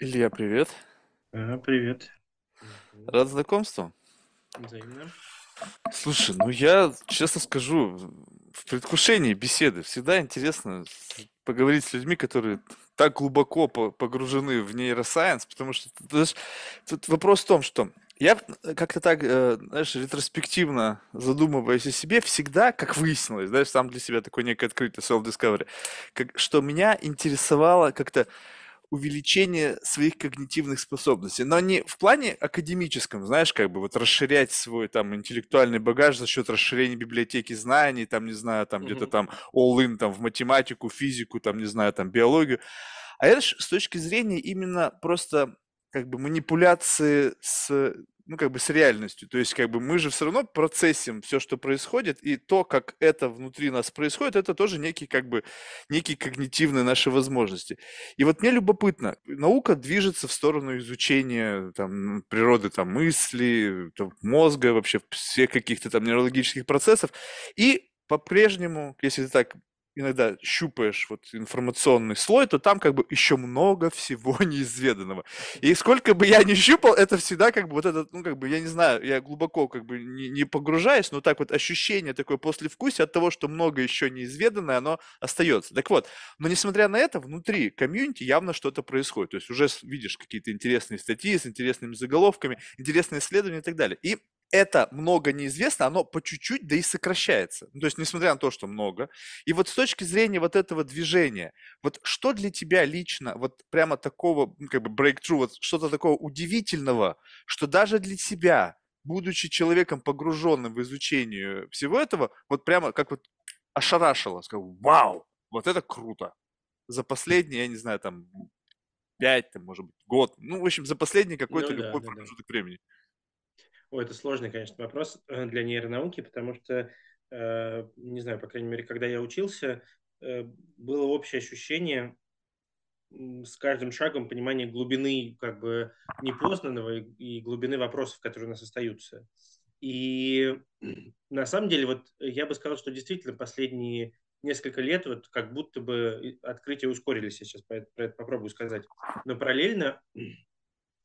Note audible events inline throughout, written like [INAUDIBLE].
Илья, привет. Ага, привет. Рад знакомству. Взаимно. Слушай, ну я, честно скажу, в предвкушении беседы всегда интересно поговорить с людьми, которые так глубоко погружены в нейросайенс, потому что знаешь, тут вопрос в том, что я э, как-то так, э, знаешь, ретроспективно задумываясь о себе, всегда, как выяснилось, знаешь, сам для себя такое некое открытие self-discovery, как, что меня интересовало как-то увеличение своих когнитивных способностей. Но не в плане академическом, знаешь, как бы вот расширять свой там интеллектуальный багаж за счет расширения библиотеки знаний, там, не знаю, там где-то там all-in там в математику, физику, там, не знаю, там биологию. А это ж с точки зрения именно просто как бы манипуляции с ну, как бы с реальностью. То есть, как бы мы же все равно процессим все, что происходит, и то, как это внутри нас происходит, это тоже некие, как бы, некие когнитивные наши возможности. И вот мне любопытно, наука движется в сторону изучения там, природы там, мысли, там, мозга, вообще всех каких-то там нейрологических процессов, и по-прежнему, если так иногда щупаешь вот информационный слой, то там как бы еще много всего [LAUGHS] неизведанного. И сколько бы я ни щупал, это всегда как бы вот этот, ну как бы, я не знаю, я глубоко как бы не, не погружаюсь, но так вот ощущение такое послевкусие от того, что много еще неизведанное, оно остается. Так вот, но несмотря на это, внутри комьюнити явно что-то происходит. То есть уже видишь какие-то интересные статьи с интересными заголовками, интересные исследования и так далее. И это много неизвестно, оно по чуть-чуть, да и сокращается. Ну, то есть, несмотря на то, что много. И вот с точки зрения вот этого движения, вот что для тебя лично, вот прямо такого, ну, как бы, breakthrough, вот что-то такого удивительного, что даже для тебя, будучи человеком, погруженным в изучение всего этого, вот прямо как вот ошарашило, сказал, вау, вот это круто. За последние, я не знаю, там, пять, там, может быть, год, ну, в общем, за последний какой-то ну, любой да, промежуток да. времени. Ой, это сложный, конечно, вопрос э, для нейронауки, потому что, э, не знаю, по крайней мере, когда я учился, э, было общее ощущение с каждым шагом понимания глубины как бы непознанного и глубины вопросов, которые у нас остаются. И на самом деле, вот я бы сказал, что действительно последние несколько лет вот как будто бы открытия ускорились, я сейчас про это, про это попробую сказать. Но параллельно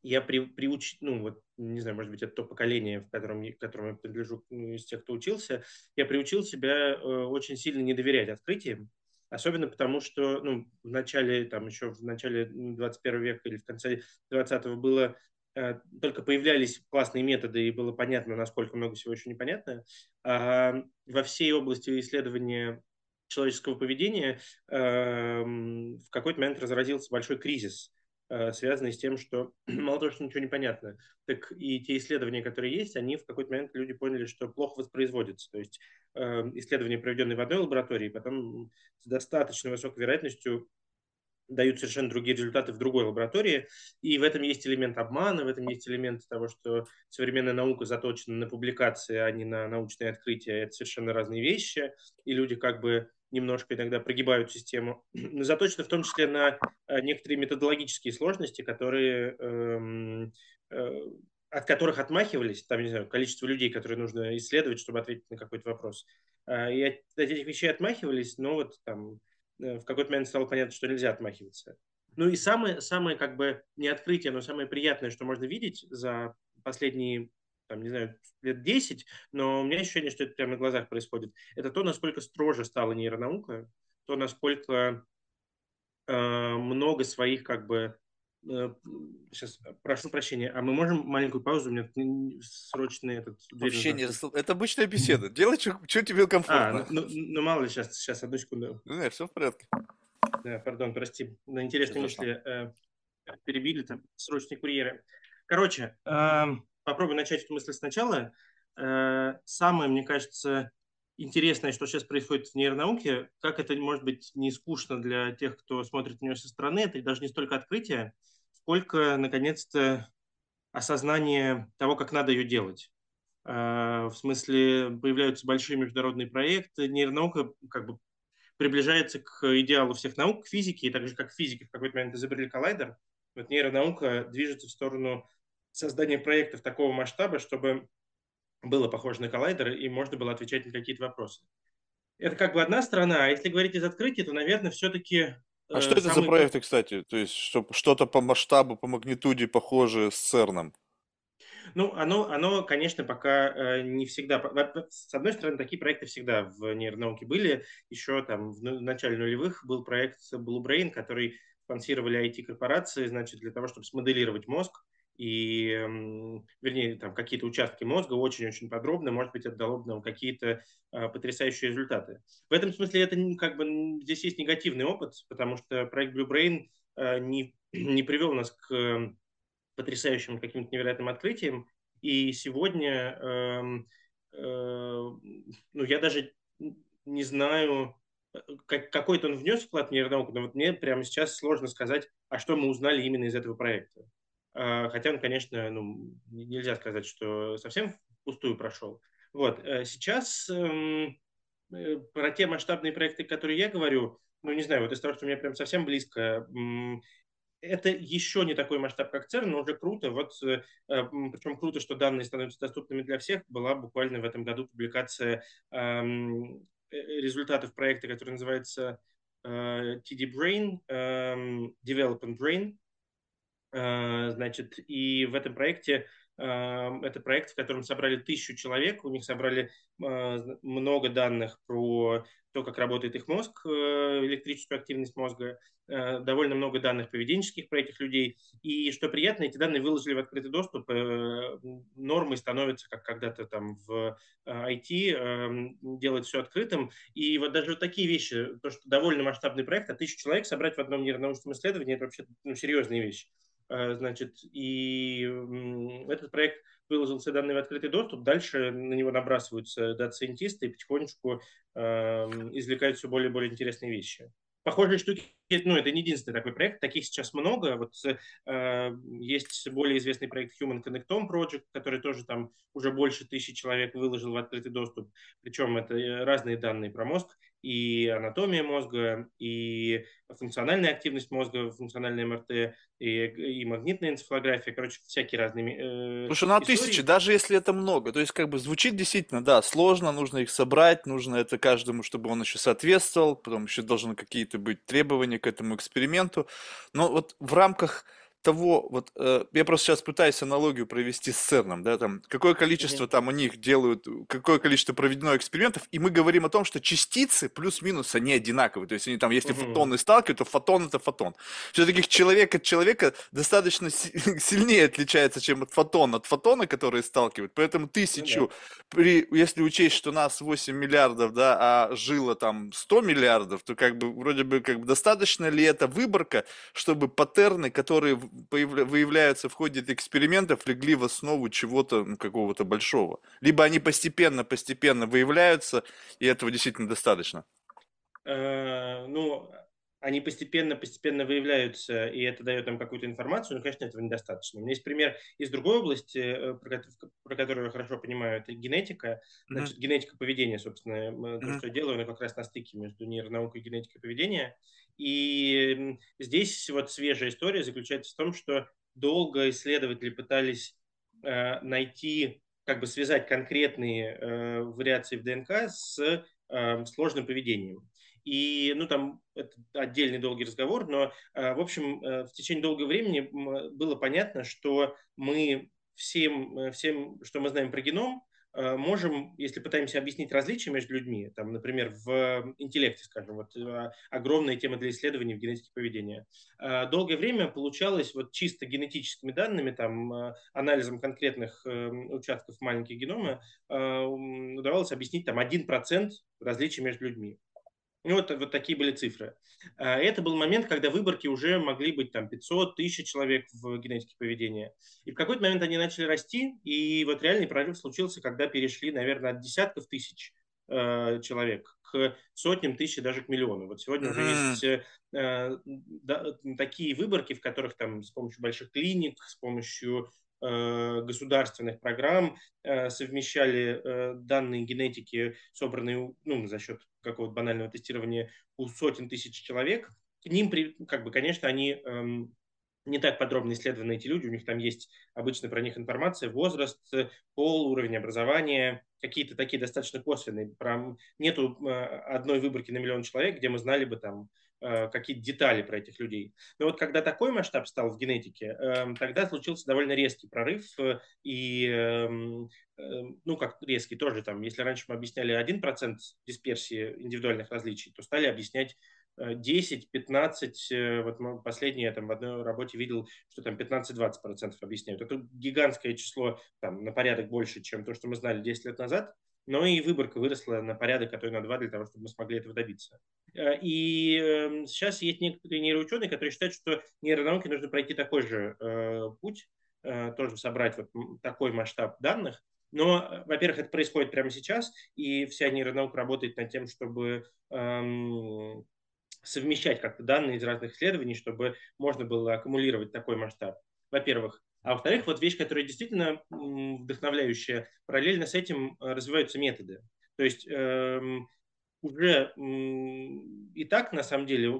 я при, приуч, ну вот, не знаю, может быть, это то поколение, в котором, к которому я принадлежу ну, из тех, кто учился, я приучил себя э, очень сильно не доверять открытиям, особенно потому, что, ну, в начале, там, еще в начале 21 ну, века или в конце 20-го было э, только появлялись классные методы, и было понятно, насколько много всего еще непонятно. А во всей области исследования человеческого поведения э, в какой-то момент разразился большой кризис Э, связанные с тем, что [CLEARS THROAT] мало того, что ничего не понятно, так и те исследования, которые есть, они в какой-то момент люди поняли, что плохо воспроизводятся. То есть э, исследования, проведенные в одной лаборатории, потом с достаточно высокой вероятностью дают совершенно другие результаты в другой лаборатории. И в этом есть элемент обмана, в этом есть элемент того, что современная наука заточена на публикации, а не на научные открытия. Это совершенно разные вещи. И люди как бы немножко иногда прогибают систему, [CLEARS THROAT] заточена в том числе на э, некоторые методологические сложности, которые, э, э, от которых отмахивались, там, не знаю, количество людей, которые нужно исследовать, чтобы ответить на какой-то вопрос. А, и от этих вещей отмахивались, но вот там э, в какой-то момент стало понятно, что нельзя отмахиваться. Ну и самое, самое как бы не открытие, но самое приятное, что можно видеть за последние там, не знаю, лет 10, но у меня ощущение, что это прямо на глазах происходит. Это то, насколько строже стала нейронаука, то, насколько э, много своих как бы сейчас э, прошу прощения, а мы можем маленькую паузу? У меня срочный этот... Вообще не застал. Это обычная беседа. Делай, что, тебе а, комфортно. А, ну, ну, ну мало ли, сейчас, сейчас, одну секунду. Ну да, все в порядке. Да, пардон, прости. На интересные мысли э, перебили там срочные курьеры. Короче, э, попробую начать эту мысль сначала. Э, самое, мне кажется, интересное, что сейчас происходит в нейронауке, как это может быть не скучно для тех, кто смотрит на нее со стороны, это даже не столько открытие, сколько, наконец-то, осознание того, как надо ее делать. Э, в смысле, появляются большие международные проекты, нейронаука как бы приближается к идеалу всех наук, к физике, и так же, как физики в какой-то момент изобрели коллайдер, вот нейронаука движется в сторону создание проектов такого масштаба, чтобы было похоже на коллайдер и можно было отвечать на какие-то вопросы. Это как бы одна сторона, а если говорить из открытия, то, наверное, все-таки... А э, что это за проекты, кстати? То есть чтобы что-то по масштабу, по магнитуде похожее с ЦЕРНом? Ну, оно, оно, конечно, пока э, не всегда... С одной стороны, такие проекты всегда в нейронауке были. Еще там ну, в начале нулевых был проект Blue Brain, который спонсировали IT-корпорации, значит, для того, чтобы смоделировать мозг и, вернее, там какие-то участки мозга очень-очень подробно, может быть, это дало бы нам какие-то а, потрясающие результаты. В этом смысле это как бы здесь есть негативный опыт, потому что проект Blue Brain а, не, [CLEARS THROAT] не привел нас к потрясающим каким-то невероятным открытиям, и сегодня, э, э, ну, я даже не знаю, э, как, какой-то он внес вклад в нейронауку, но вот мне прямо сейчас сложно сказать, а что мы узнали именно из этого проекта. А, хотя он, конечно, ну, нельзя сказать, что совсем пустую прошел. Вот. Э, сейчас эм, э, про те масштабные проекты, которые я говорю, ну, не знаю, вот из того, что у меня прям совсем близко, это еще не такой масштаб, как ЦЕРН, но уже круто. Вот, э, причем круто, что данные становятся доступными для всех. Была буквально в этом году публикация эм, результатов проекта, который называется TD Brain, эм, Development Brain, Э, значит, и в этом проекте эм, это проект, в котором собрали тысячу человек, у них собрали э, много данных про то, как работает их мозг, э, электрическую активность мозга, довольно много данных поведенческих про этих людей. И что приятно, эти данные выложили в открытый доступ. Нормой становится, как когда-то там в IT, эм, делать все открытым. И вот даже вот такие вещи, то, что довольно масштабный проект, а тысячу человек собрать в одном нейронаучном исследовании, это вообще ну, серьезные вещи. Э, значит, и этот проект выложился данные в открытый доступ, дальше на него набрасываются дата-сайентисты и потихонечку э, извлекают все более и более интересные вещи. Похожие штуки, ну, это не единственный такой проект, таких сейчас много. Вот э, есть более известный проект Human Connectome Project, который тоже там уже больше тысячи человек выложил в открытый доступ. Причем это э, разные данные про мозг и анатомия мозга, и функциональная активность мозга, функциональная МРТ, и, и магнитная энцефалография, короче, всякие разные. Э, что на тысячи, даже если это много, то есть как бы звучит действительно, да, сложно, нужно их собрать, нужно это каждому, чтобы он еще соответствовал, потом еще должны какие-то быть требования к этому эксперименту, но вот в рамках того, вот э, я просто сейчас пытаюсь аналогию провести с ЦЕРНом, да, там, какое количество mm-hmm. там у них делают, э, какое количество проведено экспериментов, и мы говорим о том, что частицы плюс-минус, они одинаковые, то есть они там, если mm-hmm. фотоны сталкивают, то фотон это фотон. Все-таки человек от человека достаточно [LAUGHS] сильнее отличается, чем от фотон от фотона, которые сталкивают, поэтому ну тысячу, mm-hmm. при, если учесть, что нас 8 миллиардов, да, а жило там 100 миллиардов, то как бы вроде бы как бы достаточно ли это выборка, чтобы паттерны, которые выявляются в ходе экспериментов, легли в основу чего-то ну, какого-то большого. Либо они постепенно-постепенно выявляются, и этого действительно достаточно. Э, ну, они постепенно-постепенно выявляются, и это дает нам какую-то информацию, но, конечно, этого недостаточно. У меня есть пример из другой области, э, про, которую я хорошо понимаю, это генетика. Значит, mm-hmm. генетика поведения, собственно, э, то, mm-hmm. что я делаю, она как раз на стыке между нейронаукой и генетикой поведения. И здесь вот свежая история заключается в том, что долго исследователи пытались э, найти, как бы связать конкретные э, вариации в ДНК с э, сложным поведением. И, ну, там это отдельный долгий разговор, но, в общем, в течение долгого времени было понятно, что мы всем, всем, что мы знаем про геном, Э, можем, если пытаемся объяснить различия между людьми, там, например, в э, интеллекте, скажем, вот э, огромная тема для исследований в генетике поведения, долгое время получалось вот чисто генетическими данными, там, анализом конкретных участков маленьких генома удавалось объяснить там 1% различий между людьми. Ну, это вот такие были цифры. Э, это был момент, когда выборки уже могли быть там 500, тысяч человек в генетике поведения. И в какой-то момент они начали расти, и вот реальный прорыв случился, когда перешли, наверное, от десятков тысяч э, человек к сотням тысяч, даже к миллиону. Вот сегодня mm-hmm. уже есть э, э да, такие выборки, в которых там с помощью больших клиник, с помощью Э, государственных программ э, совмещали э, данные генетики, собранные ну, за счет какого-то банального тестирования у сотен тысяч человек. К ним, как бы, конечно, они эм, не так подробно исследованы эти люди, у них там есть обычно про них информация, возраст, пол, уровень образования, какие-то такие достаточно косвенные. Прям нету одной выборки на миллион человек, где мы знали бы там Э, какие-то детали про этих людей. Но вот когда такой масштаб стал в генетике, эм, тогда случился довольно резкий прорыв, э, и, эм, эм, ну, как резкий тоже, там, если раньше мы объясняли 1% дисперсии индивидуальных различий, то стали объяснять 10, э, 15, вот последнее я там в одной работе видел, что там 15-20% объясняют. Это гигантское число, там, на порядок больше, чем то, что мы знали 10 лет назад, но и выборка выросла на порядок, а то и на два для того, чтобы мы смогли этого добиться. Э, и эм, сейчас есть некоторые нейроученые, которые считают, что нейронауке нужно пройти такой же э, путь, э, тоже собрать вот такой масштаб данных. Но, во-первых, это происходит прямо сейчас, и вся нейронаука работает над тем, чтобы эм, совмещать как-то данные из разных исследований, чтобы можно было аккумулировать такой масштаб, во-первых. А во-вторых, вот вещь, которая действительно вдохновляющая, параллельно с этим развиваются методы. То есть эм, уже и так, на самом деле,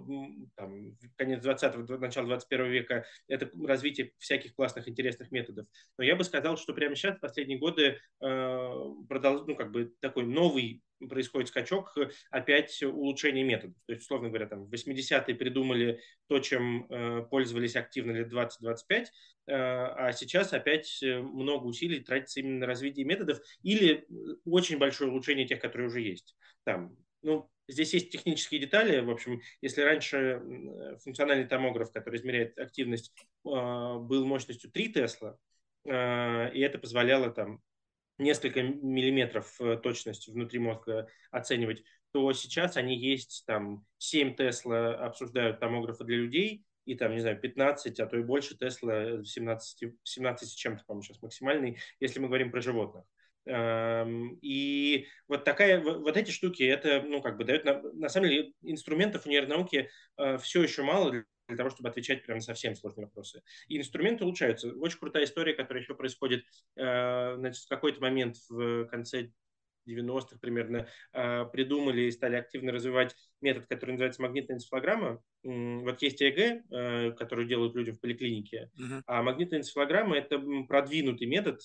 там, конец 20-го, начало 21 века, это развитие всяких классных, интересных методов. Но я бы сказал, что прямо сейчас, в последние годы, э, продолж, ну, как бы такой новый происходит скачок, э, опять улучшение методов. То есть, условно говоря, там в 80-е придумали то, чем э, пользовались активно лет 20-25, э, а сейчас опять много усилий тратится именно на развитие методов или очень большое улучшение тех, которые уже есть. Там ну, здесь есть технические детали. В общем, если раньше э, функциональный томограф, который измеряет активность, а, был мощностью 3 Тесла, а, и это позволяло там несколько миллиметров э, точность внутри мозга оценивать, то сейчас они есть, там, 7 Тесла обсуждают томографы для людей, и там, не знаю, 15, а то и больше Тесла, 17, э, 17 с чем-то, по-моему, сейчас максимальный, если мы говорим про животных. Эм, и вот такая, вот эти штуки, это, ну, как бы дает, на, самом деле, инструментов у нейронауки э, все еще мало для, того, чтобы отвечать прям на совсем сложные вопросы. И инструменты улучшаются. Очень крутая история, которая еще происходит, э, значит, в какой-то момент в конце 90-х примерно э, придумали и стали активно развивать метод, который называется магнитная энцефалограмма. Вот есть ЭГ, который делают люди в поликлинике, uh-huh. а магнитная энцефалограмма – это продвинутый метод,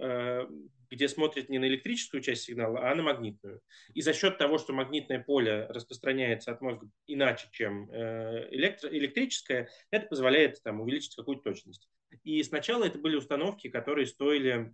Э, где смотрит не на электрическую часть сигнала, а на магнитную. И за счет того, что магнитное поле распространяется от мозга иначе, чем э, электро- электрическое, это позволяет там, увеличить какую-то точность. И сначала это были установки, которые стоили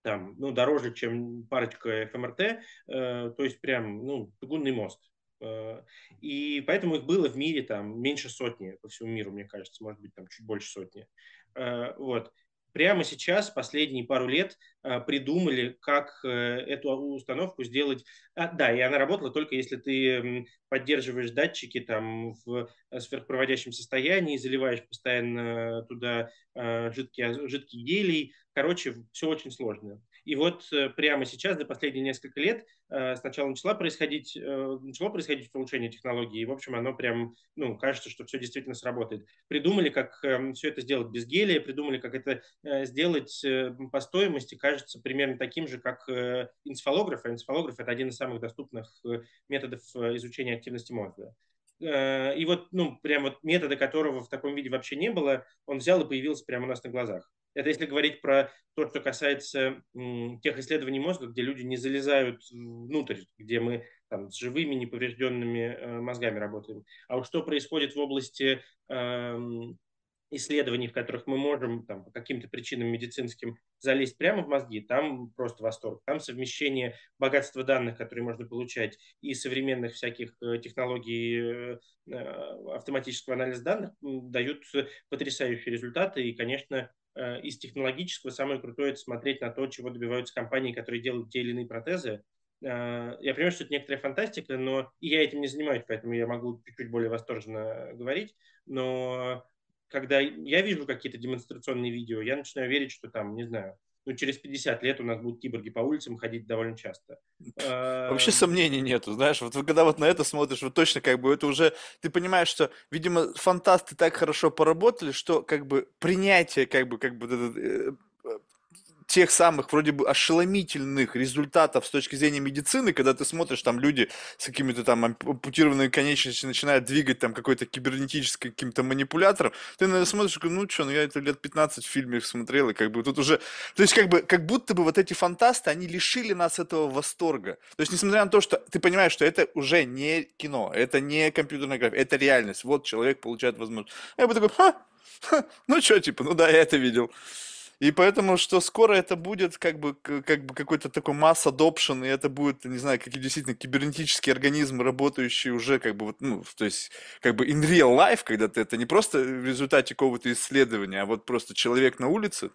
там, ну, дороже, чем парочка ФМРТ, э, то есть прям, ну, чугунный мост. Э, и поэтому их было в мире там меньше сотни по всему миру, мне кажется, может быть, там чуть больше сотни. вот прямо сейчас, последние пару лет, а, придумали, как э, эту установку сделать. А, да, и она работала только если ты поддерживаешь датчики там в э, сверхпроводящем состоянии, заливаешь постоянно туда а, жидкий, а, жидкий гелий. Короче, все очень сложно. И вот э, прямо сейчас, за последние несколько лет, э, сначала начала происходить, э, начало происходить улучшение технологии, и, в общем, оно прям, ну, кажется, что все действительно сработает. Придумали, как эм, все это сделать без гелия, придумали, как это сделать по стоимости, кажется, примерно таким же, как энцефалограф. А энцефалограф – это один из самых доступных методов изучения активности мозга. И вот, ну, прям вот метода которого в таком виде вообще не было, он взял и появился прямо у нас на глазах. Это если говорить про то, что касается тех исследований мозга, где люди не залезают внутрь, где мы там, с живыми неповрежденными э, мозгами работаем. А вот что происходит в области эм, исследований, в которых мы можем там, по каким-то причинам медицинским залезть прямо в мозги, там просто восторг. Там совмещение богатства данных, которые можно получать, и современных всяких э, технологий э, автоматического анализа данных дают потрясающие результаты. И, конечно, Э, из технологического самое крутое – это смотреть на то, чего добиваются компании, которые делают те или иные протезы. Э, я понимаю, что это некоторая фантастика, но и я этим не занимаюсь, поэтому я могу чуть-чуть более восторженно говорить, но когда я вижу какие-то демонстрационные видео, я начинаю верить, что там, не знаю, ну, через 50 лет у нас будут киборги по улицам ходить довольно часто. А, Вообще сомнений нету, знаешь, вот когда вот на это смотришь, вот точно как бы это уже, ты понимаешь, что, видимо, фантасты так хорошо поработали, что как бы принятие как бы, как бы э, тех самых вроде бы ошеломительных результатов с точки зрения медицины, когда ты смотришь, там люди с какими-то там ампутированными конечностями начинают двигать там какой-то кибернетическим каким-то манипулятором, ты наверное, смотришь, ну что, ну я это лет 15 в фильме смотрел, и как бы тут уже... То есть как бы как будто бы вот эти фантасты, они лишили нас этого восторга. То есть несмотря на то, что ты понимаешь, что это уже не кино, это не компьютерная графика, это реальность. Вот человек получает возможность. А я бы такой, ха, ха ну что, типа, ну да, я это видел. И поэтому, что скоро это будет как бы, как бы какой-то такой масс adoption, и это будет, не знаю, какие действительно кибернетические организмы, работающие уже как бы вот, ну, то есть как бы in real life, когда ты это не просто в результате какого-то исследования, а вот просто человек на улице,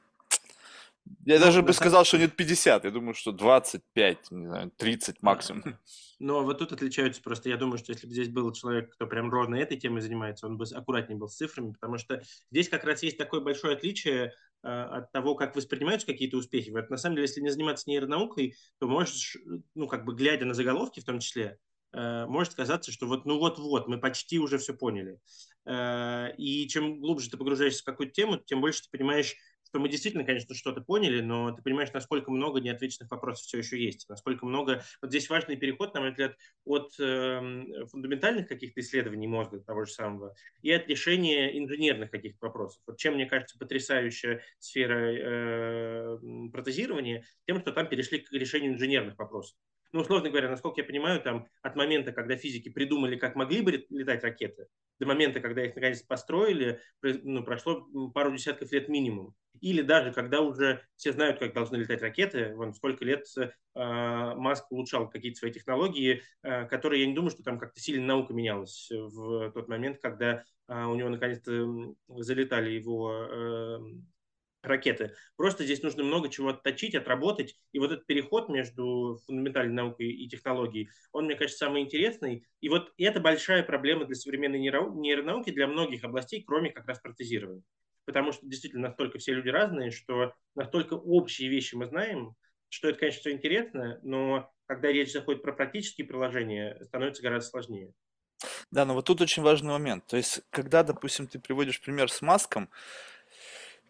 я ну, даже бы сказал, что нет 50, я думаю, что 25, не знаю, 30 максимум. [LAUGHS] Но вот тут отличаются просто, я думаю, что если бы здесь был человек, кто прям ровно этой темой занимается, он бы аккуратнее был с цифрами, потому что здесь как раз есть такое большое отличие а, от того, как воспринимаются какие-то успехи. Вот на самом деле, если не заниматься нейронаукой, то можешь, ну, как бы глядя на заголовки в том числе, а, может казаться, что вот, ну вот-вот, мы почти уже все поняли. А, и чем глубже ты погружаешься в какую-то тему, тем больше ты понимаешь, что мы действительно, конечно, что-то поняли, но ты понимаешь, насколько много неотвеченных вопросов все еще есть, насколько много... Вот здесь важный переход, на мой взгляд, от э, фундаментальных каких-то исследований мозга того же самого и от решения инженерных каких-то вопросов. Вот чем, мне кажется, потрясающая сфера э, протезирования, тем, что там перешли к решению инженерных вопросов ну, условно говоря, насколько я понимаю, там от момента, когда физики придумали, как могли бы летать ракеты, до момента, когда их наконец построили, ну, прошло пару десятков лет минимум. Или даже когда уже все знают, как должны летать ракеты, вон сколько лет э, Маск улучшал какие-то свои технологии, э, которые, я не думаю, что там как-то сильно наука менялась в тот момент, когда э, у него наконец-то залетали его э, ракеты. Просто здесь нужно много чего отточить, отработать. И вот этот переход между фундаментальной наукой и технологией, он, мне кажется, самый интересный. И вот это большая проблема для современной нейронауки, для многих областей, кроме как раз протезирования. Потому что действительно настолько все люди разные, что настолько общие вещи мы знаем, что это, конечно, все интересно, но когда речь заходит про практические приложения, становится гораздо сложнее. Да, но вот тут очень важный момент. То есть, когда, допустим, ты приводишь пример с маском,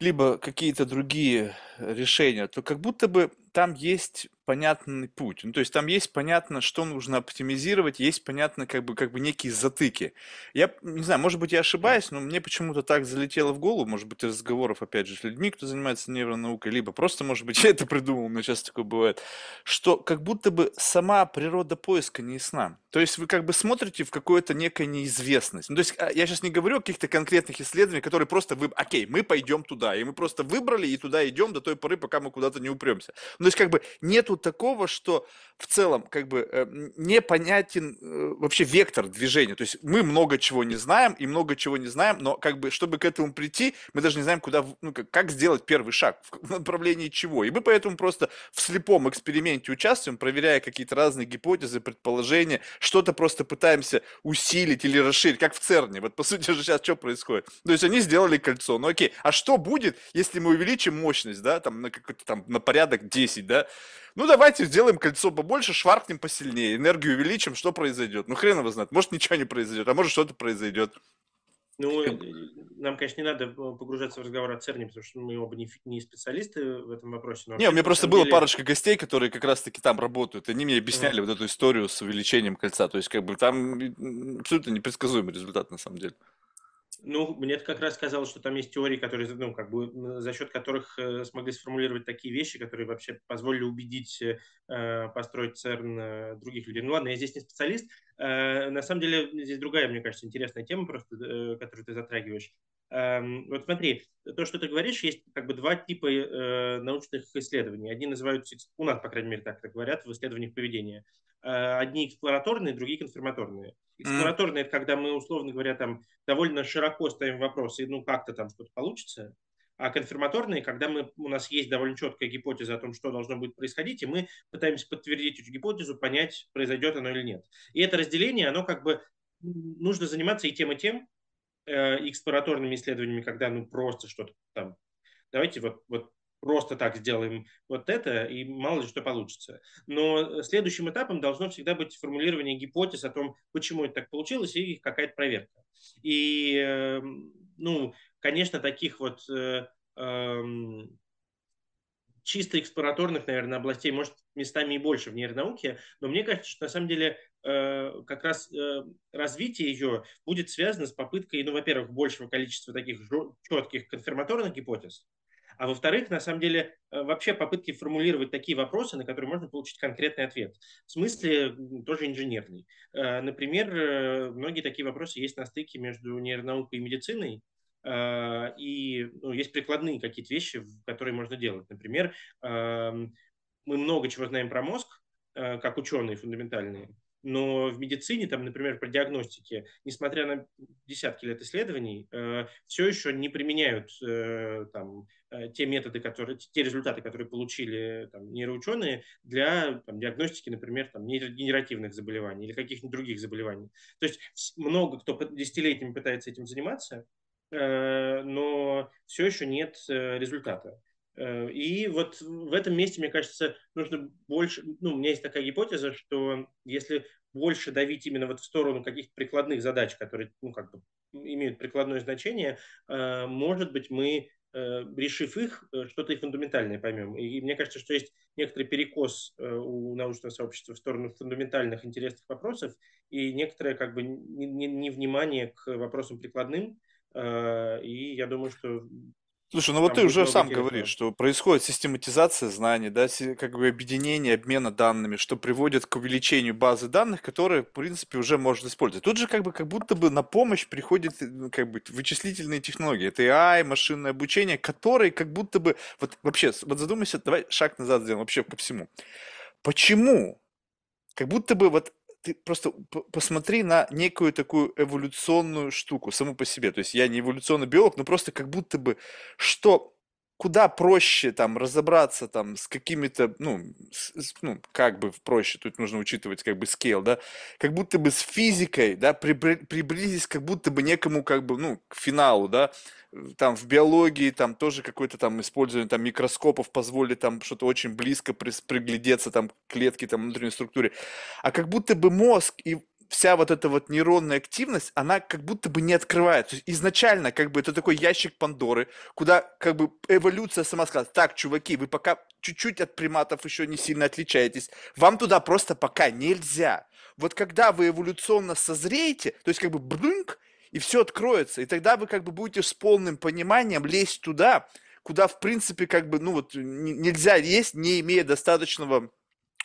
либо какие-то другие э, решения, то как будто бы там есть понятный путь. Ну, то есть там есть понятно, что нужно оптимизировать, есть понятно как бы, как бы некие затыки. Я не знаю, может быть, я ошибаюсь, но мне почему-то так залетело в голову, может быть, разговоров, опять же, с людьми, кто занимается невронаукой, либо просто, может быть, [LAUGHS] я это придумал, но часто такое бывает, что как будто бы сама природа поиска не ясна. То есть вы как бы смотрите в какую-то некую неизвестность. Ну, то есть а, я сейчас не говорю о каких-то конкретных исследованиях, которые просто вы, окей, мы пойдем туда, и мы просто выбрали и туда идем до той поры, пока мы куда-то не упремся. Ну, то есть, как бы, нету такого, что в целом, как бы, э, непонятен э, вообще вектор движения. То есть, мы много чего не знаем и много чего не знаем, но, как бы, чтобы к этому прийти, мы даже не знаем, куда, ну, как, сделать первый шаг, в направлении чего. И мы поэтому просто в слепом эксперименте участвуем, проверяя какие-то разные гипотезы, предположения, что-то просто пытаемся усилить или расширить, как в ЦЕРНе. Вот, по сути же, сейчас что происходит? То есть, они сделали кольцо, ну, окей, а что будет, если мы увеличим мощность, да, там, на, там, на порядок 10? 10, да? Ну, давайте сделаем кольцо побольше, шваркнем посильнее, энергию увеличим, что произойдет? Ну, хрен его знает, может, ничего не произойдет, а может, что-то произойдет. Ну, э, нам, конечно, не надо э, погружаться в разговор о ЦЕРНе, потому что мы оба не, не специалисты в этом вопросе. Но не, у меня просто было парочка гостей, которые как раз-таки там работают. Они мне объясняли mm-hmm. вот эту историю с увеличением кольца. То есть, как бы там абсолютно непредсказуемый результат, на самом деле. Ну, мне как раз казалось, что там есть теории, которые, ну, как бы, за счет которых э, смогли сформулировать такие вещи, которые вообще позволили убедить э, э построить ЦЕРН э, других людей. Ну ладно, я здесь не специалист. Э, на самом деле, здесь другая, мне кажется, интересная тема, просто, э, которую ты затрагиваешь. Эм, вот смотри, то, что ты говоришь, есть как бы два типа э, научных исследований. Одни называются, у нас, по крайней мере, так это говорят, в исследованиях поведения. Э, одни эксплораторные, другие конфирматорные. Эксплораторные – это когда мы, условно говоря, там довольно широко ставим вопросы, ну, как-то там что-то получится. А конфирматорные, когда мы, у нас есть довольно четкая гипотеза о том, что должно будет происходить, и мы пытаемся подтвердить эту гипотезу, понять, произойдет оно или нет. И это разделение, оно как бы нужно заниматься и тем, и тем, э, исследованиями, когда ну просто что-то там, давайте вот, вот просто так сделаем вот это, и мало ли что получится. Но э, следующим этапом должно всегда быть формулирование гипотез о том, почему это так получилось, и какая-то проверка. И, эм, ну, конечно, таких вот э, эм, чисто экспloраторных, наверное, областей, может, местами и больше в нейронауке, но мне кажется, что на самом деле Э, как раз э, развитие ее будет связано с попыткой, ну, во-первых, большего количества таких четких конфирматорных гипотез, а во-вторых, на самом деле, э, вообще попытки формулировать такие вопросы, на которые можно получить конкретный ответ. В смысле, тоже инженерный. Например, многие такие вопросы есть на стыке между нейронаукой и медициной, и ну, есть прикладные какие-то вещи, которые можно делать. Например, эм, мы много чего знаем про мозг, как ученые фундаментальные, но в медицине, там, например, при диагностике, несмотря на десятки лет исследований, э, все еще не применяют э, там, э, те методы, которые, те результаты, которые получили там, нейроученые для там, диагностики, например, там, нейрогенеративных заболеваний или каких-нибудь других заболеваний. То есть много кто десятилетиями пытается этим заниматься, э, но все еще нет э, результата. Э, и вот в этом месте, мне кажется, нужно больше, ну, у меня есть такая гипотеза, что если больше давить именно вот в сторону каких-то прикладных задач, которые, ну, как бы имеют прикладное значение, э, может быть, мы, э, решив их, что-то и фундаментальное поймем. И мне кажется, что есть некоторый перекос у научного сообщества в сторону фундаментальных интересных вопросов и некоторое, как бы, невнимание к вопросам прикладным, и я думаю, что Слушай, ну вот ты уже сам говоришь, что происходит систематизация знаний, да, как бы объединение, обмена данными, что приводит к увеличению базы данных, которые, в принципе, уже можно использовать. Тут же как бы как будто бы на помощь приходят ну, как бы вычислительные технологии. Это AI, машинное обучение, которые как будто бы... Вот вообще, вот задумайся, давай шаг назад сделаем вообще по всему. Почему? Как будто бы вот ты просто посмотри на некую такую эволюционную штуку саму по себе. То есть я не эволюционный биолог, но просто как будто бы что куда проще там разобраться там с какими-то, ну, с, ну, как бы проще, тут нужно учитывать как бы скейл, да, как будто бы с физикой, да, прибри, приблизись как будто бы некому как бы, ну, к финалу, да, э, там в биологии там тоже какое-то там использование там микроскопов позволит там что-то очень близко приглядеться там к клетке там внутренней структуре, а как будто бы мозг и вся вот эта вот нейронная активность, она как будто бы не открывается изначально как бы это такой ящик Пандоры, куда как бы эволюция сама сказала, так, чуваки, вы пока чуть-чуть от приматов еще не сильно отличаетесь, вам туда просто пока нельзя. Вот когда вы эволюционно созреете, то есть как бы брынк, и все откроется, и тогда вы как бы будете с полным пониманием лезть туда, куда в принципе как бы, ну вот, нельзя есть не имея достаточного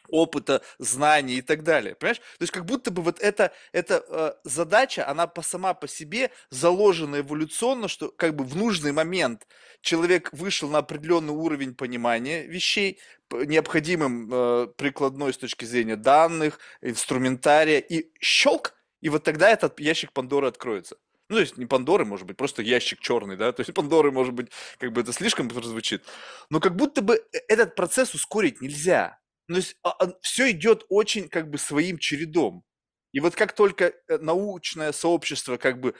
опыта, знаний и так далее. Понимаешь? То есть как будто бы вот эта, эта э, задача, она по, сама по себе заложена эволюционно, что как бы в нужный момент человек вышел на определенный уровень понимания вещей, необходимым э, прикладной с точки зрения данных, инструментария, и щелк, и вот тогда этот ящик Пандоры откроется. Ну, то есть не Пандоры, может быть, просто ящик черный, да, то есть [LAUGHS] Пандоры, может быть, как бы это слишком прозвучит. Но как будто бы э, этот процесс ускорить нельзя. Ну, то есть а, а, все идет очень как бы своим чередом. И вот как только э, научное сообщество как бы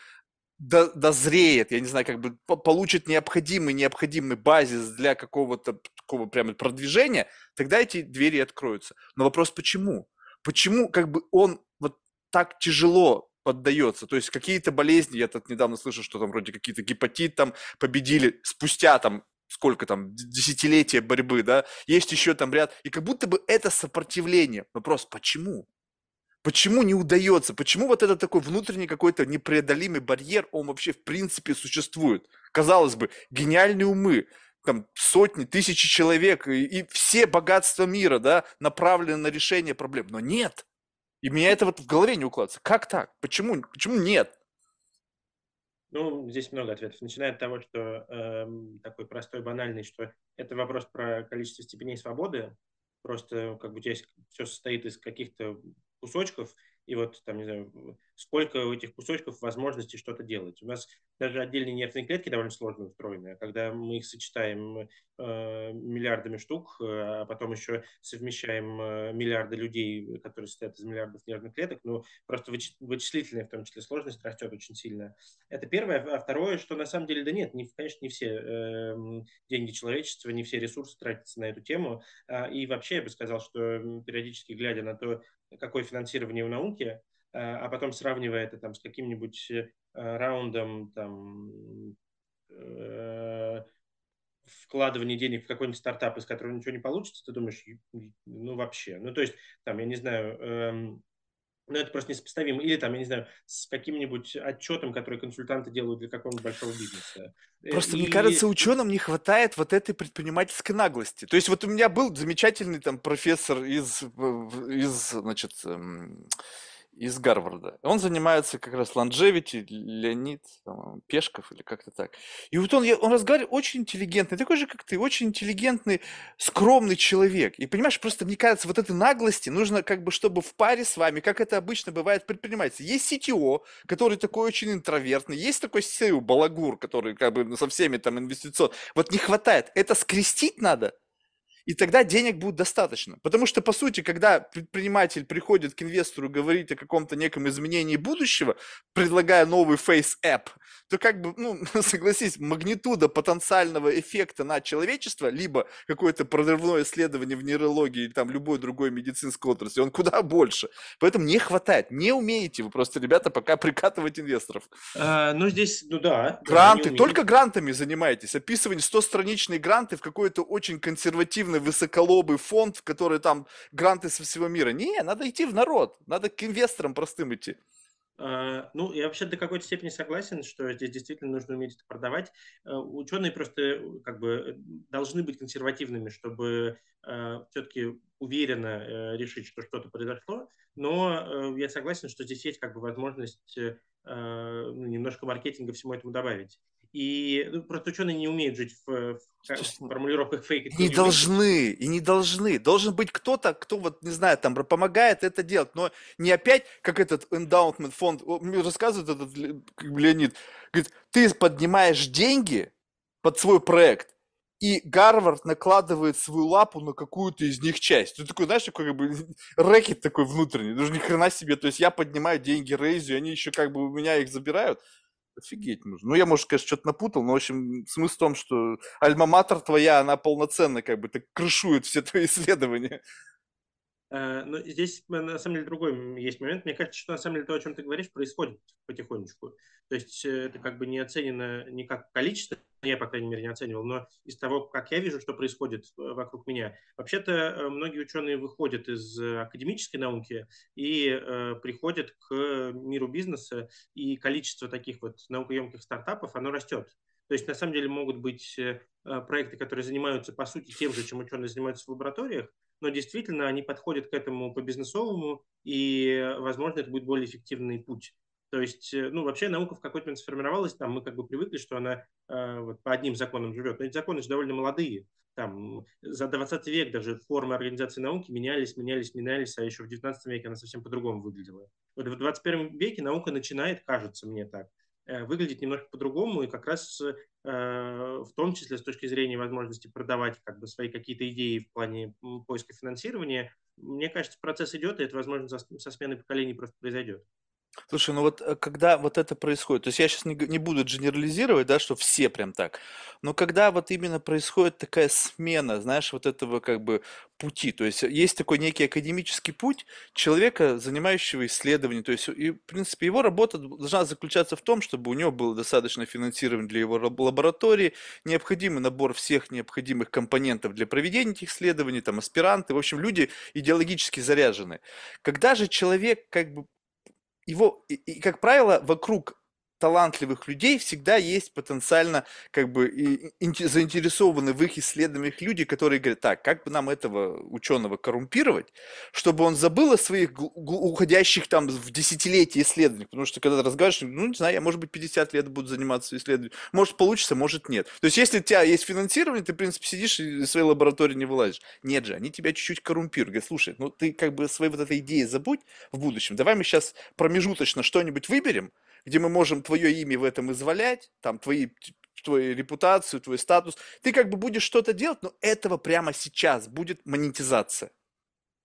дозреет, я не знаю, как бы получит необходимый, необходимый базис для какого-то такого прямо продвижения, тогда эти двери откроются. Но вопрос почему? Почему как бы он вот так тяжело поддается. То есть какие-то болезни, я тут недавно слышал, что там вроде какие-то гепатит там победили спустя там сколько там, десятилетия борьбы, да, есть еще там ряд, и как будто бы это сопротивление. Вопрос, почему? Почему не удается? Почему вот этот такой внутренний какой-то непреодолимый барьер, он вообще в принципе существует? Казалось бы, гениальные умы, там сотни, тысячи человек и, и все богатства мира, да, направлены на решение проблем. Но нет. И меня это вот в голове не укладывается. Как так? Почему? Почему нет? Ну, здесь много ответов. Начиная от того, что э, такой простой, банальный, что это вопрос про количество степеней свободы. Просто как бы здесь все состоит из каких-то кусочков, и вот там, не знаю, сколько у этих кусочков возможностей что-то делать. У нас даже отдельные нервные клетки довольно сложно устроены. А когда мы их сочетаем э, миллиардами штук, э, а потом еще совмещаем э, миллиарды людей, которые состоят из миллиардов нервных клеток, ну, просто вычи- вычислительная, в том числе, сложность растет очень сильно. Это первое. А второе, что на самом деле, да нет, не, конечно, не все э, деньги человечества, не все ресурсы тратятся на эту тему. А, и вообще я бы сказал, что периодически глядя на то, какое финансирование в науке, э, а потом сравнивая это там, с каким-нибудь э, раундом там, э, вкладывание денег в какой-нибудь стартап, из которого ничего не получится, ты думаешь, ну вообще. Ну то есть, там, я не знаю, эм, но это просто несопоставимо. Или там, я не знаю, с каким-нибудь отчетом, который консультанты делают для какого-нибудь большого бизнеса. Э, просто, и... мне кажется, ученым не хватает вот этой предпринимательской наглости. То есть вот у меня был замечательный там профессор из, э, из значит, эм, из Гарварда. Он занимается как раз longevity, Леонид там, Пешков или как-то так. И вот он, он разговаривает очень интеллигентный, такой же, как ты, очень интеллигентный, скромный человек. И понимаешь, просто мне кажется, вот этой наглости нужно как бы, чтобы в паре с вами, как это обычно бывает предприниматель. Есть CTO, который такой очень интровертный, есть такой SEO, балагур, который как бы со всеми там инвестицион. Вот не хватает. Это скрестить надо – и тогда денег будет достаточно. Потому что, по сути, когда предприниматель приходит к инвестору говорить о каком-то неком изменении будущего, предлагая новый Face App, то как бы, ну, [LAUGHS] согласись, магнитуда потенциального эффекта на человечество, либо какое-то прорывное исследование в нейрологии или там любой другой медицинской отрасли, он куда больше. Поэтому не хватает, не умеете вы просто, ребята, пока прикатывать инвесторов. А, ну, здесь, ну да. Гранты, только грантами занимаетесь. Описывание 100-страничные гранты в какое-то очень консервативное огромный высоколобый фонд, в который там гранты со всего мира. Не, надо идти в народ, надо к инвесторам простым идти. А, ну, я вообще до какой-то степени согласен, что здесь действительно нужно уметь это продавать. Э, ученые просто э, как бы э, должны быть консервативными, чтобы все-таки уверенно решить, что что-то произошло. Но я согласен, что здесь есть как бы возможность ну, немножко маркетинга всему этому добавить. И ну, просто ученые не умеют жить в, в, в ну, формулировках фейк. Не, не должны, и не должны. Должен быть кто-то, кто вот, не знаю, там помогает это делать. Но не опять, как этот Endowment фонд, мне рассказывает этот Леонид, говорит, ты поднимаешь деньги под свой проект, и Гарвард накладывает свою лапу на какую-то из них часть. Ты такой, знаешь, такой как бы [LAUGHS] рэкет такой внутренний. Даже ни хрена себе. То есть я поднимаю деньги Рейзу, они еще как бы у меня их забирают. Офигеть нужно. Ну, я, может, конечно, что-то напутал, но, в общем, смысл в том, что альма-матер твоя, она полноценная, как бы так крышует все твои [LAUGHS] исследования. Э, но здесь, э, на самом деле, другой есть момент. Мне кажется, что, на самом деле, то, о чем ты говоришь, происходит потихонечку. То есть э, это как бы не оценено не как количество, я, по крайней мере, не оценивал, но из того, как я вижу, что происходит вокруг меня. Вообще-то многие ученые выходят из академической науки и э, приходят к миру бизнеса, и количество таких вот наукоемких стартапов, оно растет. То есть на самом деле могут быть проекты, которые занимаются, по сути, тем же, чем ученые занимаются в лабораториях, но действительно они подходят к этому по-бизнесовому, и, э, возможно, это будет более эффективный путь. То есть, э, ну, вообще наука в какой-то момент сформировалась, там мы как бы привыкли, что она э, вот, по одним законам живет. Но эти законы же довольно молодые. Там за 20 век даже формы организации науки менялись, менялись, менялись, а еще в 19 веке она совсем по-другому выглядела. Вот в 21 веке наука начинает, кажется мне так, Э, выглядит немножко по-другому, и как раз э, в том числе с точки зрения возможности продавать как бы, свои какие-то идеи в плане поиска финансирования, мне кажется, процесс идет, и это, возможно, со сменой поколений просто произойдет. Слушай, ну вот э, когда вот это происходит, то есть я сейчас не, не буду генерализировать, да, что все прям так, но когда вот именно происходит такая смена, знаешь, вот этого как бы пути, то есть есть такой некий академический путь человека, занимающего исследование, то есть и, в принципе его работа должна заключаться в том, чтобы у него было достаточно финансирование для его лаборатории, необходимый набор всех необходимых компонентов для проведения этих исследований, там аспиранты, в общем, люди идеологически заряжены. Когда же человек как бы его, и, и, как правило, вокруг талантливых людей всегда есть потенциально как бы заинтересованы в их исследованиях люди, которые говорят, так, как бы нам этого ученого коррумпировать, чтобы он забыл о своих уходящих там в десятилетия исследованиях, потому что когда ты разговариваешь, ну, не знаю, я, может быть, 50 лет буду заниматься исследованием, может, получится, может, нет. То есть, если у тебя есть финансирование, ты, в принципе, сидишь и из своей лаборатории не вылазишь. Нет же, они тебя чуть-чуть коррумпируют. Говорят, слушай, ну, ты как бы свои вот этой идеи забудь в будущем, давай мы сейчас промежуточно что-нибудь выберем, где мы можем твое имя в этом извалять, там, твои твою репутацию, твой статус. Ты как бы будешь что-то делать, но этого прямо сейчас будет монетизация.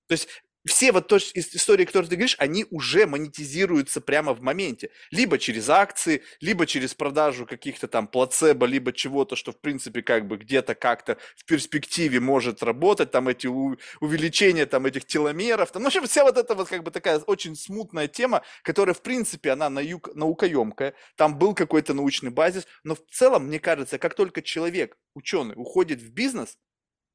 То есть все вот то, истории, которые ты говоришь, они уже монетизируются прямо в моменте. Либо через акции, либо через продажу каких-то там плацебо, либо чего-то, что в принципе как бы где-то как-то в перспективе может работать, там эти у, увеличения там этих теломеров. Там, ну, в общем, вся вот эта вот как бы такая очень смутная тема, которая в принципе она наук, наукоемкая, там был какой-то научный базис, но в целом, мне кажется, как только человек, ученый, уходит в бизнес,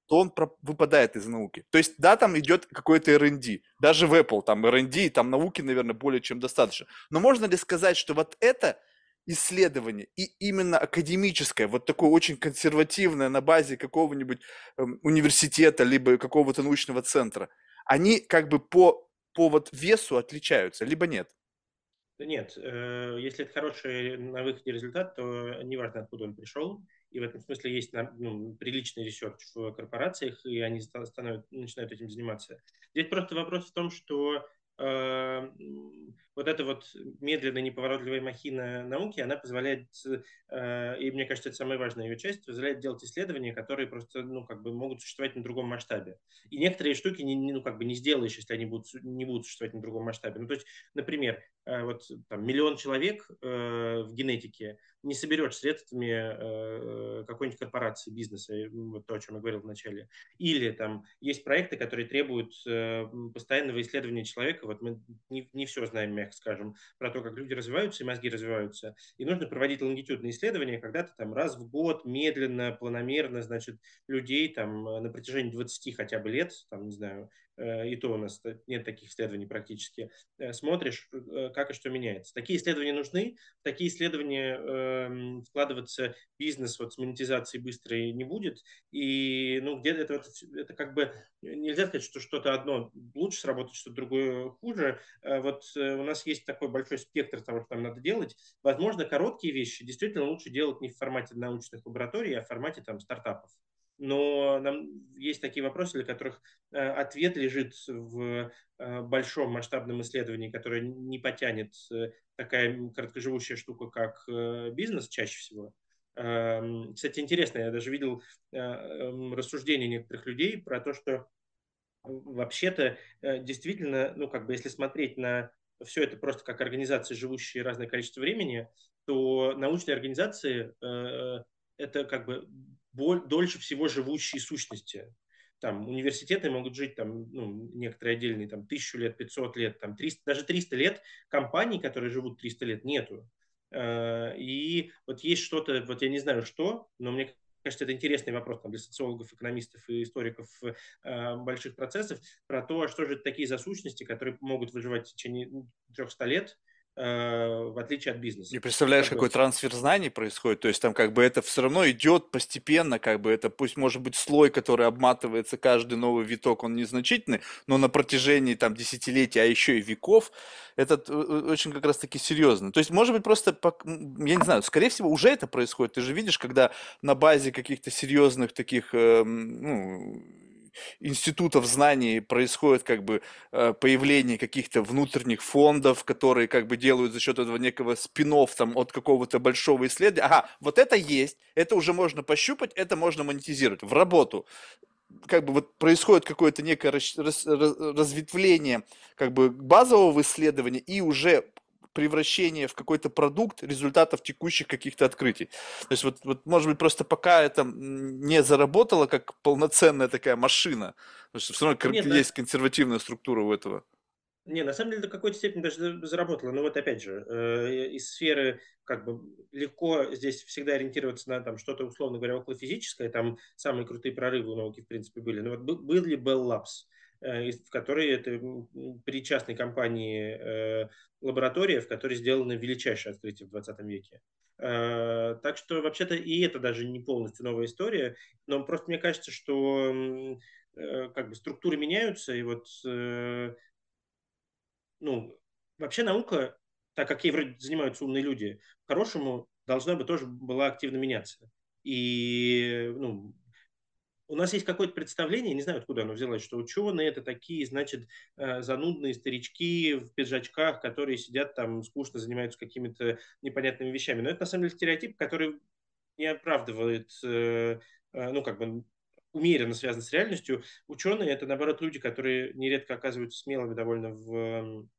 то он выпадает из науки. То есть, да, там идет какой-то R&D. Даже в Apple там R&D, там науки, наверное, более чем достаточно. Но можно ли сказать, что вот это исследование и именно академическое, вот такое очень консервативное на базе какого-нибудь э, университета, либо какого-то научного центра, они как бы по, по вот весу отличаются, либо нет? нет, э, если это хороший э, на выходе результат, то неважно, откуда он пришел, и в этом смысле есть ну, приличный ресерч в корпорациях, и они становят, начинают этим заниматься. Здесь просто вопрос в том, что э, вот эта вот медленная неповоротливая махина науки, она позволяет, э, и мне кажется, это самая важная ее часть, позволяет делать исследования, которые просто, ну, как бы могут существовать на другом масштабе. И некоторые штуки, не, ну, как бы не сделаешь, если они будут, не будут существовать на другом масштабе. Ну, то есть, например, Э, вот там, миллион человек э, в генетике не соберет средствами э, какой-нибудь корпорации, бизнеса, вот то, о чем я говорил вначале. Или там есть проекты, которые требуют э, постоянного исследования человека. Вот мы не, не все знаем, мягко скажем, про то, как люди развиваются и мозги развиваются. И нужно проводить лонгитюдные исследования, когда ты там раз в год медленно, планомерно, значит, людей там э, на протяжении 20 хотя бы лет, там, не знаю, Э, и то у нас нет таких исследований практически, э, смотришь, э, как и что меняется. Такие исследования нужны, такие исследования эм, вкладываться бизнес вот с монетизацией быстрой не будет, и ну где это, это как бы нельзя сказать, что что-то одно лучше сработает, что другое хуже. Вот у нас есть такой большой спектр того, что нам надо делать. Возможно, короткие вещи действительно лучше делать не в формате научных лабораторий, а в формате там стартапов но нам есть такие вопросы, для которых э, ответ лежит в э, большом масштабном исследовании, которое не потянет э, такая короткоживущая штука, как бизнес чаще всего. Эм, кстати, интересно, я даже видел эм, рассуждения некоторых людей про то, что вообще-то действительно, ну как бы если смотреть на все это просто как организации, живущие разное количество времени, то научные организации это как бы дольше всего живущие сущности. Там университеты могут жить там, ну, некоторые отдельные, там, тысячу лет, 500 лет, там, 300, даже 300 лет. Компаний, которые живут 300 лет, нету. Э, и вот есть что-то, вот я не знаю что, но мне кажется, это интересный вопрос там, для социологов, экономистов и историков э, больших процессов, про то, а что же это такие за сущности, которые могут выживать в течение 300 ну, лет, Э, в отличие от бизнеса. И представляешь, какой трансфер знаний происходит, то есть там как бы это все равно идет постепенно, как бы это пусть может быть слой, который обматывается каждый новый виток, он незначительный, но на протяжении там десятилетий, а еще и веков, это э, э, очень как раз таки серьезно. То есть может быть просто, я не знаю, скорее всего уже это происходит, ты же видишь, когда на базе каких-то серьезных таких, эм, ну, институтов знаний происходит как бы э, появление каких-то внутренних фондов, которые как бы делают за счет этого некого спин там от какого-то большого исследования. Ага, вот это есть, это уже можно пощупать, это можно монетизировать в работу как бы вот происходит какое-то некое раз, раз, разветвление как бы базового исследования и уже превращение в какой-то продукт результатов текущих каких-то открытий. То есть вот, вот, может быть, просто пока это не заработало как полноценная такая машина, потому что все равно Нет, есть да. консервативная структура у этого. Не, на самом деле до какой-то степени даже заработала. Но вот опять же, э, из сферы как бы легко здесь всегда ориентироваться на там что-то, условно говоря, около физическое. Там самые крутые прорывы у науки, в принципе, были. Но вот был, был ли Bell Labs? Э, в которой это при частной компании э, лаборатория, в которой сделано величайшее открытие в 20 веке. Э, так что вообще-то и это даже не полностью новая история, но просто мне кажется, что как бы структуры меняются, и вот ну, вообще наука, так как ей вроде занимаются умные люди, хорошему должна бы тоже была активно меняться. И ну, у нас есть какое-то представление, не знаю, откуда оно взялось, что ученые это такие, значит, э, занудные старички в пиджачках, которые сидят там, скучно занимаются какими-то непонятными вещами. Но это на самом деле стереотип, который не оправдывает, э, э, ну, как бы умеренно связан с реальностью. Ученые – это, наоборот, люди, которые нередко оказываются смелыми довольно в эм,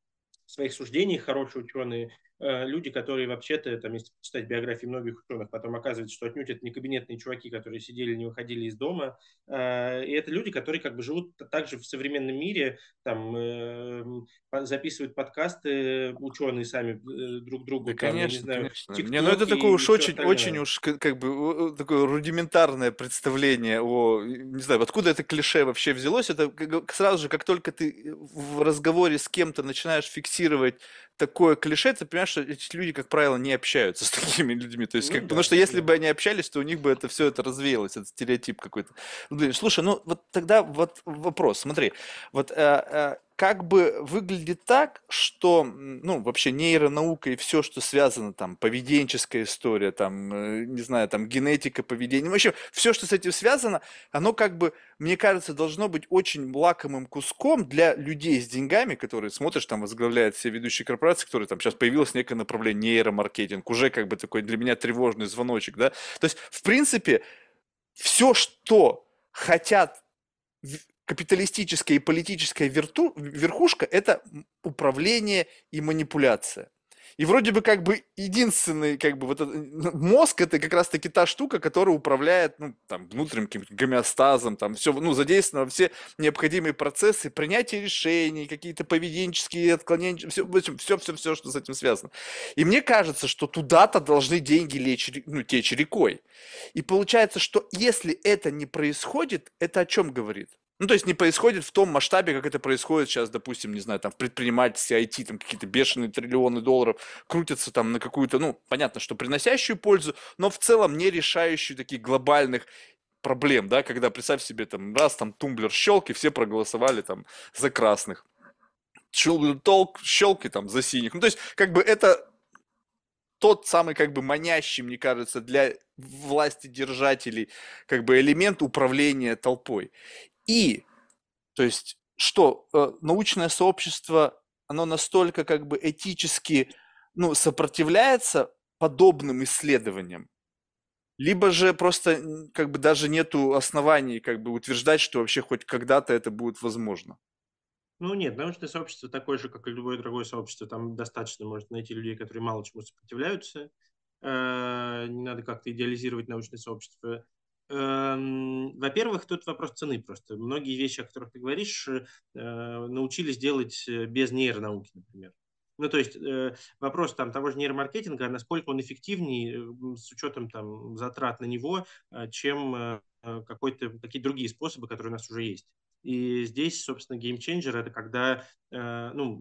своих суждениях, хорошие ученые, Э, люди, которые вообще-то, там, если читать биографии многих ученых, потом оказывается, что отнюдь это не кабинетные чуваки, которые сидели, не выходили из дома, э, и это люди, которые как бы живут также в современном мире, там, эм, записывают подкасты, э, ученые сами друг другу. Да, там, конечно, знаю, конечно. Не, ну это такое уж очень, очень уж как бы такое рудиментарное представление о, не знаю, откуда это клише вообще взялось, это сразу же, как только ты в разговоре с кем-то начинаешь фиксировать такое клише, ты понимаешь, что эти люди, как правило, не общаются [LAUGHS] с такими людьми. То есть, ну, да, потому что да. если бы они общались, то у них бы это все это развеялось, этот стереотип какой-то. Ну, слушай, ну вот тогда вот вопрос, смотри, вот э, э как бы выглядит так, что, ну, вообще нейронаука и все, что связано, там, поведенческая история, там, э, не знаю, там, генетика, поведение, вообще, все, что с этим связано, оно как бы, мне кажется, должно быть очень лакомым куском для людей с деньгами, которые, смотришь, там, возглавляют все ведущие корпорации, которые, там, сейчас появилось некое направление нейромаркетинг, уже как бы такой для меня тревожный звоночек, да, то есть, в принципе, все, что хотят капиталистическая и политическая верту, верхушка – это управление и манипуляция. И вроде бы как бы единственный, как бы вот этот, мозг это как раз-таки та штука, которая управляет, ну, там, внутренним каким гомеостазом, там, все, ну, задействовано все необходимые процессы, принятие решений, какие-то поведенческие отклонения, все, в общем, все, все, все, что с этим связано. И мне кажется, что туда-то должны деньги лечь, ну, течь рекой. И получается, что если это не происходит, это о чем говорит? Ну, то есть не происходит в том масштабе, как это происходит сейчас, допустим, не знаю, там в предпринимательстве IT, там какие-то бешеные триллионы долларов крутятся там на какую-то, ну, понятно, что приносящую пользу, но в целом не решающую таких глобальных проблем, да, когда, представь себе, там, раз, там, тумблер щелк, и все проголосовали, там, за красных. Толк, щелки там за синих. Ну, то есть, как бы это тот самый, как бы, манящий, мне кажется, для власти держателей, как бы, элемент управления толпой. И, то есть, что э, научное сообщество, оно настолько как бы этически ну, сопротивляется подобным исследованиям, либо же просто как бы даже нету оснований как бы утверждать, что вообще хоть когда-то это будет возможно. Ну нет, научное сообщество такое же, как и любое другое сообщество. Там достаточно может найти людей, которые мало чему сопротивляются. Э, не надо как-то идеализировать научное сообщество. Эм, во-первых, тут вопрос цены просто. Многие вещи, о которых ты говоришь, э, научились делать э, без нейронауки, например. Ну, то есть э, вопрос там того же нейромаркетинга, а насколько он эффективнее с учетом там затрат на него, чем какие-то другие способы, которые у нас уже есть. И здесь, собственно, геймченджер – это когда ну,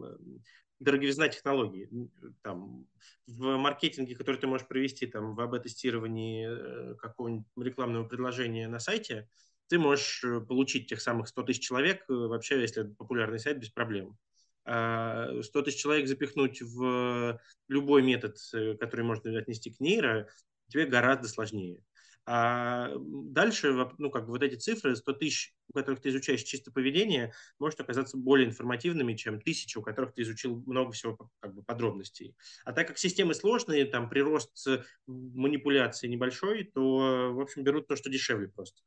дороговизна технологий. Там, в маркетинге, который ты можешь провести там, в АБ-тестировании э, какого-нибудь рекламного предложения на сайте, ты можешь э, получить тех самых 100 тысяч человек, э, вообще, если это популярный сайт, без проблем. 100 а, тысяч человек запихнуть в любой метод, который можно отнести к нейро, тебе гораздо сложнее. А дальше, ну, как бы вот эти цифры, 100 тысяч, у которых ты изучаешь чисто поведение, может оказаться более информативными, чем тысячи, у которых ты изучил много всего как бы, подробностей. А так как системы сложные, там прирост манипуляции небольшой, то, в общем, берут то, что дешевле просто.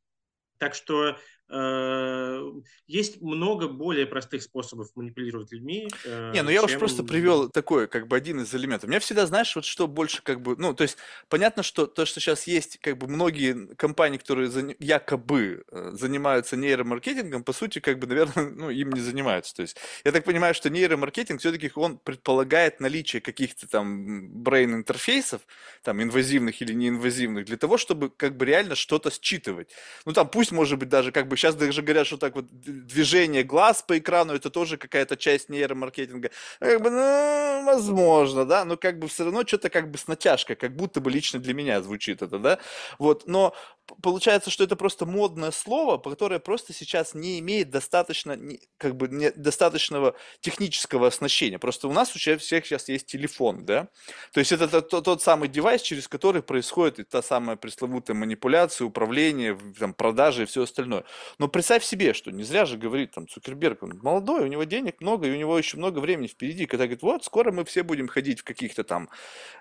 Так что Э, есть много более простых способов манипулировать людьми. Э, не, ну я чем... уж просто привел такой, как бы один из элементов. Меня всегда, знаешь, вот что больше как бы, ну, то есть понятно, что то, что сейчас есть, как бы многие компании, которые за... якобы э, занимаются нейромаркетингом, по сути, как бы, наверное, [LAUGHS] ну, им не занимаются. То есть я так понимаю, что нейромаркетинг все-таки он предполагает наличие каких-то там брейн-интерфейсов, там инвазивных или неинвазивных, для того, чтобы как бы реально что-то считывать. Ну, там пусть, может быть, даже как бы сейчас даже говорят, что так вот движение глаз по экрану, это тоже какая-то часть нейромаркетинга. Как бы, ну, возможно, да, но как бы все равно что-то как бы с натяжкой, как будто бы лично для меня звучит это, да. Вот, но получается, что это просто модное слово, которое просто сейчас не имеет достаточно, как бы, не, достаточного технического оснащения. Просто у нас у всех сейчас есть телефон, да. То есть это тот, тот самый девайс, через который происходит и та самая пресловутая манипуляция, управление, там, продажи и все остальное. Но представь себе, что не зря же говорит там Цукерберг, он молодой, у него денег много, и у него еще много времени впереди, когда говорит, вот, скоро мы все будем ходить в каких-то там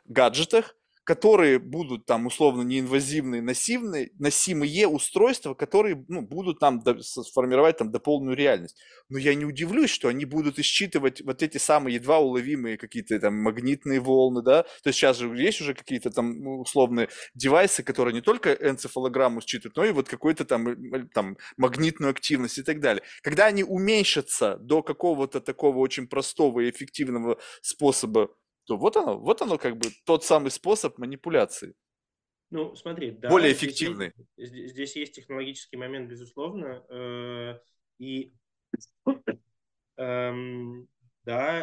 гаджетах, которые будут там условно неинвазивные, носивные, носимые устройства, которые ну, будут нам до, сформировать там дополненную реальность. Но я не удивлюсь, что они будут исчитывать вот эти самые едва уловимые какие-то там магнитные волны, да, то есть сейчас же есть уже какие-то там ну, условные девайсы, которые не только энцефалограмму считывают, но и вот какую-то там, э, там магнитную активность и так далее. Когда они уменьшатся до какого-то такого очень простого и эффективного способа то вот оно, вот оно как бы тот самый способ манипуляции. Ну, смотри, да. Более эффективный. Здесь, здесь есть технологический момент, безусловно. Э, и [COUGHS] эм, да,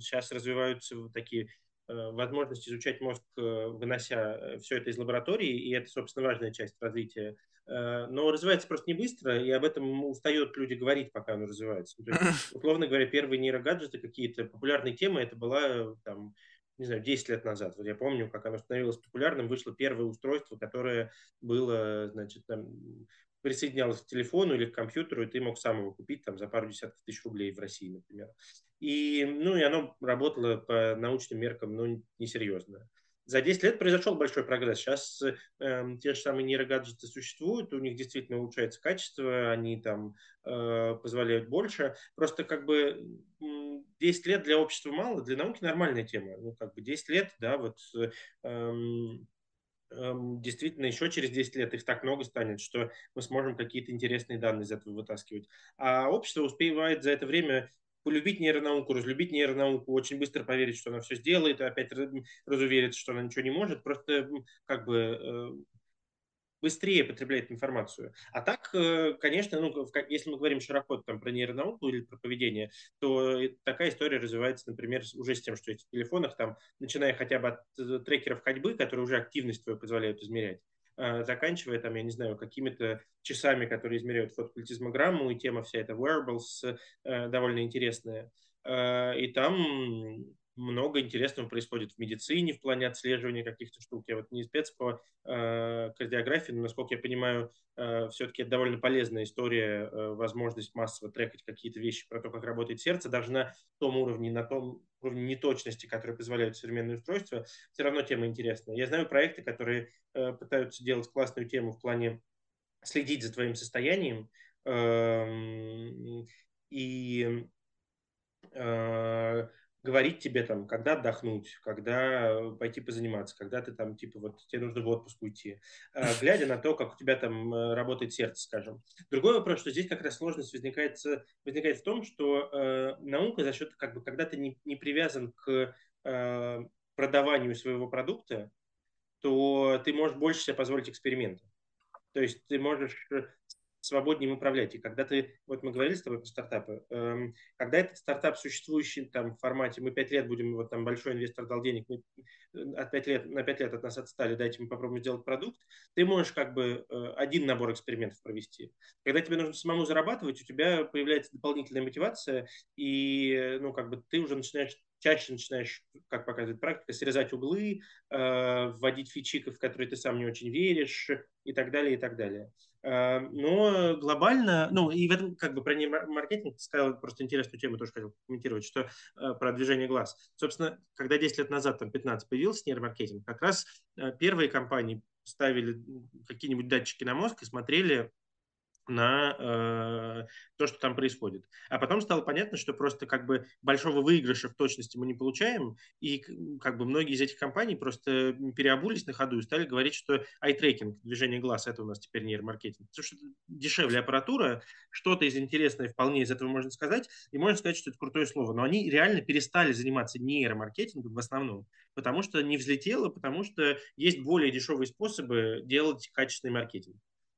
сейчас эм, развиваются такие э, возможности изучать мозг, э, вынося все это из лаборатории, и это, собственно, важная часть развития Э, но развивается просто не быстро, и об этом устают люди говорить, пока оно развивается. Ну, то есть, [LAUGHS] условно говоря, первые нейрогаджеты, какие-то популярные темы, это была э, там, не знаю, 10 лет назад. Вот я помню, как оно становилось популярным, вышло первое устройство, которое было, значит, там, присоединялось к телефону или к компьютеру, и ты мог сам его купить там, за пару десятков тысяч рублей в России, например. И, ну, и оно работало по научным меркам, ну, несерьезно. За 10 лет произошел большой прогресс. Сейчас э, те же самые нейрогаджеты существуют, у них действительно улучшается качество, они там э, позволяют больше. Просто как бы 10 лет для общества мало, для науки нормальная тема. Ну, как бы 10 лет, да, вот э, действительно еще через 10 лет их так много станет, что мы сможем какие-то интересные данные из этого вытаскивать. А общество успевает за это время полюбить нейронауку, разлюбить нейронауку, очень быстро поверить, что она все сделает, и опять разувериться, что она ничего не может, просто как бы э, быстрее потребляет информацию. А так, э, конечно, ну, если мы говорим широко там, про нейронауку или про поведение, то э, такая история развивается, например, уже с тем, что есть в телефонах, там, начиная хотя бы от трекеров ходьбы, которые уже активность твою позволяют измерять, Э, заканчивая, там, я не знаю, какими-то часами, которые измеряют фотокультизмограмму, и тема вся эта wearables э, довольно интересная. Э, и там много интересного происходит в медицине в плане отслеживания каких-то штук. Я вот не спец по э, а, кардиографии, но, насколько я понимаю, э, а, все-таки это довольно полезная история, э, возможность массово трекать какие-то вещи про то, как работает сердце, даже на том уровне, на том уровне неточности, который позволяют современные устройства, все равно тема интересная. Я знаю проекты, которые э, пытаются делать классную тему в плане следить за твоим состоянием, э, и э, говорить тебе там, когда отдохнуть, когда пойти позаниматься, когда ты там, типа, вот тебе нужно в отпуск уйти, э, глядя на то, как у тебя там э, работает сердце, скажем. Другой вопрос, что здесь как раз сложность возникает, возникает в том, что э, наука за счет, как бы, когда ты не, не привязан к э, продаванию своего продукта, то ты можешь больше себе позволить эксперименты. То есть ты можешь э, свободнее им управлять. И когда ты, вот мы говорили с тобой про стартапы, эм, когда этот стартап существующий там в формате, мы пять лет будем, вот там большой инвестор дал денег, мы э, от 5 лет, на пять лет от нас отстали, дайте мы попробуем сделать продукт, ты можешь как бы э, один набор экспериментов провести. Когда тебе нужно самому зарабатывать, у тебя появляется дополнительная мотивация, и, э, ну, как бы ты уже начинаешь чаще начинаешь, как показывает практика, срезать углы, э, вводить фичи, в которые ты сам не очень веришь и так далее, и так далее. Э, но глобально, ну и в этом как бы про маркетинг сказал просто интересную тему, тоже хотел комментировать, что э, про движение глаз. Собственно, когда 10 лет назад, там 15 появился нейромаркетинг, как раз первые компании ставили какие-нибудь датчики на мозг и смотрели, на э, то, что там происходит. А потом стало понятно, что просто как бы большого выигрыша в точности мы не получаем, и как бы многие из этих компаний просто переобулись на ходу и стали говорить, что айтрекинг, движение глаз, это у нас теперь нейромаркетинг. Потому что дешевле аппаратура, что-то из интересного вполне из этого можно сказать, и можно сказать, что это крутое слово. Но они реально перестали заниматься нейромаркетингом в основном, потому что не взлетело, потому что есть более дешевые способы делать качественный маркетинг.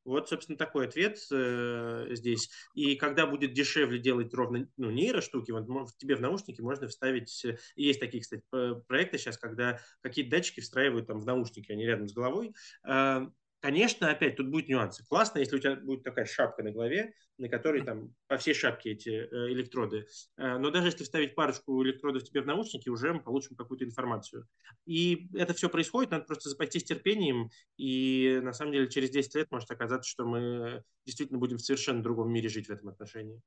Вот, собственно, такой ответ э, здесь. И когда будет дешевле делать ровно ну, нейроштуки, вот, тебе в наушники можно вставить... Э, есть такие, кстати, проекты сейчас, когда какие-то датчики встраивают там в наушники, они рядом с головой. Э, Конечно, опять тут будут нюансы. Классно, если у тебя будет такая шапка на голове, на которой там по всей шапке эти э, электроды. Э, но даже если вставить парочку электродов тебе в наушники, уже мы получим какую-то информацию. И это все происходит, надо просто запастись терпением, и на самом деле через 10 лет может оказаться, что мы э, действительно будем в совершенно другом мире жить в этом отношении.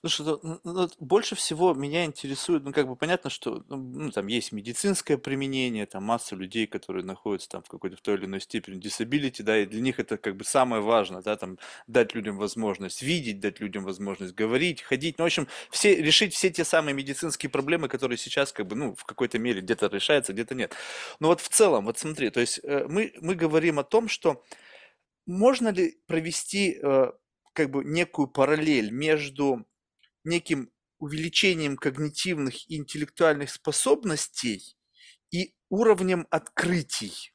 Слушай, ну, ну, больше всего меня интересует, ну, как бы понятно, что ну, там есть медицинское применение, там масса людей, которые находятся там в какой-то в той или иной степени disability, да, и для них это как бы самое важное, да, там дать людям возможность видеть, дать людям возможность говорить, ходить, ну, в общем, все, решить все те самые медицинские проблемы, которые сейчас как бы, ну, в какой-то мере где-то решаются, где-то нет. Но вот в целом, вот смотри, то есть э, мы, мы говорим о том, что можно ли провести э, как бы некую параллель между неким увеличением когнитивных и интеллектуальных способностей и уровнем открытий.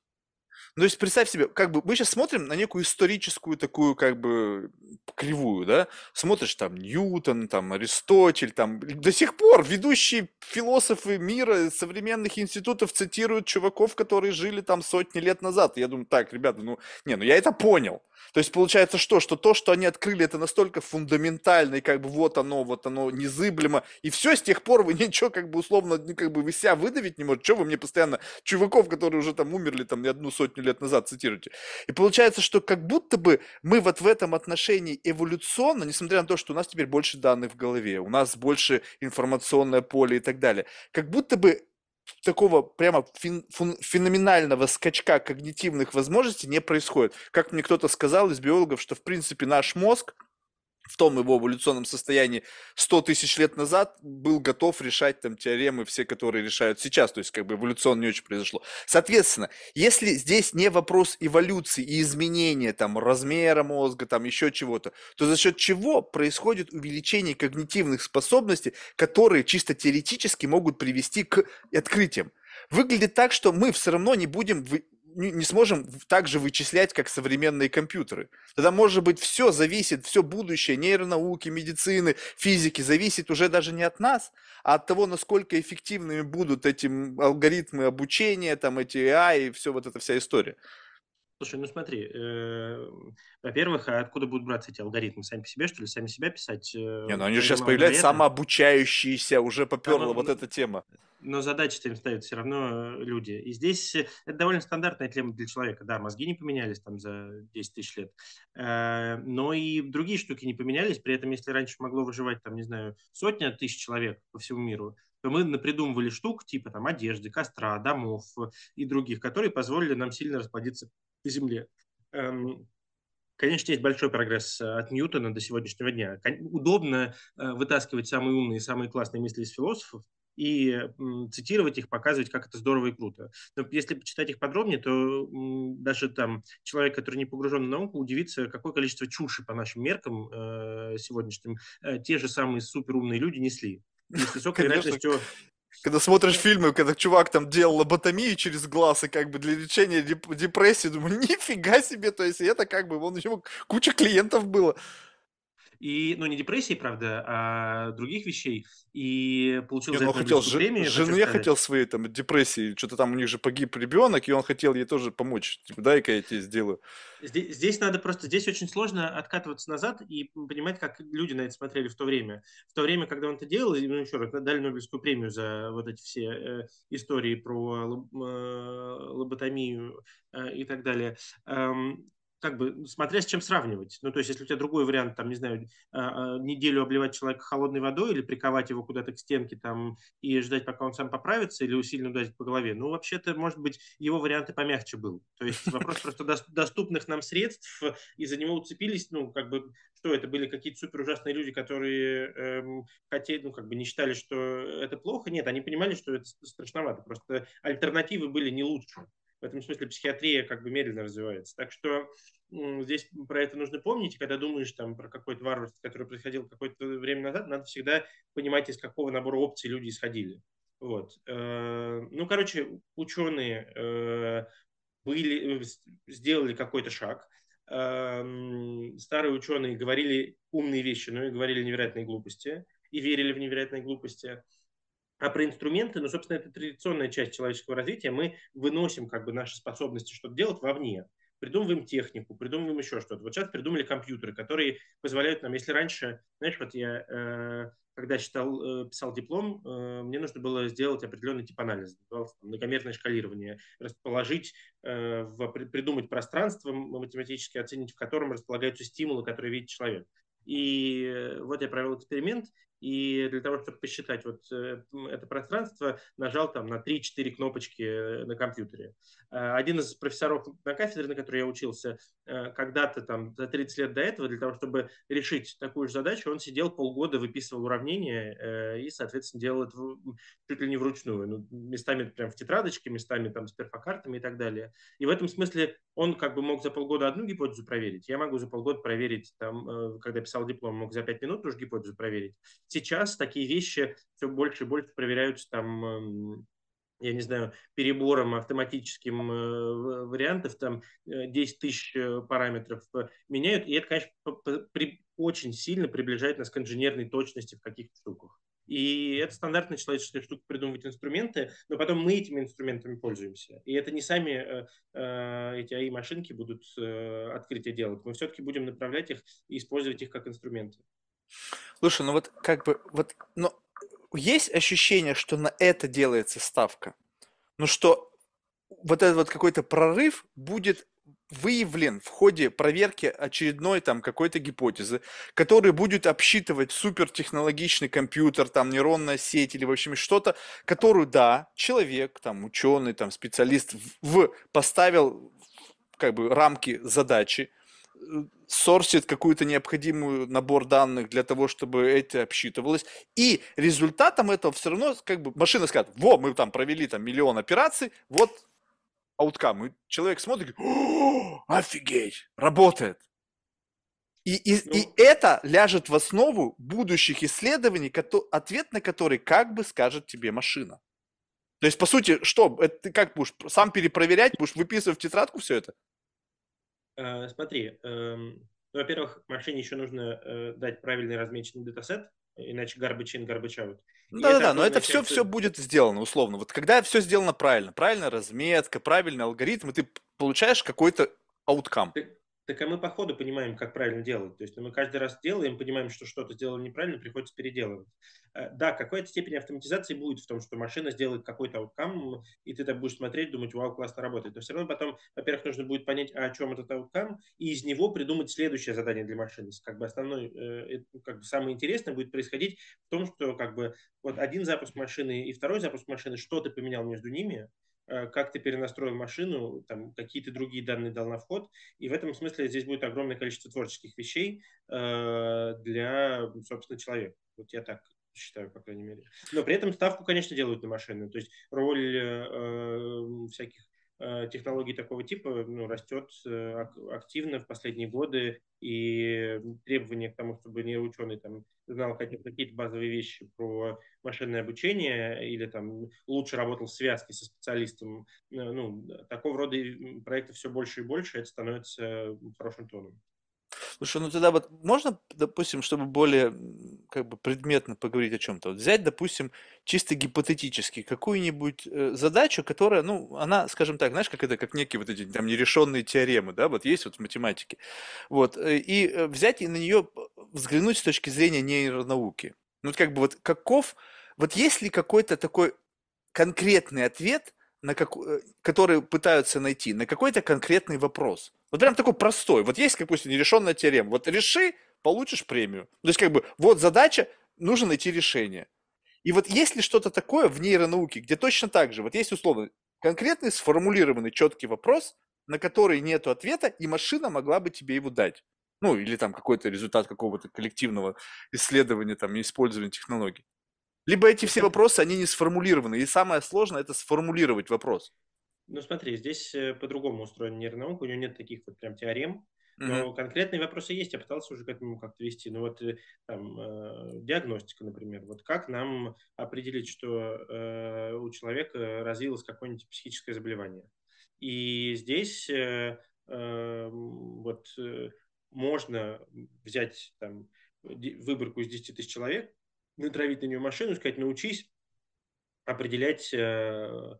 Ну, то есть представь себе, как бы мы сейчас смотрим на некую историческую такую как бы кривую, да, смотришь там Ньютон, там Аристотель, там до сих пор ведущие философы мира современных институтов цитируют чуваков, которые жили там сотни лет назад. Я думаю, так, ребята, ну, не, ну я это понял. То есть получается что? Что то, что они открыли, это настолько фундаментально, и как бы вот оно, вот оно незыблемо, и все, с тех пор вы [LAUGHS] ничего как бы условно, ну, как бы вы себя выдавить не можете, что вы мне постоянно чуваков, которые уже там умерли там не одну сотню лет назад цитируете. И получается, что как будто бы мы вот в этом отношении эволюционно, несмотря на то, что у нас теперь больше данных в голове, у нас больше информационное поле и так далее, как будто бы такого прямо феноменального скачка когнитивных возможностей не происходит. Как мне кто-то сказал из биологов, что в принципе наш мозг в том его эволюционном состоянии 100 тысяч лет назад был готов решать там теоремы все, которые решают сейчас. То есть как бы эволюционно не очень произошло. Соответственно, если здесь не вопрос эволюции и изменения там размера мозга, там еще чего-то, то за счет чего происходит увеличение когнитивных способностей, которые чисто теоретически могут привести к открытиям. Выглядит так, что мы все равно не будем не не сможем так же вычислять, как современные компьютеры. Тогда, может быть, все зависит, все будущее нейронауки, медицины, физики зависит уже даже не от нас, а от того, насколько эффективными будут эти алгоритмы обучения, там эти AI и все вот эта вся история. Слушай, ну смотри, э, во-первых, а откуда будут браться эти алгоритмы? Сами по себе, что ли, сами себя писать? Э, не, ну они же сейчас появляются самообучающиеся, уже поперла а, вот но, эта тема. Но задачи-то им ставят все равно э, люди. И здесь э, это довольно стандартная тема для человека. Да, мозги не поменялись там за 10 тысяч лет, э, но и другие штуки не поменялись. При этом, если раньше могло выживать, там, не знаю, сотня тысяч человек по всему миру, то мы напридумывали штук типа там одежды, костра, домов э, и других, которые позволили нам сильно расплодиться по земле. Эм, конечно, есть большой прогресс э, от Ньютона до сегодняшнего дня. Удобно э, вытаскивать самые умные, самые классные мысли из философов, и цитировать их, показывать, как это здорово и круто. Но если почитать их подробнее, то даже там человек, который не погружен в науку, удивится, какое количество чуши по нашим меркам сегодняшним те же самые суперумные люди несли с высокой Конечно. когда смотришь фильмы, когда чувак там делал лоботомию через глаз и как бы для лечения деп- депрессии, думаю, [LAUGHS] нифига себе, то есть это как бы, он у него куча клиентов было и, ну, не депрессии, правда, а других вещей, и получил не, за ну, это хотел ж... премию. Жене хотел свои, там депрессии, что-то там у них же погиб ребенок, и он хотел ей тоже помочь, типа, дай-ка я тебе сделаю. Здесь, здесь надо просто, здесь очень сложно откатываться назад и понимать, как люди на это смотрели в то время. В то время, когда он это делал, ну, еще раз, дали Нобелевскую премию за вот эти все э, истории про лоб, э, лоботомию э, и так далее. Эм, как бы, ну, смотря с чем сравнивать. Ну, то есть, если у тебя другой вариант, там, не знаю, а, а, неделю обливать человека холодной водой или приковать его куда-то к стенке там и ждать, пока он сам поправится или усиленно ударить по голове, ну, вообще-то, может быть, его варианты помягче был. То есть, вопрос просто доступных нам средств, и за него уцепились, ну, как бы, что это были какие-то супер ужасные люди, которые эм, хотели, ну, как бы не считали, что это плохо. Нет, они понимали, что это страшновато. Просто альтернативы были не лучше. В этом смысле психиатрия как бы медленно развивается. Так что здесь про это нужно помнить, и когда думаешь там про какой то варварство, которое происходило какое-то время назад, надо всегда понимать, из какого набора опций люди исходили. Вот. Э, ну, короче, ученые э, были, э, сделали какой-то шаг. Старые ученые говорили умные вещи, но и говорили невероятные глупости и верили в невероятные глупости. А про инструменты, ну, собственно, это традиционная часть человеческого развития. Мы выносим как бы наши способности что-то делать вовне. Придумываем технику, придумываем еще что-то. Вот сейчас придумали компьютеры, которые позволяют нам, если раньше, знаешь, вот я э, когда считал, э, писал диплом, э, мне нужно было сделать определенный тип анализа, многомерное шкалирование, расположить, э, придумать пространство математически, оценить, в котором располагаются стимулы, которые видит человек. И вот я провел эксперимент, и для того, чтобы посчитать вот э, это пространство, нажал там на 3-4 кнопочки э, на компьютере. Э, один из профессоров на кафедре, на которой я учился, когда-то там за 30 лет до этого, для того, чтобы решить такую же задачу, он сидел полгода, выписывал уравнения и, соответственно, делал это чуть ли не вручную. Ну, местами прям в тетрадочке, местами там с перфокартами и так далее. И в этом смысле он как бы мог за полгода одну гипотезу проверить, я могу за полгода проверить, там, когда писал диплом, мог за 5 минут уже гипотезу проверить сейчас такие вещи все больше и больше проверяются там эм, я не знаю, перебором автоматическим э, вариантов, там 10 э, тысяч э, параметров меняют, и это, конечно, очень сильно приближает нас к инженерной точности в каких-то штуках. И это стандартная человеческая штука придумывать инструменты, но потом мы этими инструментами пользуемся. И это не сами э, эти AI-машинки будут э, открытие делать. Мы все-таки будем направлять их и использовать их как инструменты. Слушай, ну вот как бы, вот, ну, есть ощущение, что на это делается ставка? Ну что вот этот вот какой-то прорыв будет выявлен в ходе проверки очередной там какой-то гипотезы, который будет обсчитывать супертехнологичный компьютер, там нейронная сеть или, в общем, что-то, которую, да, человек, там, ученый, там, специалист в, в поставил как бы рамки задачи, сорсит какую-то необходимую набор данных для того, чтобы это обсчитывалось. И результатом этого все равно, как бы, машина скажет, во, мы там провели там миллион операций, вот ауткам. И человек смотрит, говорит, офигеть, работает. И, и, ну... и это ляжет в основу будущих исследований, ответ на которые как бы скажет тебе машина. То есть, по сути, что, это ты как будешь, сам перепроверять, будешь выписывать в тетрадку все это? Э, смотри, эм, ну, во-первых, машине еще нужно э, дать правильный размеченный датасет, иначе garbage in, garbage out. Да-да-да, но это все, все будет сделано условно. Вот когда все сделано правильно, правильная разметка, правильный алгоритм, и ты получаешь какой-то outcome. Ты, так а мы по ходу понимаем, как правильно делать. То есть ну, мы каждый раз делаем, понимаем, что что-то сделали неправильно, приходится переделывать. Э, да, какой то степень автоматизации будет в том, что машина сделает какой-то ауткам, и ты так будешь смотреть, думать, вау, классно работает. Но все равно потом, во-первых, нужно будет понять, о чем этот ауткам, и из него придумать следующее задание для машины. Как бы основной, э, как бы самое интересное будет происходить в том, что как бы вот один запуск машины и второй запуск машины, что ты поменял между ними, Э, как ты перенастроил машину, там, какие ты другие данные дал на вход. И в этом смысле здесь будет огромное количество творческих вещей э, для, собственно, человека. Вот я так считаю, по крайней мере. Но при этом ставку, конечно, делают на машины. То есть роль э, всяких э, технологий такого типа ну, растет э, активно в последние годы, и требования к тому, чтобы не ученый там знал хотя бы какие-то базовые вещи про машинное обучение или там лучше работал в связке со специалистом. Э, ну, такого рода проекты все больше и больше, это становится э, хорошим тоном. Слушай, ну тогда вот можно, допустим, чтобы более как бы предметно поговорить о чем-то, вот взять, допустим, чисто гипотетически какую-нибудь э, задачу, которая, ну, она, скажем так, знаешь, как это, как некие вот эти там нерешенные теоремы, да, вот есть вот в математике, вот, э, и э, взять и на нее э, взглянуть с точки зрения нейронауки. Ну, вот как бы вот каков, вот есть ли какой-то такой конкретный ответ, на как, который пытаются найти, на какой-то конкретный вопрос – вот прям такой простой. Вот есть, допустим, нерешенная теорема. Вот реши, получишь премию. То есть как бы вот задача, нужно найти решение. И вот есть ли что-то такое в нейронауке, где точно так же, вот есть условно конкретный сформулированный четкий вопрос, на который нет ответа, и машина могла бы тебе его дать. Ну, или там какой-то результат какого-то коллективного исследования, там, использования технологий. Либо эти все вопросы, они не сформулированы. И самое сложное – это сформулировать вопрос. Ну, смотри, здесь э, по-другому устроена нейронаука, у нее нет таких вот прям теорем, но mm-hmm. конкретные вопросы есть, я пытался уже к этому как-то вести. Ну вот э, там э, диагностика, например, вот как нам определить, что э, у человека развилось какое-нибудь психическое заболевание? И здесь э, э, вот э, можно взять там выборку из 10 тысяч человек, натравить на нее машину, сказать, научись определять э,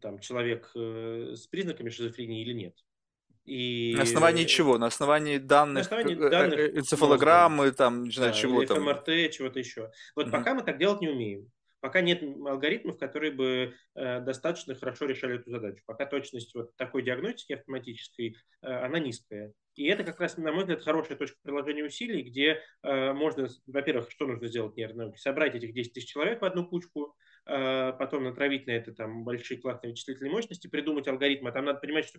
там человек э, с признаками шизофрении или нет. И... На основании чего? На основании данных, на основании э, э, данных энцефалограммы, мозга. там, не знаю, да, чего или там. МРТ, чего-то еще. Вот mm пока мы так делать не умеем. Пока нет алгоритмов, которые бы достаточно хорошо решали эту задачу. Пока точность вот такой диагностики автоматической, она низкая. И это как раз, на мой взгляд, хорошая точка приложения усилий, где э, можно, во-первых, что нужно сделать нейронауке? Собрать этих 10 тысяч человек в одну кучку, а, потом натравить на это там большие классные вычислительные мощности, придумать алгоритмы, а там надо понимать, что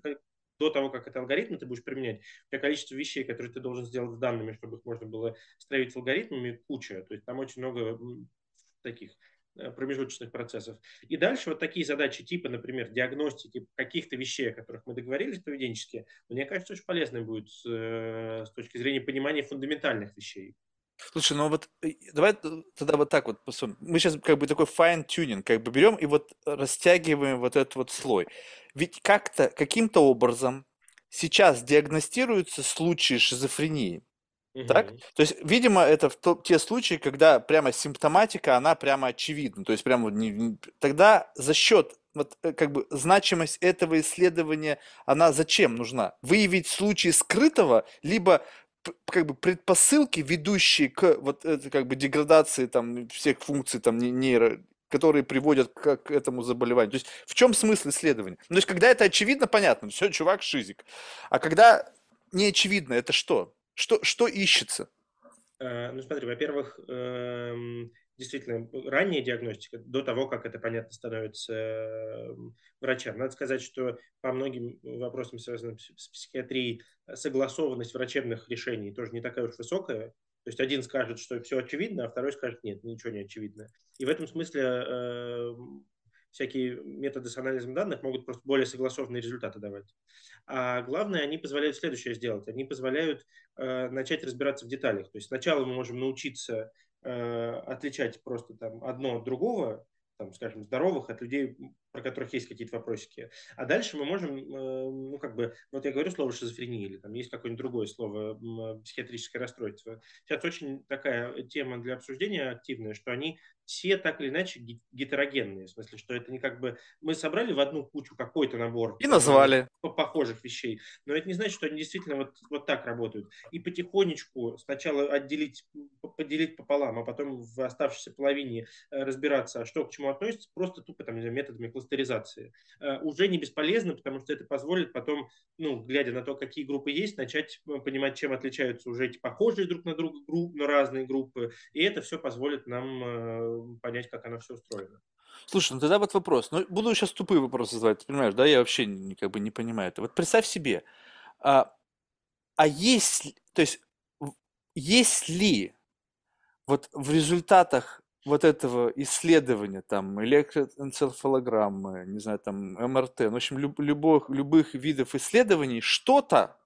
до того, как это алгоритм ты будешь применять, у тебя количество вещей, которые ты должен сделать с данными, чтобы их можно было строить с алгоритмами, куча. То есть там очень много таких э, промежуточных процессов. И дальше вот такие задачи типа, например, диагностики каких-то вещей, о которых мы договорились поведенчески, мне кажется, очень полезны будет с, э, с точки зрения понимания фундаментальных вещей. Слушай, ну вот э, давай тогда вот так вот посмотрим. Мы сейчас как бы такой файн-тюнинг, как бы берем и вот растягиваем вот этот вот слой. Ведь как-то, каким-то образом сейчас диагностируются случаи шизофрении. Угу. Так? То есть, видимо, это в то, те случаи, когда прямо симптоматика, она прямо очевидна. То есть, прямо не, не, тогда за счет вот э, как бы значимость этого исследования, она зачем нужна? Выявить случаи скрытого, либо как бы предпосылки, ведущие к вот это как бы деградации там всех функций там нейро, которые приводят к, к этому заболеванию. То есть в чем смысл исследования? Ну, то есть когда это очевидно, понятно, все, чувак шизик. А когда не очевидно, это что? Что, что ищется? Э, ну, смотри, во-первых, эм, действительно э, ранняя диагностика, до того, как это понятно становится э, врачам. Надо сказать, что по многим вопросам, связанным с психиатрией, э, согласованность врачебных решений тоже не такая уж высокая. То есть один скажет, что все очевидно, а второй скажет, нет, ничего не очевидно. И в этом смысле э, всякие методы с анализом данных могут просто более согласованные результаты давать. А главное, они позволяют следующее сделать. Они позволяют э, начать разбираться в деталях. То есть сначала мы можем научиться Э, отличать просто там одно от другого, там, скажем, здоровых от людей про которых есть какие-то вопросики. А дальше мы можем, э, ну, как бы, вот я говорю слово шизофрения или там есть какое-нибудь другое слово, э, психиатрическое расстройство. Сейчас очень такая тема для обсуждения активная, что они все так или иначе гетерогенные, в смысле, что это не как бы... Мы собрали в одну кучу какой-то набор... И назвали. Э, похожих вещей, но это не значит, что они действительно вот, вот так работают. И потихонечку сначала отделить, поделить пополам, а потом в оставшейся половине разбираться, а что к чему относится, просто тупо там, методами класс кластеризации, э, уже не бесполезно, потому что это позволит потом, ну, глядя на то, какие группы есть, начать э, понимать, чем отличаются уже эти похожие друг на друга группы, на разные группы, и это все позволит нам э, понять, как оно все устроено. Слушай, ну тогда вот вопрос. Ну, буду сейчас тупые вопросы задавать, ты понимаешь, да? Я вообще как бы не понимаю это. Вот представь себе, а, а есть, то есть, есть ли вот в результатах вот этого исследования, там, электроэнцефалограммы, не знаю, там, МРТ, ну, в общем, люб, любых, любых видов исследований, что-то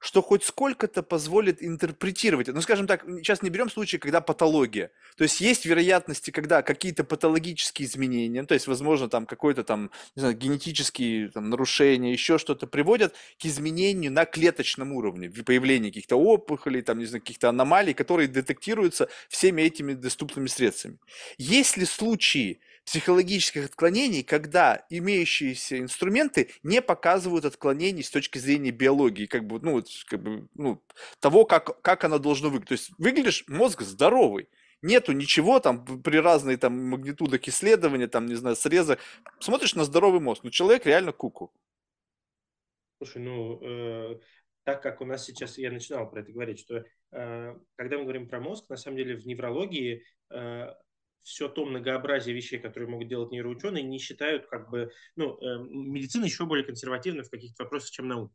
что хоть сколько-то позволит интерпретировать. Ну, скажем так, сейчас не берем случай, когда патология. То есть есть вероятности, когда какие-то патологические изменения, ну, то есть, возможно, там какой-то там, не знаю, генетические там, нарушения, еще что-то приводят к изменению на клеточном уровне, появлению каких-то опухолей, там, не знаю, каких-то аномалий, которые детектируются всеми этими доступными средствами. Есть ли случаи, психологических отклонений, когда имеющиеся инструменты не показывают отклонений с точки зрения биологии, как бы, ну, как бы, ну того, как, как оно должно выглядеть. То есть выглядишь, мозг здоровый, нету ничего там при разной там магнитудах исследования, там, не знаю, среза. Смотришь на здоровый мозг, ну, человек реально куку. Слушай, ну, э, так как у нас сейчас, я начинал про это говорить, что э, когда мы говорим про мозг, на самом деле в неврологии э, все то многообразие вещей, которые могут делать нейроученые, не считают как бы... Ну, э, медицина еще более консервативна в каких-то вопросах, чем наука.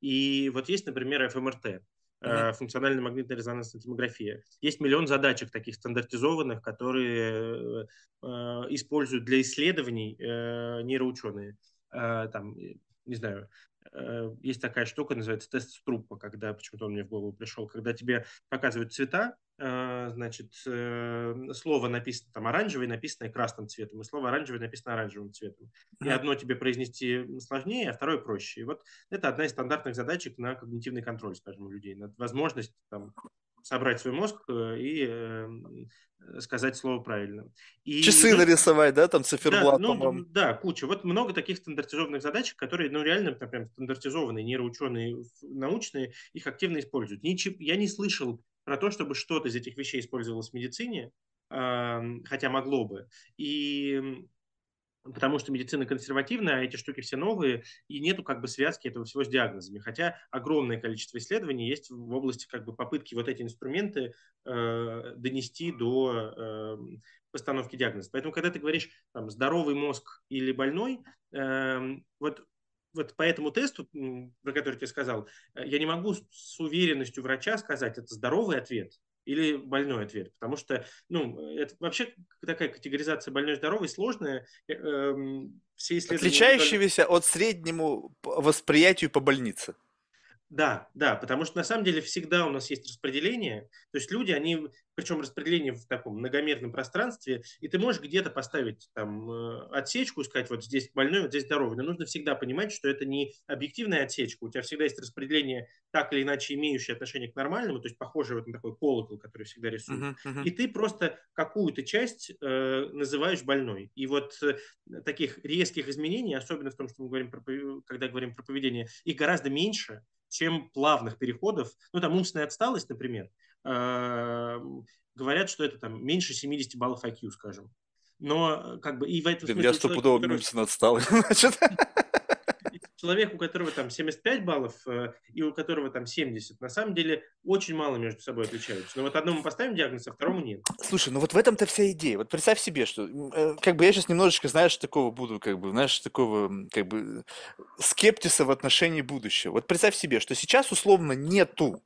И вот есть, например, ФМРТ, эм hmm э, функциональная магнитная резонансная томография. Есть миллион задачек таких стандартизованных, которые э, э используют для исследований э, нейроученые. Э, там, э, не знаю, есть такая штука, называется тест Струппа, когда, почему-то он мне в голову пришел, когда тебе показывают цвета, а, значит, эм, слово написано там оранжевый, написанное красным цветом, и слово оранжевый написано оранжевым цветом. И одно тебе произнести сложнее, а второе проще. И вот это одна из стандартных задачек на когнитивный контроль, скажем, у людей, на возможность там, собрать свой мозг э, и эм, э, сказать слово правильно. И, Часы ну нарисовать, да, там циферблат, да, ну, Да, куча. Вот много таких стандартизованных задачек, которые, ну, реально, там, стандартизованные, нейроученые, научные, их активно используют. Ничего, я не слышал про то, чтобы что-то из этих вещей использовалось в медицине, хотя могло бы. И потому что медицина консервативная, а эти штуки все новые, и нету как бы связки этого всего с диагнозами. Хотя огромное количество исследований есть в области как бы попытки вот эти инструменты э, донести до э, постановки диагноза. Поэтому, когда ты говоришь там, здоровый мозг или больной, э, вот вот по этому тесту, про который я сказал, э, я не могу с уверенностью врача сказать, это здоровый ответ или больной ответ, потому что, ну, э, это вообще такая категоризация больной-здоровый сложная. Э, эм, все исследования... отличающиеся от среднему восприятию по больнице. Да, да, потому что на самом деле всегда у нас есть распределение, то есть люди, они, причем распределение в таком многомерном пространстве, и ты можешь где-то поставить там э, отсечку сказать, вот здесь больной, вот здесь здоровый, но нужно всегда понимать, что это не объективная отсечка, у тебя всегда есть распределение так или иначе имеющее отношение к нормальному, то есть похожее вот на такой колокол, который всегда рисуют, uh-huh, uh-huh. и ты просто какую-то часть э, называешь больной, и вот э, таких резких изменений, особенно в том, что мы говорим про, когда говорим про поведение, их гораздо меньше, чем плавных переходов. Ну, там умственная отсталость, например, а, говорят, что это там меньше 70 баллов IQ, скажем. Но э, как бы и в этом Блин, смысле... Я стопудово который... умственно отстал, [LAUGHS] значит человек, у которого там 75 баллов э, и у которого там 70, на самом деле очень мало между собой отличаются. Но ну, вот одному поставим диагноз, а второму нет. Слушай, ну вот в этом-то вся идея. Вот представь себе, что э, как бы я сейчас немножечко, знаешь, такого буду, как бы, знаешь, такого как бы скептиса в отношении будущего. Вот представь себе, что сейчас условно нету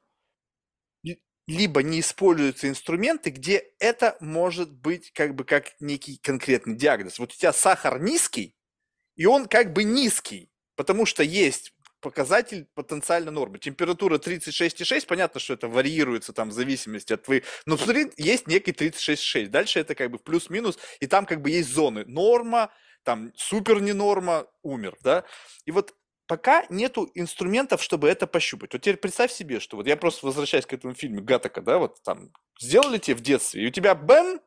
либо не используются инструменты, где это может быть как бы как некий конкретный диагноз. Вот у тебя сахар низкий, и он как бы низкий. Потому что есть показатель потенциально нормы. Температура 36,6, понятно, что это варьируется там в зависимости от вы. Но смотри, есть некий 36,6. Дальше это как бы плюс-минус, и там как бы есть зоны. Норма, там супер не норма, умер, да? И вот пока нету инструментов, чтобы это пощупать. Вот теперь представь себе, что вот я просто возвращаюсь к этому фильму Гатака, да, вот там сделали тебе в детстве, и у тебя бэм,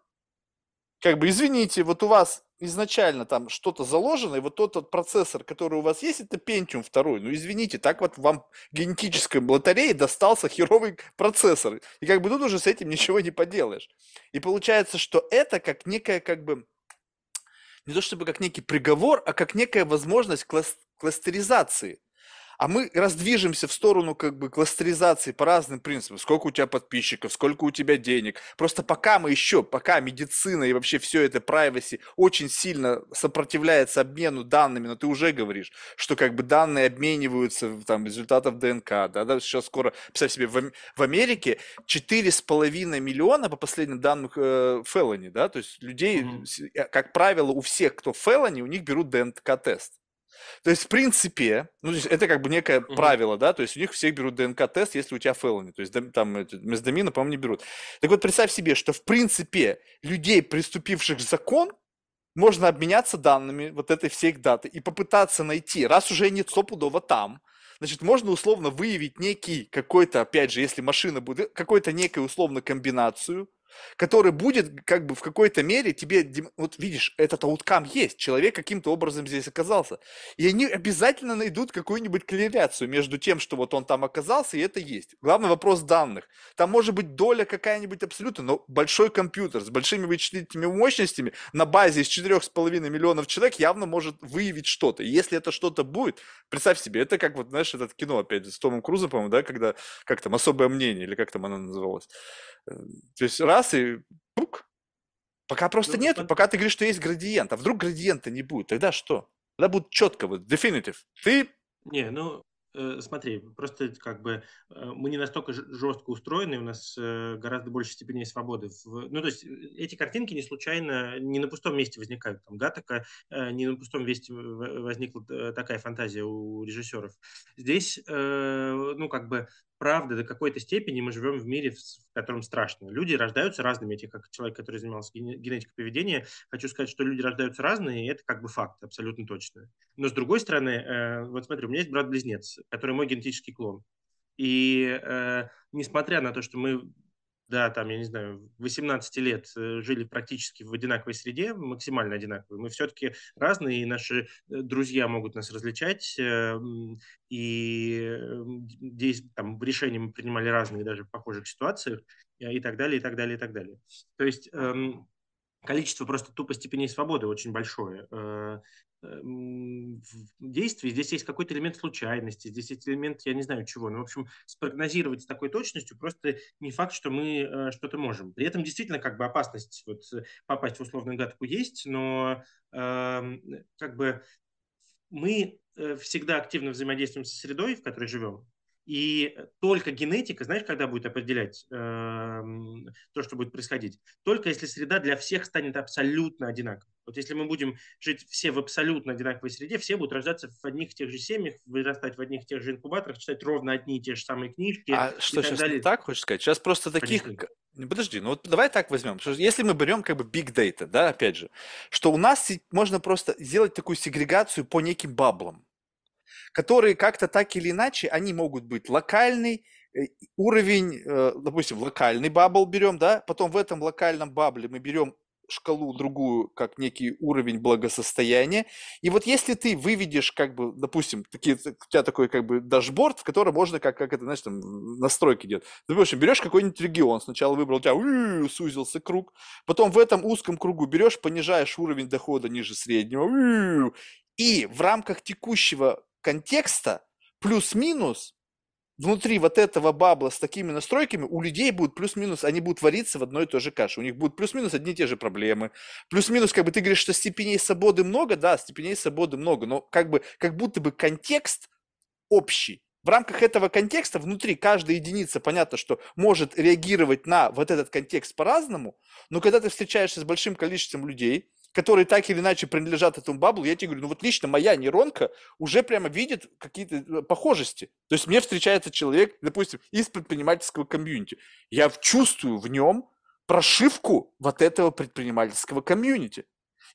как бы извините, вот у вас изначально там что-то заложено, и вот тот, тот процессор, который у вас есть, это Pentium 2. Ну, извините, так вот вам генетической лотереи достался херовый процессор. И как бы тут уже с этим ничего не поделаешь. И получается, что это как некая как бы не то чтобы как некий приговор, а как некая возможность кластеризации – а мы раздвижемся в сторону как бы кластеризации по разным принципам. Сколько у тебя подписчиков, сколько у тебя денег. Просто пока мы еще, пока медицина и вообще все это privacy очень сильно сопротивляется обмену данными, но ты уже говоришь, что как бы данные обмениваются там результатов ДНК, да, да, сейчас скоро, представь себе, в, в Америке 4,5 миллиона по последним данным э, да, то есть людей, mm-hmm. как правило, у всех, кто Феллони, у них берут ДНК-тест. То есть, в принципе, ну, это как бы некое угу. правило, да, то есть у них всех берут ДНК-тест, если у тебя фелони, то есть там мездамина, по-моему, не берут. Так вот, представь себе, что, в принципе, людей, приступивших закон, можно обменяться данными вот этой всей даты и попытаться найти, раз уже не стопудово там, значит, можно условно выявить некий какой-то, опять же, если машина будет, какой-то некую условно комбинацию, который будет как бы в какой-то мере тебе, вот видишь, этот ауткам есть, человек каким-то образом здесь оказался. И они обязательно найдут какую-нибудь корреляцию между тем, что вот он там оказался, и это есть. Главный вопрос данных. Там может быть доля какая-нибудь абсолютно, но большой компьютер с большими вычислительными мощностями на базе из 4,5 миллионов человек явно может выявить что-то. И если это что-то будет, представь себе, это как вот, знаешь, это кино, опять с Томом Крузом, по-моему, да, когда, как там, особое мнение, или как там оно называлось. Э, то есть раз раз и пук. Пока просто ну, нет, это... пока ты говоришь, что есть градиент, а вдруг градиента не будет, тогда что? Тогда будет четко, вот, definitive. Ты не, ну, Э, смотри, просто как бы э, мы не настолько жестко устроены, у нас э, гораздо больше степени свободы. Ну, то есть эти картинки не случайно, не на пустом месте возникают. Там Гатака, не на пустом месте возникла такая фантазия у режиссеров. Здесь, ну, как бы, правда, до какой-то степени мы живем в мире, в котором страшно. Люди рождаются разными. Я как человек, который занимался генетикой поведения, хочу сказать, что люди рождаются разные, и это как бы факт, абсолютно точно. Но с другой стороны, вот смотри, у меня есть брат-близнец, который мой генетический клон. И э, несмотря на то, что мы, да, там, я не знаю, 18 лет э, жили практически в одинаковой среде, максимально одинаковой, мы все-таки разные, и наши э, друзья могут нас различать, э, и здесь э, там решения мы принимали разные даже в похожих ситуациях, и так далее, и так далее, и так далее. То есть... Э, количество просто тупо степеней свободы очень большое действий. Здесь есть какой-то элемент случайности, здесь есть элемент, я не знаю чего. Но, ну, в общем, спрогнозировать с такой точностью просто не факт, что мы э, что-то можем. При этом действительно как бы опасность вот, э, попасть в условную гадку есть, но э, как бы мы э, всегда активно взаимодействуем со средой, в которой живем, и только генетика, знаешь, когда будет определять э, то, что будет происходить? Только если среда для всех станет абсолютно одинаковой. Вот если мы будем жить все в абсолютно одинаковой среде, все будут рождаться в одних и тех же семьях, вырастать в одних и тех же инкубаторах, читать ровно одни и те же самые книжки. А что так сейчас далее. так хочешь сказать? Сейчас просто таких... Конечно. Подожди, ну вот давай так возьмем. Если мы берем как бы big data, да, опять же, что у нас можно просто сделать такую сегрегацию по неким баблам которые как-то так или иначе, они могут быть локальный, э, уровень, э, допустим, локальный бабл берем, да, потом в этом локальном бабле мы берем шкалу другую, как некий уровень благосостояния. И вот если ты выведешь, как бы, допустим, такие, у тебя такой, как бы, дашборд, в котором можно, как, как это, знаешь, там, настройки идет. Ты, в общем, берешь какой-нибудь регион, сначала выбрал, у тебя у-у-у, сузился круг, потом в этом узком кругу берешь, понижаешь уровень дохода ниже среднего, у-у-у, и в рамках текущего контекста плюс-минус внутри вот этого бабла с такими настройками у людей будет плюс-минус, они будут вариться в одной и той же каше. У них будут плюс-минус одни и те же проблемы. Плюс-минус, как бы ты говоришь, что степеней свободы много, да, степеней свободы много, но как бы как будто бы контекст общий. В рамках этого контекста внутри каждая единица, понятно, что может реагировать на вот этот контекст по-разному, но когда ты встречаешься с большим количеством людей, которые так или иначе принадлежат этому баблу, я тебе говорю, ну вот лично моя нейронка уже прямо видит какие-то э, похожести. То есть мне встречается человек, допустим, из предпринимательского комьюнити. Я чувствую в нем прошивку вот этого предпринимательского комьюнити.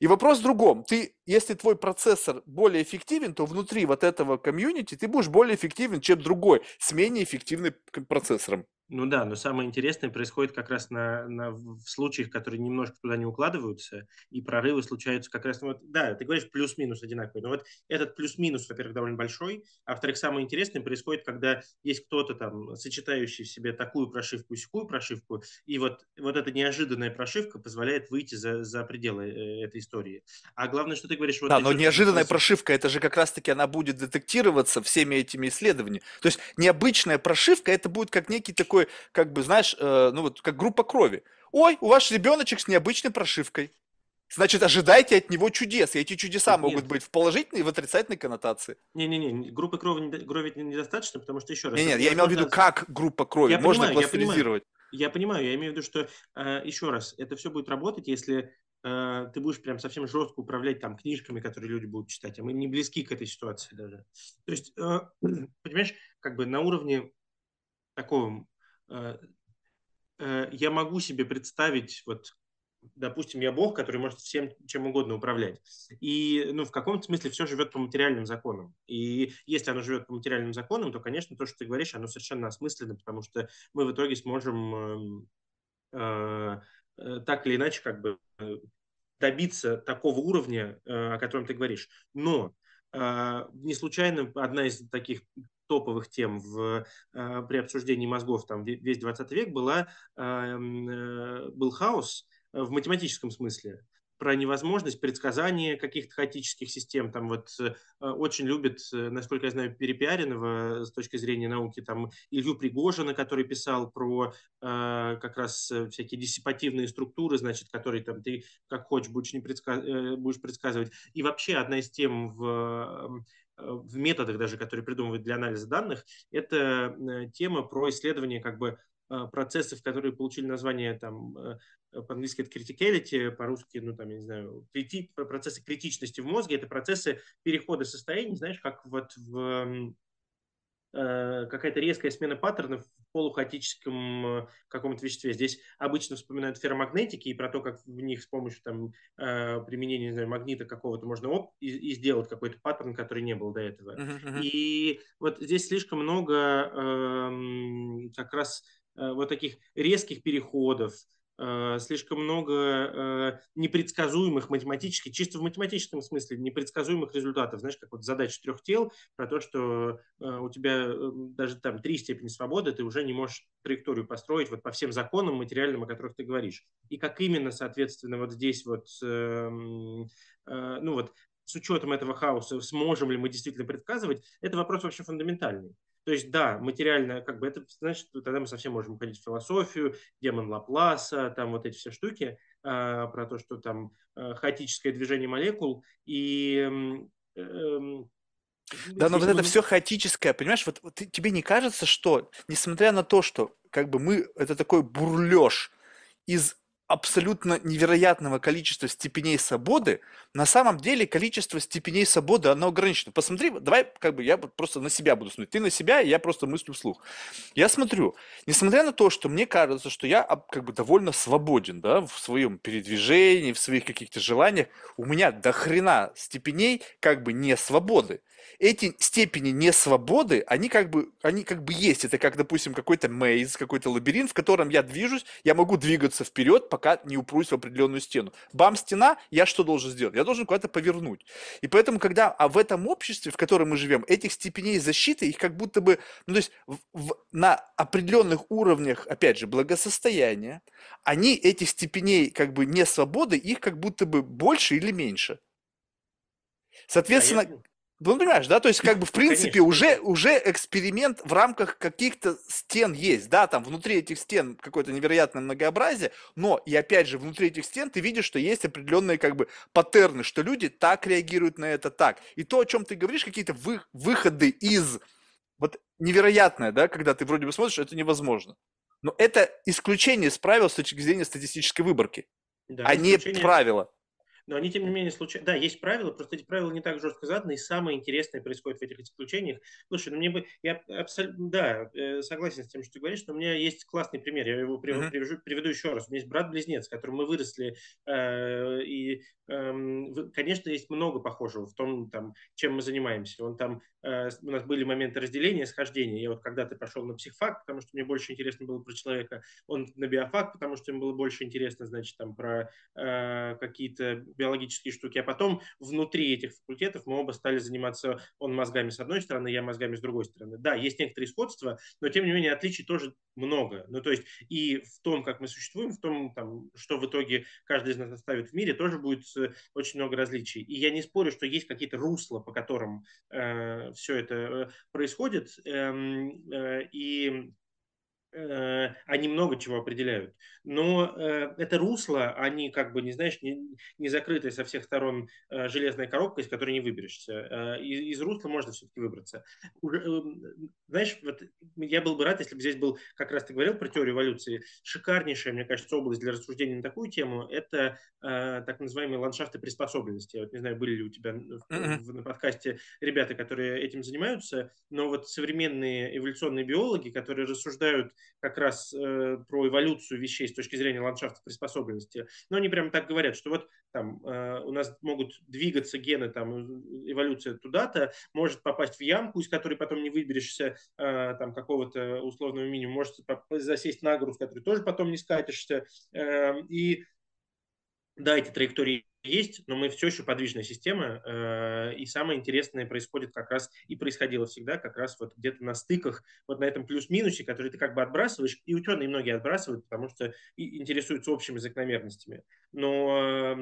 И вопрос в другом. Ты, если твой процессор более эффективен, то внутри вот этого комьюнити ты будешь более эффективен, чем другой, с менее эффективным процессором. Ну да, но самое интересное происходит как раз на, на, в случаях, которые немножко туда не укладываются, и прорывы случаются как раз, ну вот, да, ты говоришь плюс-минус одинаковый, но вот этот плюс-минус, во-первых, довольно большой, а во-вторых, самое интересное происходит, когда есть кто-то там, сочетающий в себе такую прошивку и сякую прошивку, и вот, вот эта неожиданная прошивка позволяет выйти за, за пределы э, этой истории. А главное, что ты говоришь... Вот да, но неожиданная прошивка, это же как раз-таки она будет детектироваться всеми этими исследованиями. То есть необычная прошивка, это будет как некий такой такой, как бы, знаешь, э, ну вот, как группа крови. Ой, у вас ребеночек с необычной прошивкой. Значит, ожидайте от него чудес. И эти чудеса Нет. могут быть в положительной и в отрицательной коннотации. Не-не-не, группы крови, крови недостаточно, потому что еще раз... Нет, нет, я имел в виду, как группа крови я можно понимаю, кластеризировать. Я понимаю, я понимаю, я имею в виду, что э, еще раз, это все будет работать, если э, ты будешь прям совсем жестко управлять там книжками, которые люди будут читать, а мы не близки к этой ситуации даже. То есть, э, [CLEARS THROAT] понимаешь, как бы на уровне такого Э, э, я могу себе представить, вот, допустим, я Бог, который может всем чем угодно управлять. И, ну, в каком-то смысле все живет по материальным законам. И если оно живет по материальным законам, то, конечно, то, что ты говоришь, оно совершенно осмысленно, потому что мы в итоге сможем эм, э, так или иначе как бы добиться такого уровня, о котором ты говоришь. Но не случайно одна из таких топовых тем в, э, при обсуждении мозгов там весь 20 век была, эм, э, был хаос э, в математическом смысле про невозможность предсказания каких-то хаотических систем. Там вот очень любят, насколько я знаю, перепиаренного с точки зрения науки, там Илью Пригожина, который писал про э, как раз всякие диссипативные структуры, значит, которые там ты как хочешь будешь, не предсказ... будешь предсказывать. И вообще одна из тем в Э, в методах даже, которые придумывают для анализа данных, это э, тема про исследование как бы э, процессов, которые получили название там по-английски это criticality, по-русски, ну там, я не знаю, крити... процессы критичности в мозге, это процессы перехода состояний, знаешь, как вот в Э, какая-то резкая смена паттернов в полухаотическом э, каком-то веществе. Здесь обычно вспоминают ферромагнетики и про то, как в них с помощью там, э, применения не знаю, магнита какого-то можно оп, и, и сделать какой-то паттерн, который не был до этого. Uh-huh, uh-huh. И вот здесь слишком много э, как раз э, вот таких резких переходов, Э, слишком много э, непредсказуемых математически, чисто в математическом смысле, непредсказуемых результатов. Знаешь, как вот задача трех тел про то, что э, у тебя даже там три степени свободы, ты уже не можешь траекторию построить вот по всем законам материальным, о которых ты говоришь. И как именно, соответственно, вот здесь вот, эм, ну вот, с учетом этого хаоса, сможем ли мы действительно предсказывать, это вопрос вообще фундаментальный. То есть, да, материально, как бы это значит, тогда мы совсем можем уходить в философию, демон Лапласа, там вот эти все штуки э, про то, что там э, хаотическое движение молекул и э, да, но вот это все хаотическое, понимаешь, вот, вот тебе не кажется, что, несмотря на то, что как бы мы, это такой бурлеж из абсолютно невероятного количества степеней свободы, на самом деле количество степеней свободы, оно ограничено. Посмотри, давай как бы я просто на себя буду смотреть. Ты на себя, я просто мыслю вслух. Я смотрю, несмотря на то, что мне кажется, что я как бы довольно свободен, да, в своем передвижении, в своих каких-то желаниях, у меня до хрена степеней как бы не свободы. Эти степени не свободы, они как бы, они как бы есть. Это как, допустим, какой-то мейз, какой-то лабиринт, в котором я движусь, я могу двигаться вперед, пока пока не упрусь в определенную стену. Бам, стена, я что должен сделать? Я должен куда-то повернуть. И поэтому, когда а в этом обществе, в котором мы живем, этих степеней защиты, их как будто бы, ну, то есть в, в, на определенных уровнях, опять же, благосостояния, они, этих степеней как бы не свободы, их как будто бы больше или меньше. Соответственно, а я... Ну, понимаешь, да, то есть, как бы, в [LAUGHS] принципе, уже, уже эксперимент в рамках каких-то стен есть, да, там внутри этих стен какое-то невероятное многообразие, но, и опять же, внутри этих стен ты видишь, что есть определенные, как бы, паттерны, что люди так реагируют на это так. И то, о чем ты говоришь, какие-то вы, выходы из, вот, невероятное, да, когда ты вроде бы смотришь, это невозможно. Но это исключение из правил с точки зрения статистической выборки, да, а не правило. Но они, тем не менее, случайно... Да, есть правила, просто эти правила не так жестко заданы, и самое интересное происходит в этих исключениях. Слушай, ну мне бы... Я абсолютно... Да, э, согласен с тем, что ты говоришь, но у меня есть классный пример, я его uh-huh. привяжу, приведу еще раз. У меня есть брат-близнец, с которым мы выросли, э, и, эм, конечно, есть много похожего в том, там, чем мы занимаемся. Он там... Э, у нас были моменты разделения, схождения. Я вот когда-то пошел на психфак, потому что мне больше интересно было про человека. Он на биофак, потому что ему было больше интересно, значит, там, про какие-то биологические штуки, а потом внутри этих факультетов мы оба стали заниматься, он мозгами с одной стороны, я мозгами с другой стороны. Да, есть некоторые сходства, но тем не менее отличий тоже много. Ну, то есть и в том, как мы существуем, в том, там, что в итоге каждый из нас оставит в мире, тоже будет э, очень много различий. И я не спорю, что есть какие-то русла, по которым э, все это э, происходит. Э, э, и Э, они много чего определяют. Но э, это русло, они как бы, не знаешь, не, не закрытая со всех сторон э, железная коробка, из которой не выберешься. Из, из русла можно все-таки выбраться. Эм, знаешь, вот я был бы рад, если бы здесь был, как раз ты говорил про теорию эволюции, шикарнейшая, мне кажется, область для рассуждения на такую тему – это так называемые ландшафты приспособленности. вот не знаю, были ли у тебя в, на подкасте ребята, которые этим занимаются, но вот современные эволюционные биологи, которые рассуждают как раз э, про эволюцию вещей с точки зрения ландшафта приспособленности, но они прямо так говорят, что вот там э, у нас могут двигаться гены, там э, эволюция туда-то, может попасть в ямку, из которой потом не выберешься, э, там какого-то условного минимума, может засесть на груз, который тоже потом не скатишься, э, и да, эти траектории есть, но мы все еще подвижная система, э, и самое интересное происходит как раз, и происходило всегда как раз вот где-то на стыках, вот на этом плюс-минусе, который ты как бы отбрасываешь, и ученые многие отбрасывают, потому что интересуются общими закономерностями. Но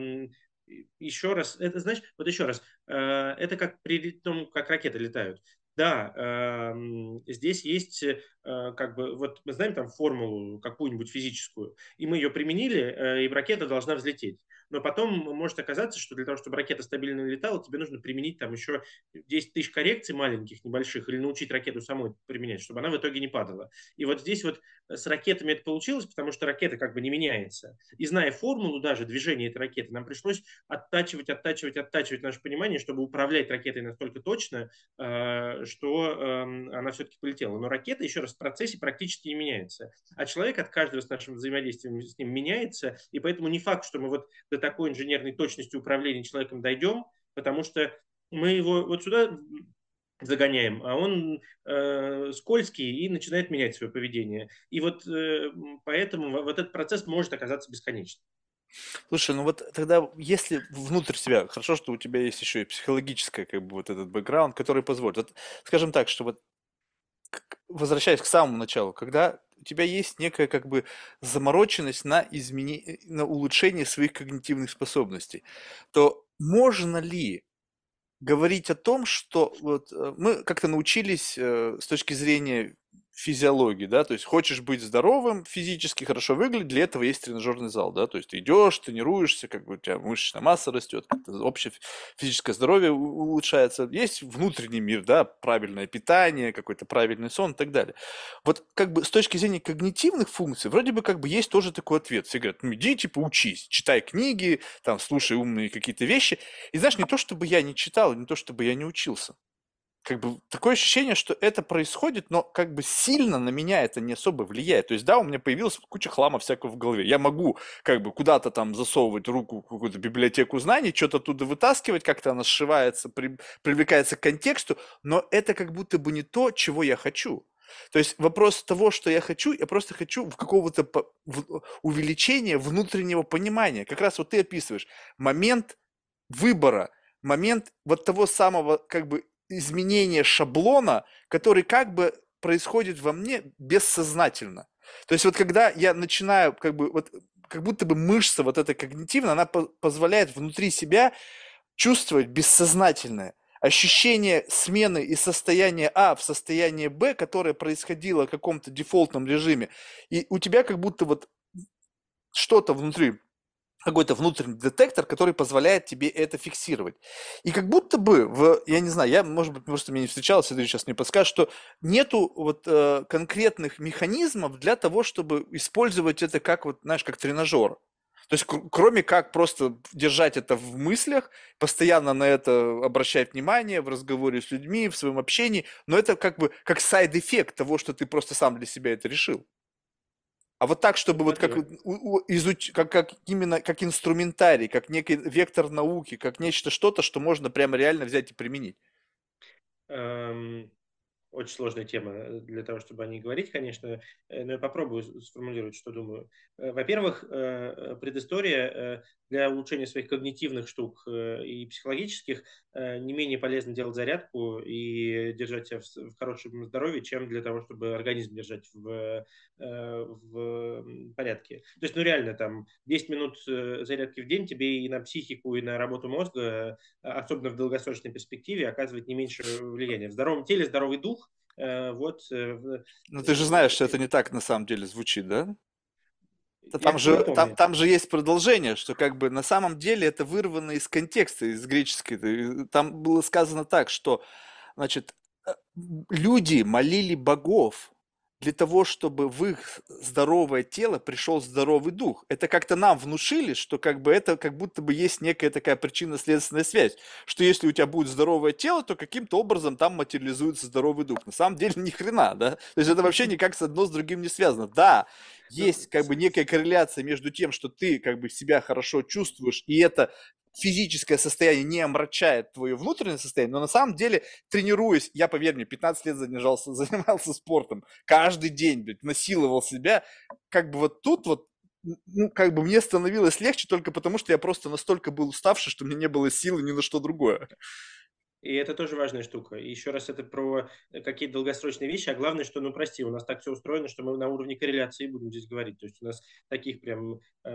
еще раз, это, значит, вот еще раз, э, это как при том, как ракеты летают. Да, э, здесь есть, как бы, вот мы знаем там формулу какую-нибудь физическую, и мы ее применили, и ракета должна взлететь но потом может оказаться, что для того, чтобы ракета стабильно летала, тебе нужно применить там еще 10 тысяч коррекций маленьких, небольших, или научить ракету самой применять, чтобы она в итоге не падала. И вот здесь вот с ракетами это получилось, потому что ракета как бы не меняется. И зная формулу даже движения этой ракеты, нам пришлось оттачивать, оттачивать, оттачивать наше понимание, чтобы управлять ракетой настолько точно, э, что эм, она все-таки полетела. Но ракета, еще раз, в процессе практически не меняется. А человек от каждого с нашим взаимодействием с ним меняется, и поэтому не факт, что мы вот до такой инженерной точностью управления человеком дойдем, потому что мы его вот сюда загоняем, а он э, скользкий и начинает менять свое поведение. И вот э, поэтому вот этот процесс может оказаться бесконечным. Слушай, ну вот тогда, если внутрь себя, хорошо, что у тебя есть еще и психологическая, как бы вот этот бэкграунд, который позволит. Вот, скажем так, что вот возвращаясь к самому началу, когда у тебя есть некая как бы замороченность на, измени... Э, на улучшение своих когнитивных способностей, то можно ли говорить о том, что вот э, мы как-то научились э, с точки зрения физиологии, да, то есть хочешь быть здоровым, физически хорошо выглядеть, для этого есть тренажерный зал, да, то есть ты идешь, тренируешься, как бы у тебя мышечная масса растет, общее физическое здоровье улучшается, есть внутренний мир, да, правильное питание, какой-то правильный сон и так далее. Вот как бы с точки зрения когнитивных функций, вроде бы как бы есть тоже такой ответ. Все говорят, ну иди, типа, учись, читай книги, там, слушай умные какие-то вещи. И знаешь, не то, чтобы я не читал, не то, чтобы я не учился как бы такое ощущение, что это происходит, но как бы сильно на меня это не особо влияет. То есть, да, у меня появилась куча хлама всякого в голове. Я могу как бы куда-то там засовывать руку в какую-то библиотеку знаний, что-то оттуда вытаскивать, как-то она сшивается, при, привлекается к контексту, но это как будто бы не то, чего я хочу. То есть вопрос того, что я хочу, я просто хочу в какого-то в увеличения внутреннего понимания. Как раз вот ты описываешь момент выбора, момент вот того самого как бы изменение шаблона, который как бы происходит во мне бессознательно. То есть вот когда я начинаю как бы вот как будто бы мышца вот эта когнитивная, она по- позволяет внутри себя чувствовать бессознательное ощущение смены из состояния А в состояние Б, которое происходило в каком-то дефолтном режиме, и у тебя как будто вот что-то внутри какой-то внутренний детектор, который позволяет тебе это фиксировать. И как будто бы, в, я не знаю, я, может быть, просто меня не встречалось, ты сейчас мне подскажешь, что нету вот э, конкретных механизмов для того, чтобы использовать это как вот, знаешь, как тренажер. То есть кроме как просто держать это в мыслях, постоянно на это обращать внимание в разговоре с людьми, в своем общении, но это как бы как сайд-эффект того, что ты просто сам для себя это решил. А вот так, чтобы вот как, у, как, как именно как инструментарий, как некий вектор науки, как нечто что-то, что можно прямо реально взять и применить. Эм, очень сложная тема э, для того, чтобы о ней говорить, конечно, э, но я попробую сформулировать, что думаю. Э, во-первых, предыстория для улучшения своих когнитивных штук э, и психологических э, не менее полезно делать зарядку и держать себя в хорошем здоровье, чем для того, чтобы организм держать в, э, в порядке. То есть, ну реально, там 10 минут зарядки в день тебе и на психику, и на работу мозга, особенно в долгосрочной перспективе, оказывает не меньше влияния. В здоровом теле здоровый дух – вот. Но ну, ты же знаешь, что это не так на самом деле звучит, да? Там же, там, там же есть продолжение, что как бы на самом деле это вырвано из контекста, из греческого. Там было сказано так, что, значит, э, люди молили богов, для того, чтобы в их здоровое тело пришел здоровый дух. Это как-то нам внушили, что как бы это как будто бы есть некая такая причинно-следственная связь, что если у тебя будет здоровое тело, то каким-то образом там материализуется здоровый дух. На самом деле ни хрена, да? То есть это вообще никак с одно с другим не связано. Да, есть как бы некая корреляция между тем, что ты как бы себя хорошо чувствуешь, и это физическое состояние не омрачает твое внутреннее состояние, но на самом деле, тренируясь, я, поверь мне, 15 лет занимался, [LAUGHS] занимался спортом, каждый день, блядь, насиловал себя, как бы вот тут вот ну, как бы мне становилось легче только потому, что я просто настолько был уставший, что мне не было силы ни на что другое. И это тоже важная штука. еще раз это про э, какие-то долгосрочные вещи, а главное, что, ну, прости, у нас так все устроено, что мы на уровне корреляции будем здесь говорить. То есть у нас таких прям э,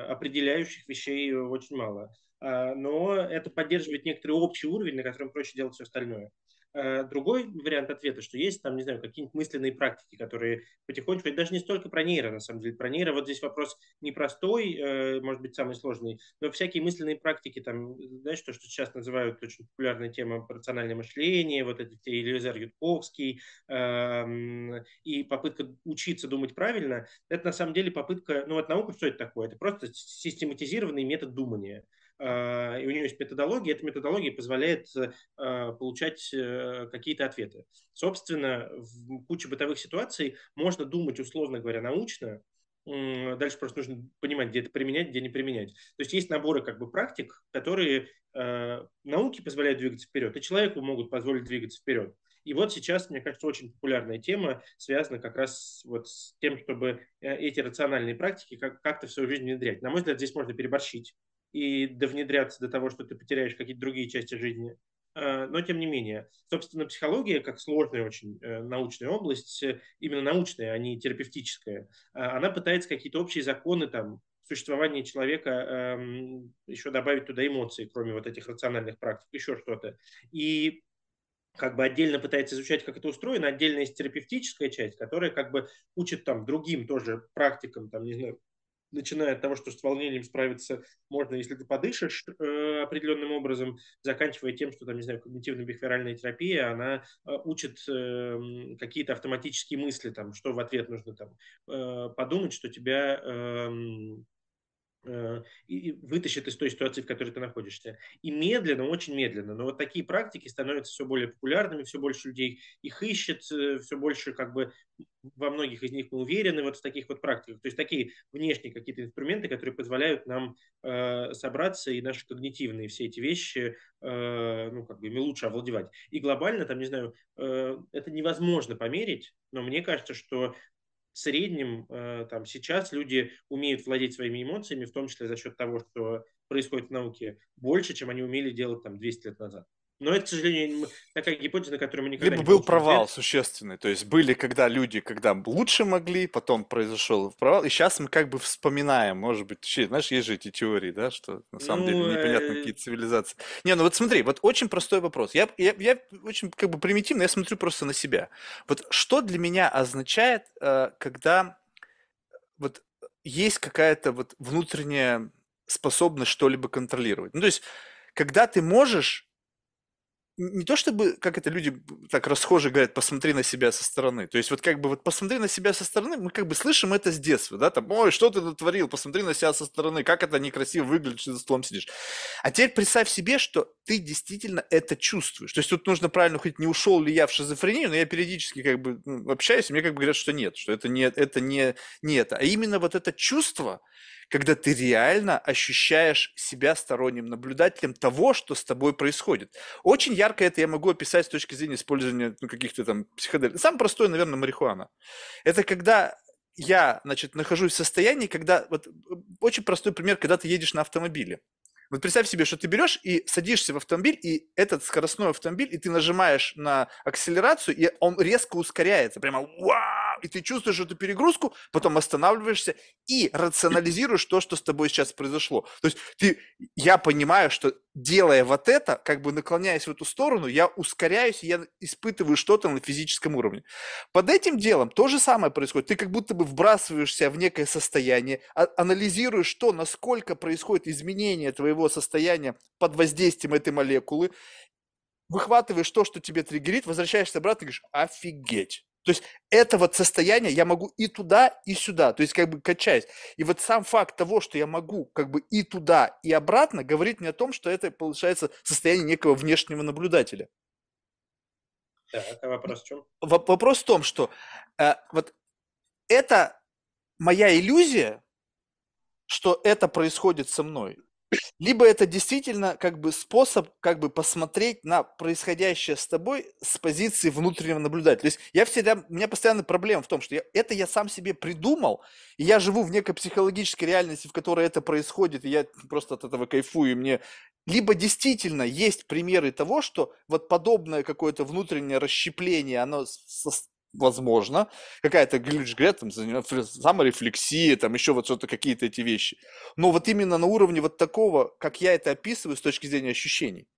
определяющих вещей очень мало. А, но это поддерживает некоторый общий уровень, на котором проще делать все остальное. А, другой вариант ответа, что есть там, не знаю, какие-нибудь мысленные практики, которые потихонечку, и даже не столько про нейро, на самом деле, про нейро, вот здесь вопрос непростой, э, может быть, самый сложный, но всякие мысленные практики, там, знаешь, то, что сейчас называют очень популярной тема рациональное мышление, вот этот Елизар Ютковский, эм, и попытка учиться думать правильно, это на самом деле попытка, ну вот наука, что это такое? Это просто систематизированный метод думания. А, и у нее есть методология, эта методология позволяет а, получать э, какие-то ответы. Собственно, в куче бытовых ситуаций можно думать, условно говоря, научно, Дальше просто нужно понимать, где это применять, где не применять. То есть есть наборы как бы практик, которые э, а, науке позволяют двигаться вперед, и человеку могут позволить двигаться вперед. И вот сейчас, мне кажется, очень популярная тема связана как раз вот с тем, чтобы э, эти рациональные практики как- как-то в свою жизнь внедрять. На мой взгляд, здесь можно переборщить и довнедряться до того, что ты потеряешь какие-то другие части жизни. Э, но тем не менее, собственно, психология, как сложная очень э, научная область, э, именно научная, а не терапевтическая, она пытается какие-то общие законы там, существования человека эм, еще добавить туда эмоции, кроме вот этих рациональных практик, еще что-то. И как бы отдельно пытается изучать, как это устроено, отдельно есть терапевтическая часть, которая как бы учит там другим тоже практикам, там, не знаю, начиная от того, что с волнением справиться можно, если ты подышишь э, определенным образом, заканчивая тем, что там, не знаю, когнитивно-бихверальная терапия, она э, учит э, какие-то автоматические мысли, там, что в ответ нужно там э, подумать, что тебя э, Э, и вытащит из той ситуации, в которой ты находишься. И медленно, очень медленно. Но вот такие практики становятся все более популярными, все больше людей их ищет, э, все больше как бы во многих из них мы уверены вот в таких вот практиках. То есть такие внешние какие-то инструменты, которые позволяют нам э, собраться и наши когнитивные все эти вещи, э, ну как бы ими лучше овладевать. И глобально там, не знаю, э, это невозможно померить, но мне кажется, что в среднем э, там, сейчас люди умеют владеть своими эмоциями, в том числе за счет того, что происходит в науке, больше, чем они умели делать там 200 лет назад. Но это, к сожалению, такая гипотеза, на которую мы никогда Либо не был провал ответ. существенный, то есть были когда люди, когда лучше могли, потом произошел провал, и сейчас мы как бы вспоминаем, может быть, вообще, знаешь, есть же эти теории, да, что на самом ну, деле непонятно э... какие цивилизации. Не, ну вот смотри, вот очень простой вопрос. Я, я, я очень как бы примитивно, я смотрю просто на себя. Вот что для меня означает, э, когда вот есть какая-то вот внутренняя способность что-либо контролировать. Ну, то есть, когда ты можешь не то чтобы, как это люди так расхоже говорят, посмотри на себя со стороны. То есть вот как бы вот посмотри на себя со стороны, мы как бы слышим это с детства, да, там, ой, что ты натворил, посмотри на себя со стороны, как это некрасиво выглядит, что ты за столом сидишь. А теперь представь себе, что ты действительно это чувствуешь. То есть тут нужно правильно хоть не ушел ли я в шизофрению, но я периодически как бы ну, общаюсь, и мне как бы говорят, что нет, что это не, это не, не это. А именно вот это чувство, когда ты реально ощущаешь себя сторонним наблюдателем того, что с тобой происходит. Очень ярко это я могу описать с точки зрения использования ну, каких-то там психоделий. Самый простое, наверное, марихуана. Это когда я, значит, нахожусь в состоянии, когда... Вот очень простой пример, когда ты едешь на автомобиле. Вот представь себе, что ты берешь и садишься в автомобиль, и этот скоростной автомобиль, и ты нажимаешь на акселерацию, и он резко ускоряется, прямо вау! и ты чувствуешь эту перегрузку, потом останавливаешься и рационализируешь то, что с тобой сейчас произошло. То есть ты, я понимаю, что делая вот это, как бы наклоняясь в эту сторону, я ускоряюсь, я испытываю что-то на физическом уровне. Под этим делом то же самое происходит. Ты как будто бы вбрасываешься в некое состояние, а, анализируешь то, насколько происходит изменение твоего состояния под воздействием этой молекулы, выхватываешь то, что тебе триггерит, возвращаешься обратно и говоришь, офигеть. То есть это вот состояние я могу и туда, и сюда, то есть как бы качаясь. И вот сам факт того, что я могу как бы и туда, и обратно, говорит мне о том, что это получается состояние некого внешнего наблюдателя. Да, это вопрос в чем? Вопрос в том, что э, вот это моя иллюзия, что это происходит со мной. Либо это действительно как бы способ как бы посмотреть на происходящее с тобой с позиции внутреннего наблюдателя. То есть я всегда, у меня постоянно проблема в том, что я, это я сам себе придумал, и я живу в некой психологической реальности, в которой это происходит, и я просто от этого кайфую, и мне... Либо действительно есть примеры того, что вот подобное какое-то внутреннее расщепление, оно возможно, какая-то глюч-грет, там, саморефлексия, там, еще вот что-то, какие-то эти вещи. Но вот именно на уровне вот такого, как я это описываю с точки зрения ощущений.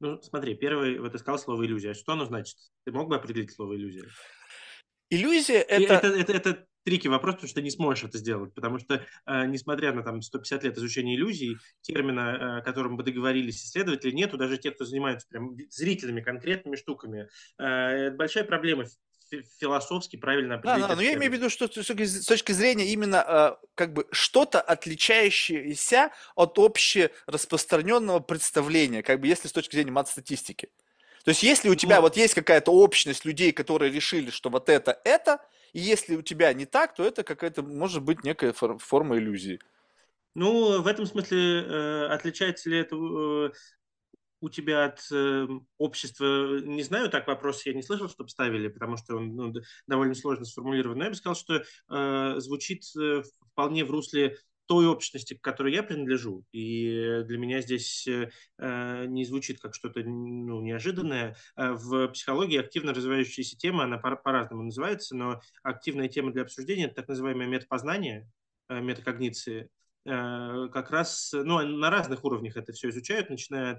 Ну, смотри, первый, вот ты сказал слово иллюзия. А что оно значит? Ты мог бы определить слово иллюзия? Иллюзия это... это... Это, это, трики вопрос, потому что ты не сможешь это сделать, потому что, э, несмотря на там 150 лет изучения иллюзий, термина, э, которым бы договорились исследователи, нету, даже те, кто занимаются прям зрительными конкретными штуками. Э, большая проблема философски правильно определить. Да, да, но я имею в виду, что с точки зрения именно а, как бы что-то отличающееся от общераспространенного представления, как бы если с точки зрения мат-статистики. То есть если у тебя ну, вот есть какая-то общность людей, которые решили, что вот это это, и если у тебя не так, то это какая-то, может быть, некая форма иллюзии. Ну, в этом смысле, э, отличается ли это э, у тебя от э, общества, не знаю, так вопрос я не слышал, чтобы ставили, потому что он ну, довольно сложно сформулирован, но я бы сказал, что звучит вполне в русле той общности, к которой я принадлежу, и для меня здесь э, э, не звучит как что-то ну, неожиданное. Э, в психологии активно развивающаяся тема, она по-разному называется, но активная тема для обсуждения – это так называемое метапознание, метакогниции, как раз ну, на разных уровнях это все изучают, начиная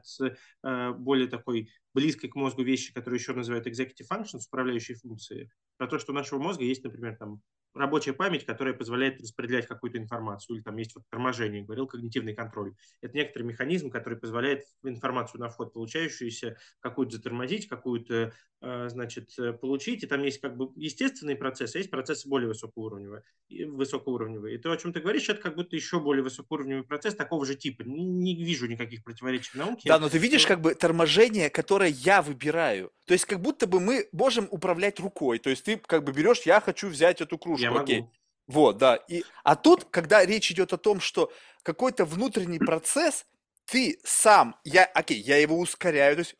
от более такой близкой к мозгу вещи, которые еще называют executive functions, управляющие функции, про то, что у нашего мозга есть, например, там рабочая память, которая позволяет распределять какую-то информацию, или там есть вот торможение, говорил, когнитивный контроль. Это некоторый механизм, который позволяет информацию на вход получающуюся какую-то затормозить, какую-то, э, значит, э, получить. И там есть как бы естественные процессы, а есть процессы более высокоуровневые. высокоуровневые. И то, о чем ты говоришь, это как будто еще более высокоуровневый процесс такого же типа. Не, не вижу никаких противоречий в науке. Да, но ты видишь э, как бы торможение, которое которое я выбираю. То есть как будто бы мы можем управлять рукой. То есть ты как бы берешь, я хочу взять эту кружку. Я Окей. Могу. Вот, да. И, а тут, когда речь идет о том, что какой-то внутренний процесс, ты сам, я, окей, я его ускоряю, то есть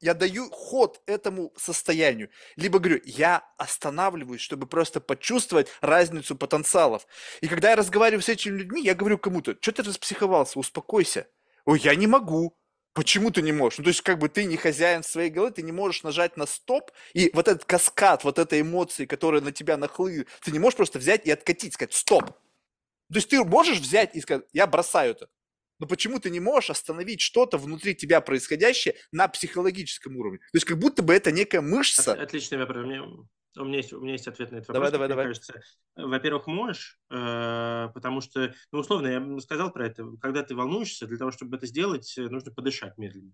я даю ход этому состоянию. Либо говорю, я останавливаюсь, чтобы просто почувствовать разницу потенциалов. И когда я разговариваю с этими людьми, я говорю кому-то, что ты распсиховался, успокойся. Ой, я не могу. Почему ты не можешь? Ну, то есть, как бы ты не хозяин своей головы, ты не можешь нажать на стоп, и вот этот каскад, вот этой эмоции, которая на тебя нахлынула, ты не можешь просто взять и откатить, сказать «стоп». То есть ты можешь взять и сказать «я бросаю это». Но почему ты не можешь остановить что-то внутри тебя происходящее на психологическом уровне? То есть как будто бы это некая мышца. Отличное у меня есть, у меня есть ответ на этот вопрос. Давай, давай, мне давай. во-первых, можешь, э, потому что, ну, условно, я сказал про это, когда ты волнуешься, для того, чтобы это сделать, э, нужно подышать медленно.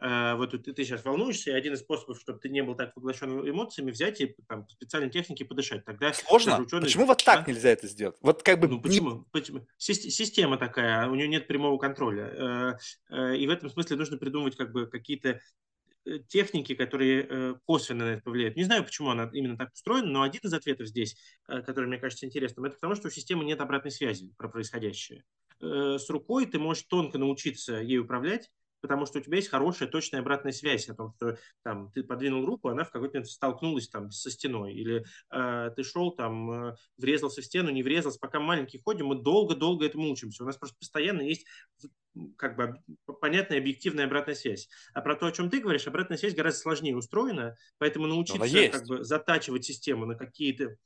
Э, вот ты, ты сейчас волнуешься, и один из способов, чтобы ты не был так поглощен эмоциями, взять и там специальной техники подышать. Тогда Сложно? Ученый... Почему вот так а? нельзя это сделать? Вот как бы... Ну, почему? Не... почему? Система такая, а у нее нет прямого контроля. Э, э, и в этом смысле нужно придумывать как бы какие-то Э, техники, которые э, косвенно на это повлияют. Не знаю, почему она именно так устроена, но один из ответов здесь, э, который мне кажется интересным, это потому, что у системы нет обратной связи про происходящее. С рукой ты можешь тонко научиться ей управлять, потому что у тебя есть хорошая точная обратная связь о том, что там ты подвинул руку, она в какой-то момент столкнулась там со стеной, или э, ты шел там, э, врезался в стену, не врезался, пока маленький ходим, мы долго-долго этому учимся. У нас просто постоянно есть как бы понятная объективная обратная связь. А про то, о чем ты говоришь, обратная связь гораздо сложнее устроена, поэтому ну, научиться как бы затачивать систему на какие-то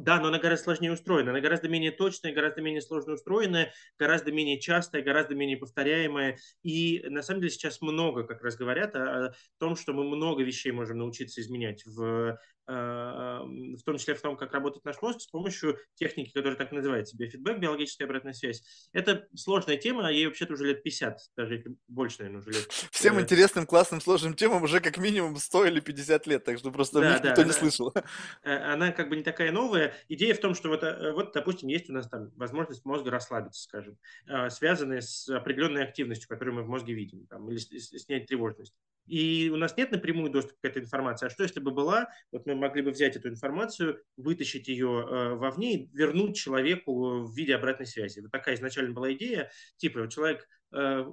да, но она гораздо сложнее устроена, она гораздо менее точная, гораздо менее сложно устроенная, гораздо менее частая, гораздо менее повторяемая. И на самом деле сейчас много как раз говорят о, о том, что мы много вещей можем научиться изменять в а, в том числе в том, как работает наш мозг, с помощью техники, которая так называется, биофидбэк, биологическая обратная связь. Это сложная тема, ей вообще-то уже лет 50, даже больше, наверное, уже лет. Всем э, интересным, классным, сложным темам уже как минимум 100 или 50 лет, так что просто да, да, никто да. не слышал. Э, она как бы не такая новая. Идея в том, что вот, э, вот, допустим, есть у нас там возможность мозга расслабиться, скажем, связанная с определенной активностью, которую мы в мозге видим, там, или снять тревожность. И у нас нет напрямую доступа к этой информации. А что, если бы была, вот мы могли бы взять эту информацию, вытащить ее э, вовне и вернуть человеку э, в виде обратной связи. Вот такая изначально была идея. Типа, человек, э,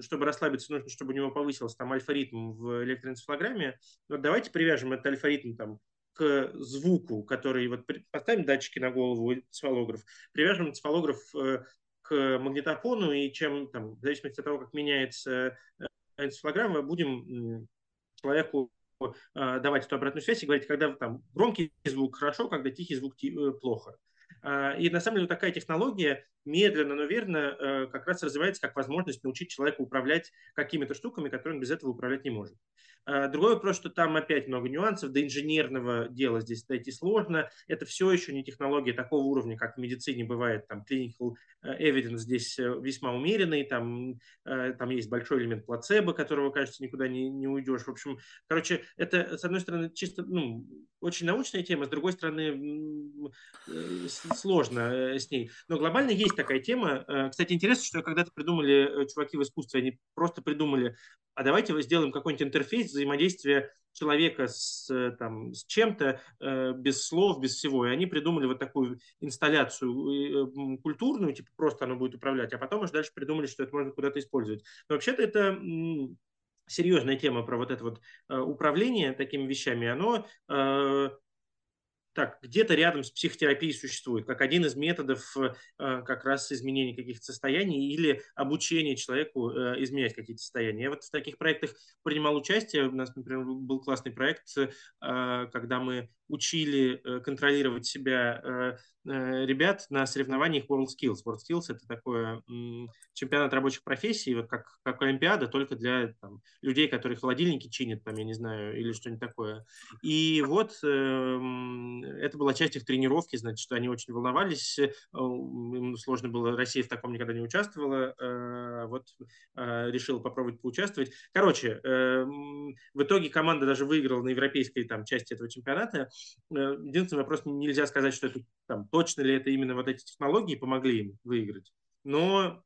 чтобы расслабиться, нужно, чтобы у него повысился там альфа-ритм в электроэнцефалограмме. Вот давайте привяжем этот альфа-ритм там, к звуку, который вот поставим датчики на голову, цифалограф, привяжем цифалограф э, к магнитофону, и чем, там, в зависимости от того, как меняется э, Э, мы будем человеку э, давать эту обратную связь и говорить, когда там громкий звук хорошо, когда тихий звук э, плохо. А, и на самом деле такая технология медленно, но верно э, как раз развивается как возможность научить человека управлять какими-то штуками, которые он без этого управлять не может. Э, другой вопрос, что там опять много нюансов, до инженерного дела здесь дойти сложно. Это все еще не технология такого уровня, как в медицине бывает, там clinical э, evidence здесь весьма умеренный, там, там есть большой элемент плацебо, которого, кажется, никуда не, не уйдешь. В общем, короче, это, с одной стороны, чисто ну, очень научная тема, с другой стороны, сложно с ней. Но глобально есть такая тема. Э, кстати, интересно, что когда-то придумали э, чуваки в искусстве, они просто придумали, а давайте сделаем какой-нибудь интерфейс взаимодействия человека с, э, там, с чем-то, без слов, без всего. И они придумали вот такую инсталляцию культурную, типа просто оно будет управлять, а потом уже дальше придумали, что это можно куда-то использовать. Но вообще-то это серьезная тема про вот это вот управление такими вещами, оно так, где-то рядом с психотерапией существует, как один из методов э, как раз изменения каких-то состояний или обучения человеку э, изменять какие-то состояния. Я вот в таких проектах принимал участие. У нас, например, был классный проект, э, когда мы учили э, контролировать себя э, э, ребят на соревнованиях World Skills. World Skills это такое чемпионат рабочих профессий, вот как, как Олимпиада, только для там, людей, которые холодильники чинят, там, я не знаю, или что-нибудь такое. И вот эм, это была часть их тренировки, значит, что они очень волновались, им сложно было, Россия в таком никогда не участвовала, вот решила попробовать поучаствовать. Короче, эм, в итоге команда даже выиграла на европейской там, части этого чемпионата, Э, единственное просто нельзя сказать, что это там, точно ли это именно вот эти технологии помогли им выиграть. Но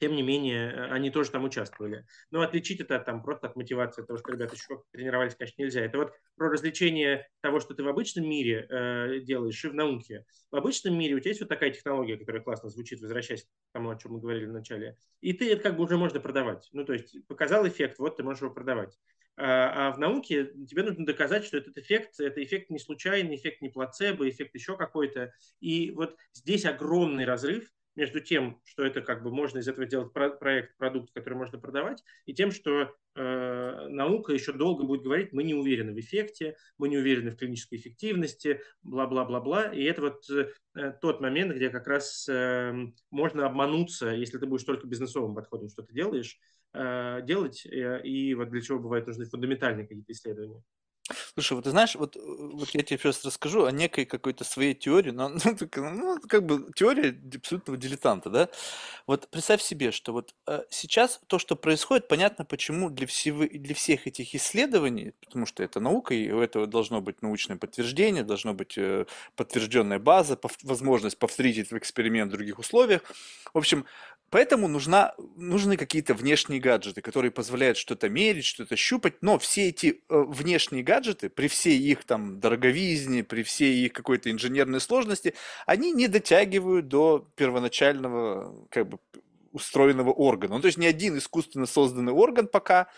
тем не менее, э, они тоже там участвовали. Но отличить это там просто от мотивации того, что ребята еще тренировались, конечно, нельзя. Это вот про развлечение того, что ты в обычном мире э, делаешь и в науке. В обычном мире у тебя есть вот такая технология, которая классно звучит, возвращаясь к тому, о чем мы говорили вначале, И ты это как бы уже можно продавать. Ну, то есть показал эффект, вот ты можешь его продавать. А, а в науке тебе нужно доказать, что этот эффект, это эффект не случайный, эффект не плацебо, эффект еще какой-то. И вот здесь огромный разрыв, между тем, что это как бы можно из этого делать про проект, продукт, который можно продавать, и тем, что э, наука еще долго будет говорить, мы не уверены в эффекте, мы не уверены в клинической эффективности, бла-бла-бла-бла. И это вот э, э тот момент, где как раз э, можно обмануться, если ты будешь только бизнесовым подходом что-то делаешь, э, делать, э, и вот для чего бывают нужны фундаментальные какие-то исследования. Слушай, вот ты знаешь, вот, э, вот я тебе сейчас расскажу о некой какой-то своей теории, но [LAUGHS] ну, так, ну, как бы теория абсолютного дилетанта, да? Вот представь себе, что вот э, сейчас то, что происходит, понятно, почему для, всего, для всех этих исследований, потому что это наука, и у этого должно быть научное подтверждение, должно быть э, подтвержденная база, пов- возможность повторить этот эксперимент в других условиях. В общем, Поэтому нужна, нужны какие-то внешние гаджеты, которые позволяют что-то мерить, что-то щупать, но все эти э, внешние гаджеты, гаджеты, при всей их там дороговизне, при всей их какой-то инженерной сложности, они не дотягивают до первоначального как бы устроенного органа. Ну, то есть ни один искусственно созданный орган пока,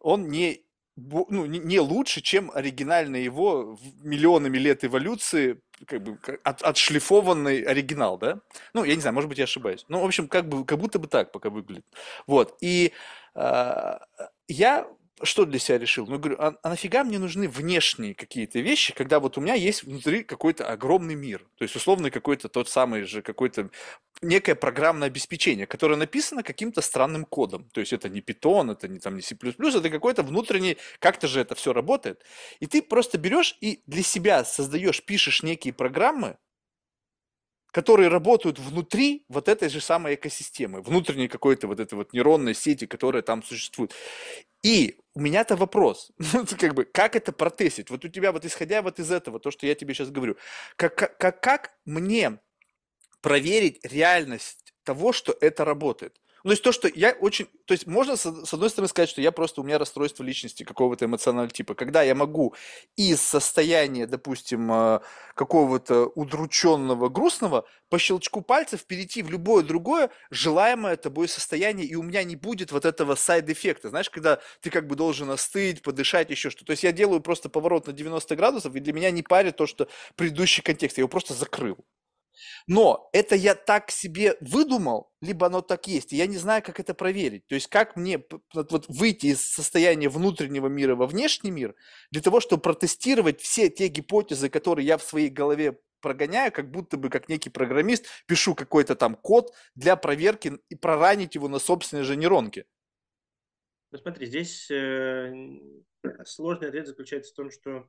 он не ну, не лучше, чем оригинально его в миллионами лет эволюции, как бы от, отшлифованный оригинал, да? Ну, я не знаю, может быть, я ошибаюсь. Ну, в общем, как, бы, как будто бы так пока выглядит. Вот. И э, я что для себя решил? Ну, говорю, а, а нафига мне нужны внешние какие-то вещи, когда вот у меня есть внутри какой-то огромный мир? То есть, условно, какой-то тот самый же, какой-то некое программное обеспечение, которое написано каким-то странным кодом. То есть, это не Python, это не, там, не C++, это какой-то внутренний, как-то же это все работает. И ты просто берешь и для себя создаешь, пишешь некие программы, которые работают внутри вот этой же самой экосистемы, внутренней какой-то вот этой вот нейронной сети, которая там существует. И у меня-то вопрос, [LAUGHS] ну, как бы, как это протестить? Вот у тебя, вот исходя вот из этого, то, что я тебе сейчас говорю, как, как, как мне проверить реальность того, что это работает? Ну, то есть то, что я очень... То есть можно, с одной стороны, сказать, что я просто... У меня расстройство личности какого-то эмоционального типа. Когда я могу из состояния, допустим, э, какого-то удрученного, грустного, по щелчку пальцев перейти в любое другое желаемое тобой состояние, и у меня не будет вот этого сайд-эффекта. Знаешь, когда ты как бы должен остыть, подышать, еще что-то. То есть я делаю просто поворот на 90 градусов, и для меня не парит то, что предыдущий контекст. Я его просто закрыл. Но это я так себе выдумал, либо оно так есть. И я не знаю, как это проверить. То есть как мне вот, выйти из состояния внутреннего мира во внешний мир для того, чтобы протестировать все те гипотезы, которые я в своей голове прогоняю, как будто бы как некий программист пишу какой-то там код для проверки и проранить его на собственной же нейронке. Ну смотри, здесь э, сложный ответ заключается в том, что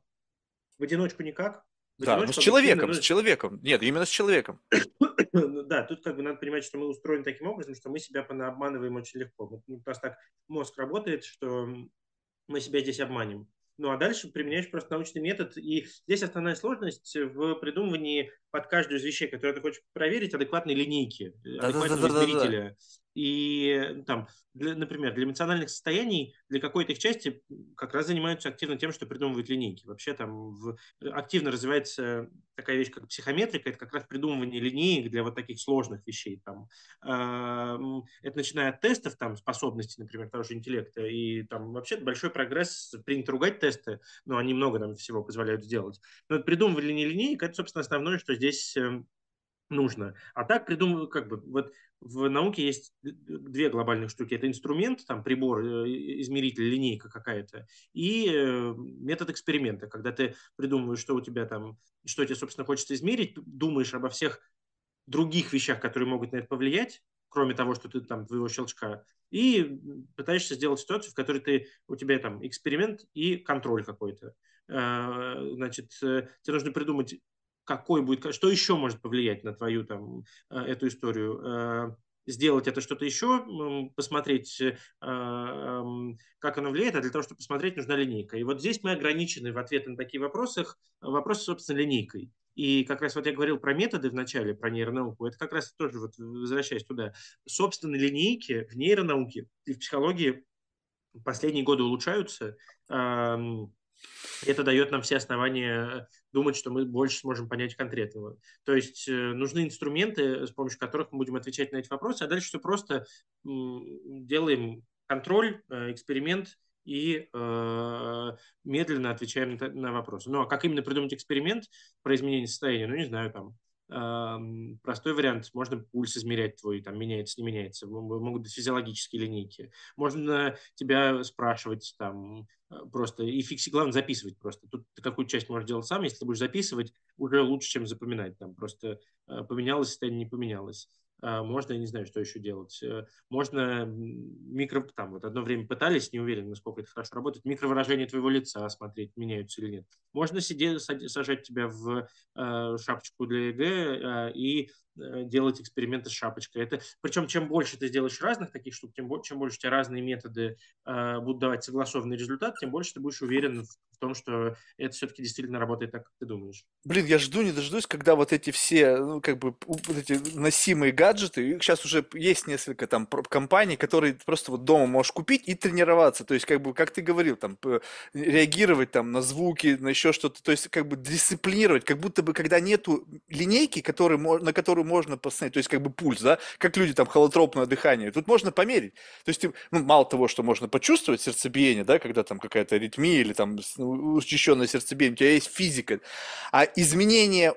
в одиночку никак, ну, да, ну, с человеком, мы... с ну, человеком. Нет, именно с человеком. [COUGHS] да, тут как бы надо понимать, что мы устроены таким образом, что мы себя обманываем очень легко. У ну, просто так мозг работает, что мы себя здесь обманем. Ну а дальше применяешь просто научный метод. И здесь основная сложность в придумывании под каждую из вещей, которую ты хочешь проверить, адекватной линейки, э, адекватного измерителя. И, ну, там, для, например, для эмоциональных состояний, для какой-то их части как раз занимаются активно тем, что придумывают линейки. Вообще там в, активно развивается такая вещь, как психометрика, это как раз придумывание линеек для вот таких сложных вещей. Там. А, это начиная от тестов, там, способностей, например, того же интеллекта, и там вообще большой прогресс, принято ругать тесты, но они много нам всего позволяют сделать. Но вот придумывание линеек, это, собственно, основное, что здесь эм, нужно. А так придумываю, как бы, вот в науке есть две глобальные штуки. Это инструмент, там прибор, э, измеритель, линейка какая-то, и э, метод эксперимента, когда ты придумываешь, что у тебя там, что тебе, собственно, хочется измерить, думаешь обо всех других вещах, которые могут на это повлиять, кроме того, что ты там твоего щелчка, и пытаешься сделать ситуацию, в которой ты, у тебя там эксперимент и контроль какой-то. Э, значит, тебе нужно придумать какой будет, что еще может повлиять на твою там э, эту историю, э, сделать это что-то еще, посмотреть, э, эм, как оно влияет, а для того, чтобы посмотреть, нужна линейка. И вот здесь мы ограничены в ответ на такие вопросы, вопросы, собственно, линейкой. И как раз вот я говорил про методы в начале, про нейронауку, это как раз тоже, вот, возвращаясь туда, собственно, линейки в нейронауке и в психологии последние годы улучшаются, эм, это дает нам все основания э, думать, что мы больше сможем понять конкретного. То есть э, нужны инструменты, с помощью которых мы будем отвечать на эти вопросы, а дальше все просто делаем контроль, э, эксперимент и медленно отвечаем на вопросы. Ну, а как именно придумать эксперимент про изменение состояния? Ну, не знаю, там, простой вариант, можно пульс измерять твой, там меняется, не меняется, могут быть физиологические линейки. Можно тебя спрашивать там э, просто, и фикси, главное записывать просто. Тут ты какую часть можешь делать сам, если ты будешь записывать, уже лучше, чем запоминать. Там просто э, поменялось состояние, не поменялось. А можно, я не знаю, что еще делать. Э, можно микро... Там вот одно время пытались, не уверен, насколько это хорошо работает, микровыражение твоего лица смотреть, меняются или нет. Можно сидеть, сажать тебя в э, шапочку для ЕГЭ э, и Э, делать эксперименты с шапочкой. Это, причем чем больше ты сделаешь разных таких штук, тем, чем больше у тебя разные методы э, будут давать согласованный результат, тем больше ты будешь уверен в том, что это все-таки действительно работает так, как ты думаешь. Блин, я жду, не дождусь, когда вот эти все, ну, как бы, вот эти носимые гаджеты, сейчас уже есть несколько там компаний, которые просто вот дома можешь купить и тренироваться, то есть, как бы, как ты говорил, там, реагировать там на звуки, на еще что-то, то есть, как бы, дисциплинировать, как будто бы, когда нету линейки, который, на которую которую можно посмотреть, то есть как бы пульс, да, как люди там холотропное дыхание, тут можно померить. То есть ну, мало того, что можно почувствовать сердцебиение, да, когда там какая-то аритмия или там ну, учащенное сердцебиение, у тебя есть физика, а изменение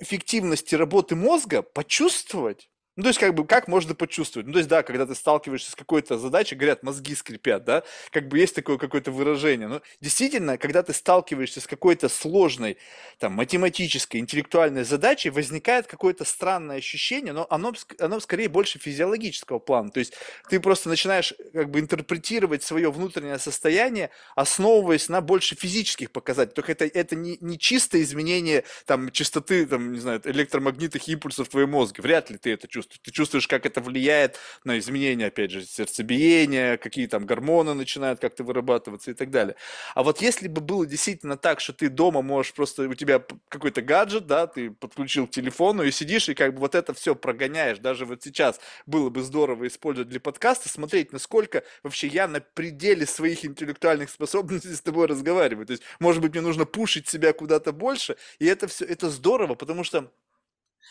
эффективности работы мозга почувствовать ну, то есть, как бы, как можно почувствовать? Ну, то есть, да, когда ты сталкиваешься с какой-то задачей, говорят, мозги скрипят, да, как бы есть такое какое-то выражение. Но действительно, когда ты сталкиваешься с какой-то сложной, там, математической, интеллектуальной задачей, возникает какое-то странное ощущение, но оно, оно скорее больше физиологического плана. То есть, ты просто начинаешь, как бы, интерпретировать свое внутреннее состояние, основываясь на больше физических показателей Только это, это не, не чисто изменение, там, частоты, там, не знаю, электромагнитных импульсов в твоем мозге. Вряд ли ты это чувствуешь чувствуешь. Ты чувствуешь, как это влияет на изменения, опять же, сердцебиения, какие там гормоны начинают как-то вырабатываться и так далее. А вот если бы было действительно так, что ты дома можешь просто, у тебя какой-то гаджет, да, ты подключил к телефону и сидишь, и как бы вот это все прогоняешь, даже вот сейчас было бы здорово использовать для подкаста, смотреть, насколько вообще я на пределе своих интеллектуальных способностей [LAUGHS] с тобой разговариваю. То есть, может быть, мне нужно пушить себя куда-то больше, и это все, это здорово, потому что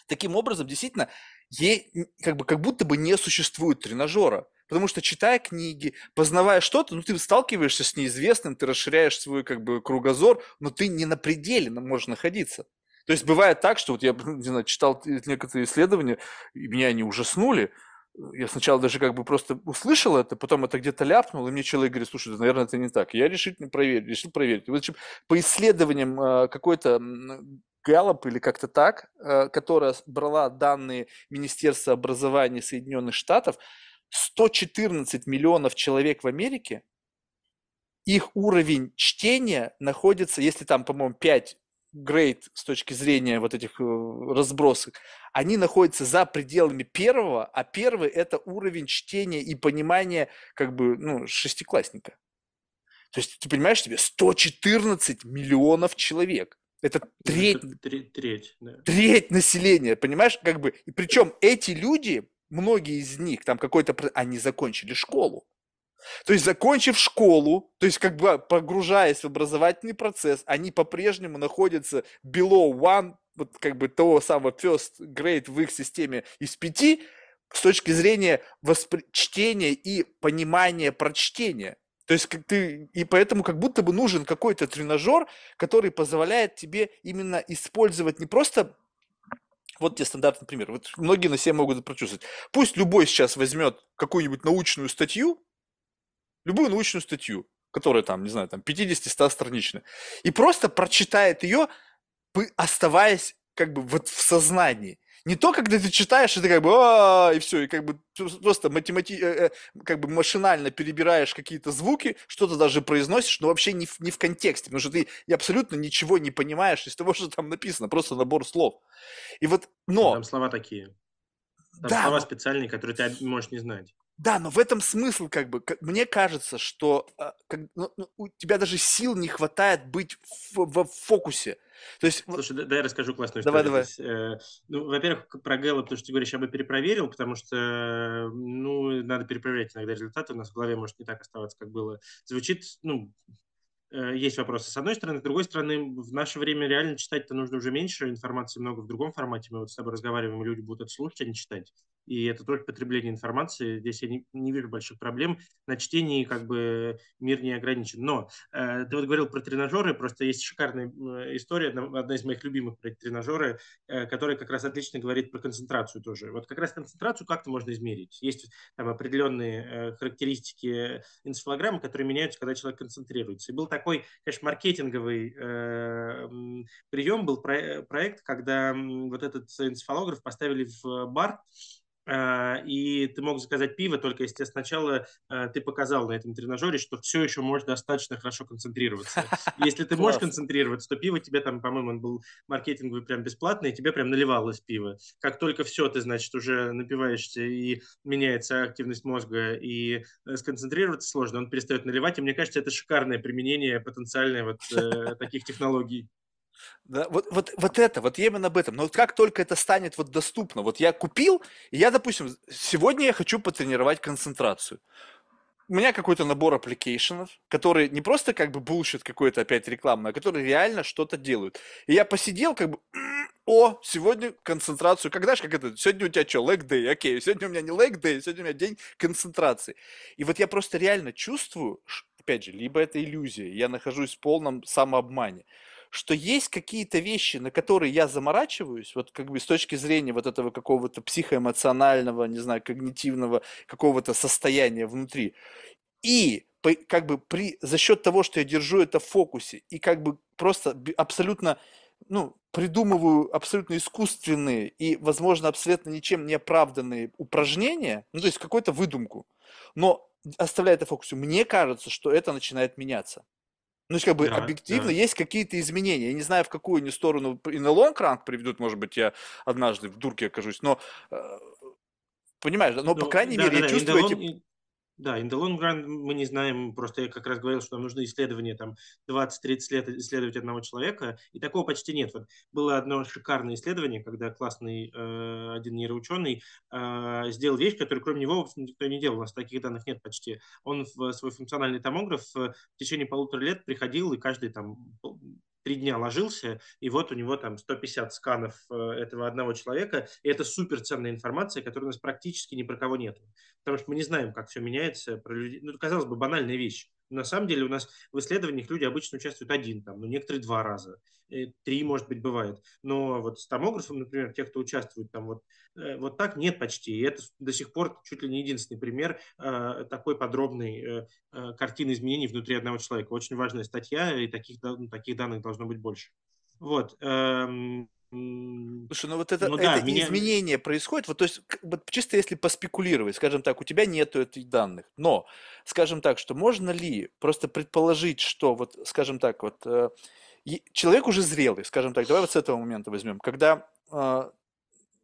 Таким образом, действительно, ей, как, бы, как будто бы не существует тренажера. Потому что читая книги, познавая что-то, ну ты сталкиваешься с неизвестным, ты расширяешь свой как бы кругозор, но ты не на пределе можешь находиться. То есть бывает так, что вот я [LAUGHS] ну, не знаю, читал некоторые исследования, и меня они ужаснули. Я сначала даже как бы просто услышал это, потом это где-то ляпнул, и мне человек говорит, слушай, да, наверное, это не так. Я решительно проверил, решил проверить. И вот по исследованиям а, какой-то Гэллоп или как-то так, э, которая брала данные Министерства образования Соединенных Штатов, 114 миллионов человек в Америке, их уровень чтения находится, если там, по-моему, 5 грейд с точки зрения вот этих э, разбросок, они находятся за пределами первого, а первый – это уровень чтения и понимания как бы ну, шестиклассника. То есть ты понимаешь, тебе 114 миллионов человек. Это треть, треть, треть, да. треть населения, понимаешь, как бы. И причем эти люди, многие из них, там какой-то, они закончили школу. То есть, закончив школу, то есть, как бы а, погружаясь в образовательный процесс, они по-прежнему находятся below one, вот как бы того самого first grade в их системе из пяти, с точки зрения воспри- чтения и понимания прочтения. То есть как ты, и поэтому как будто бы нужен какой-то тренажер, который позволяет тебе именно использовать не просто вот тебе стандартный пример. Вот многие на себе могут прочувствовать. Пусть любой сейчас возьмет какую-нибудь научную статью, любую научную статью, которая там, не знаю, там 50-100 страничная, и просто прочитает ее, оставаясь как бы вот в сознании. Не то, когда ты читаешь, и ты как бы, и все, и как бы просто математи... Э, э, как бы машинально перебираешь какие-то звуки, что-то даже произносишь, но вообще не в, не в контексте, потому что ты абсолютно ничего не понимаешь из того, что там написано, просто набор слов. И вот, но... Там слова такие. Там да. слова специальные, которые ты можешь не знать. Да, но в этом смысл, как бы, как, мне кажется, что а, как, ну, ну, у тебя даже сил не хватает быть в, в, в фокусе. То есть... Слушай, да, да, я расскажу классную историю. Давай, давай. Э, ну, во-первых, про Гэллоп, то, что ты говоришь, я бы перепроверил, потому что, ну, надо перепроверять иногда результаты, у нас в голове может не так оставаться, как было. Звучит, ну, э, есть вопросы с одной стороны, с другой стороны, в наше время реально читать-то нужно уже меньше, информации много в другом формате, мы вот с тобой разговариваем, люди будут это слушать, а не читать и это только потребление информации. Здесь я не, не вижу больших проблем. На чтении как бы мир не ограничен. Но э, ты вот говорил про тренажеры, просто есть шикарная э, история, одна из моих любимых про тренажеры, э, которая как раз отлично говорит про концентрацию тоже. Вот как раз концентрацию как-то можно измерить. Есть там определенные э, характеристики энцефалограммы, которые меняются, когда человек концентрируется. И был такой, конечно, маркетинговый э, прием, был про э, проект, когда вот этот энцефалограф поставили в бар, а, и ты мог заказать пиво, только если сначала а, ты показал на этом тренажере, что все еще можешь достаточно хорошо концентрироваться. [LAUGHS] Если ты можешь концентрироваться, то пиво тебе там, по-моему, он был маркетинговый прям бесплатный, и тебе прям наливалось пиво. Как только все, ты, значит, уже напиваешься и меняется активность мозга, и э, сконцентрироваться сложно, он перестает наливать, и мне кажется, это шикарное применение потенциальное вот э, таких технологий. Да, вот, вот, вот это, вот именно об этом. Но вот как только это станет вот доступно, вот я купил, и я, допустим, сегодня я хочу потренировать концентрацию. У меня какой-то набор аппликейшенов, которые не просто как бы булщит какое-то опять рекламное, а которые реально что-то делают. И я посидел как бы, [CLEARS THROAT] о, сегодня концентрацию, когда же, как это, сегодня у тебя что, лэг дэй, окей, сегодня у меня не лэг дэй, сегодня у меня день концентрации. И вот я просто реально чувствую, опять же, либо это иллюзия, я нахожусь в полном самообмане, что есть какие-то вещи, на которые я заморачиваюсь, вот как бы с точки зрения вот этого какого-то психоэмоционального, не знаю, когнитивного какого-то состояния внутри. И как бы при, за счет того, что я держу это в фокусе и как бы просто абсолютно ну, придумываю абсолютно искусственные и, возможно, абсолютно ничем не оправданные упражнения, ну, то есть какую-то выдумку, но оставляя это в фокусе, мне кажется, что это начинает меняться. Ну, как бы, да, объективно да. есть какие-то изменения. Я не знаю, в какую они сторону и на long rank приведут, может быть, я однажды в дурке окажусь, но э, понимаешь, но, ну, по крайней да, мере, да, я да, чувствую эти... Да, in the long run мы не знаем, просто я как раз говорил, что нам нужны исследования, там, 20-30 лет исследовать одного человека, и такого почти нет. Вот было одно шикарное исследование, когда классный э, один нейроученый э, сделал вещь, которую кроме него, в общем, никто не делал, у нас таких данных нет почти. Он в свой функциональный томограф э, в течение полутора лет приходил и каждый там три дня ложился, и вот у него там 150 сканов э, этого одного человека, и это суперценная информация, которой у нас практически ни про кого нет. Потому что мы не знаем, как все меняется. Про людей. Ну, казалось бы, банальная вещь. На самом деле у нас в исследованиях люди обычно участвуют один, там, ну, некоторые два раза, э, три, может быть, бывает. Но вот с томографом, например, те, кто участвует там вот, э, вот так, нет почти. И это до сих пор чуть ли не единственный пример э, такой подробной картины изменений внутри одного человека. Очень важная статья, и таких, ну, таких данных должно быть больше. Вот. Эм, Слушай, ну вот это, ну, да, это меня... изменение происходит, вот то есть вот чисто если поспекулировать, скажем так, у тебя нету этих данных, но, скажем так, что можно ли просто предположить, что вот, скажем так, вот э, человек уже зрелый, скажем так, давай вот с этого момента возьмем, когда а,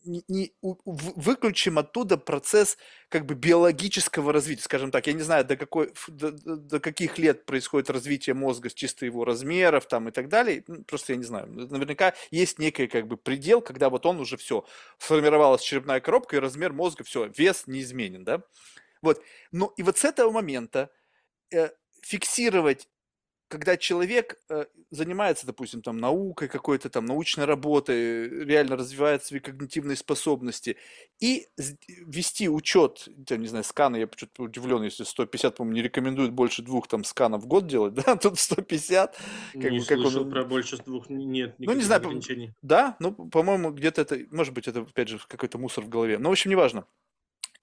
не, выключим оттуда процесс как бы биологического развития, скажем так. Я не знаю, до, какой, до, до каких лет происходит развитие мозга, чисто его размеров там и так далее. Ну, просто я не знаю. Наверняка есть некий как бы предел, когда вот он уже все, сформировалась черепная коробка и размер мозга, все, вес не изменен, да? Вот. но и вот с этого момента э, фиксировать когда человек э, занимается, допустим, там наукой какой-то, там научной работой, реально развивает свои когнитивные способности, и вести учет, там не знаю, сканы, я почему-то удивлен, если 150, по-моему, не рекомендуют больше двух там сканов в год делать, [LAUGHS] да, тут 150. Как, не как слышал он... про больше двух, нет, ну, не знаю, ограничений. Да, ну, по-моему, где-то это, может быть, это, опять же, какой-то мусор в голове, но, ну, в общем, неважно.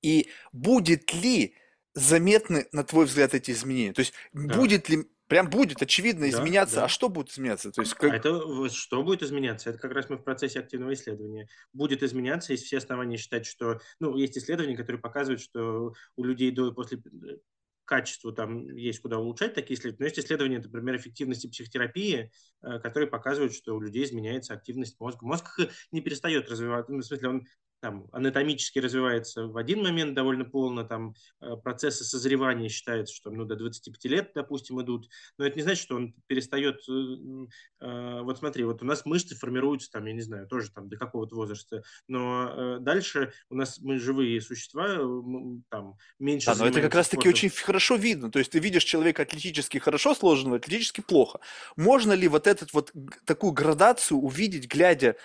И будет ли заметны, на твой взгляд, эти изменения? То есть да. будет ли прям будет, очевидно, изменяться. Да, да. А что будет изменяться? То есть, а как... а это что будет изменяться? Это как раз мы в процессе активного исследования. Будет изменяться, есть все основания считать, что... Ну, есть исследования, которые показывают, что у людей до и после э, качества там есть куда улучшать такие исследования. Но есть исследования, например, эффективности психотерапии, э, которые показывают, что у людей изменяется активность мозга. Мозг [LAUGHS] не перестает развиваться, ну, в смысле, он там анатомически развивается в один момент довольно полно, там э, процессы созревания считается, что ну, до 25 лет, допустим, идут, но это не значит, что он перестает, э, э, вот смотри, вот у нас мышцы формируются там, я не знаю, тоже там до какого-то возраста, но э, дальше у нас мы живые существа, э, там меньше... Да, но это как раз-таки очень хорошо видно, то есть ты видишь человека атлетически хорошо сложенного, атлетически плохо. Можно ли вот этот вот такую градацию увидеть, глядя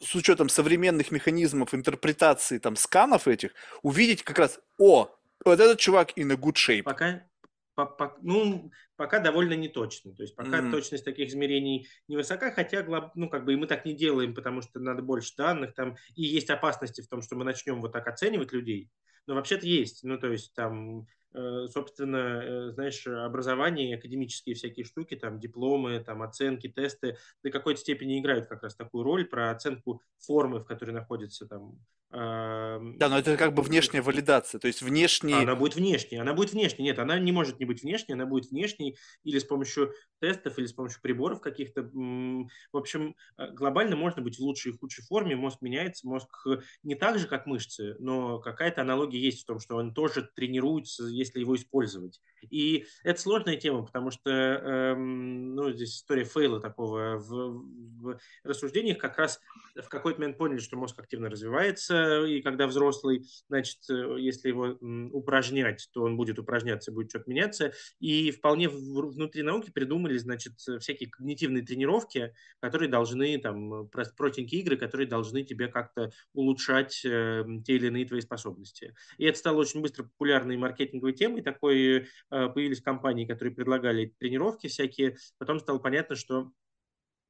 с учетом современных механизмов интерпретации там сканов этих, увидеть как раз, о, вот этот чувак и на good shape. Пока, по, по, ну, пока довольно неточно. То есть пока mm-hmm. точность таких измерений невысока, хотя ну, как бы и мы так не делаем, потому что надо больше данных там, и есть опасности в том, что мы начнем вот так оценивать людей. Но вообще-то есть. Ну, то есть там Э, собственно, э, знаешь, образование, академические всякие штуки, там, дипломы, там, оценки, тесты до какой-то степени играют как раз такую роль про оценку формы, в которой находится там да, но это как бы внешняя валидация, то есть внешне... Она будет внешней, она будет внешней, нет, она не может не быть внешней, она будет внешней или с помощью тестов, или с помощью приборов каких-то. В общем, э, глобально можно быть в лучшей и худшей форме, мозг меняется, мозг э, не так же, как мышцы, но какая-то аналогия есть в том, что он тоже тренируется, если его использовать. И это сложная тема, потому что эм, ну, здесь история фейла такого в, в рассуждениях как раз в какой-то момент поняли, что мозг активно развивается, Э, и когда взрослый, значит, э, если его упражнять, то он будет упражняться, будет что-то меняться. И вполне внутри науки придумали, значит, всякие когнитивные тренировки, которые должны, там, простенькие игры, которые должны тебе как-то улучшать э, те или иные твои способности. И это стало очень быстро популярной маркетинговой темой. Такой появились компании, которые предлагали тренировки всякие. Потом стало понятно, что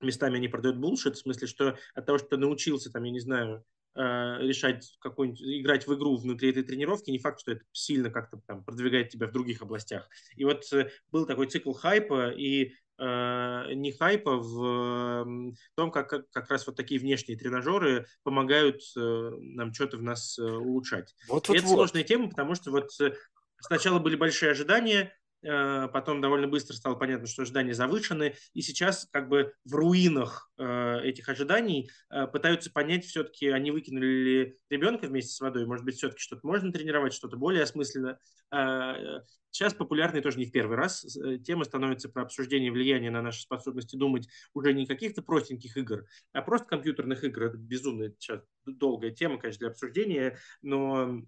местами они продают булшит, в смысле, что от того, что ты научился, там, я не знаю, Э, решать какую-нибудь, играть в игру внутри этой тренировки, не факт, что это сильно как-то там продвигает тебя в других областях. И вот э, был такой цикл хайпа и э, не хайпа в том, как, как, как раз вот такие внешние тренажеры помогают э, нам что-то в нас э, улучшать. Вот, вот, это вот. сложная тема, потому что вот э, сначала были большие ожидания, Э, потом довольно быстро стало понятно, что ожидания завышены, и сейчас как бы в руинах э, этих ожиданий э, пытаются понять все-таки, они выкинули ли ребенка вместе с водой, может быть, все-таки что-то можно тренировать, что-то более осмысленно. Сейчас популярной тоже не в первый раз тема становится про обсуждение влияния на наши способности думать уже не каких-то простеньких игр, а просто компьютерных игр. Это безумно сейчас долгая тема, конечно, для обсуждения, но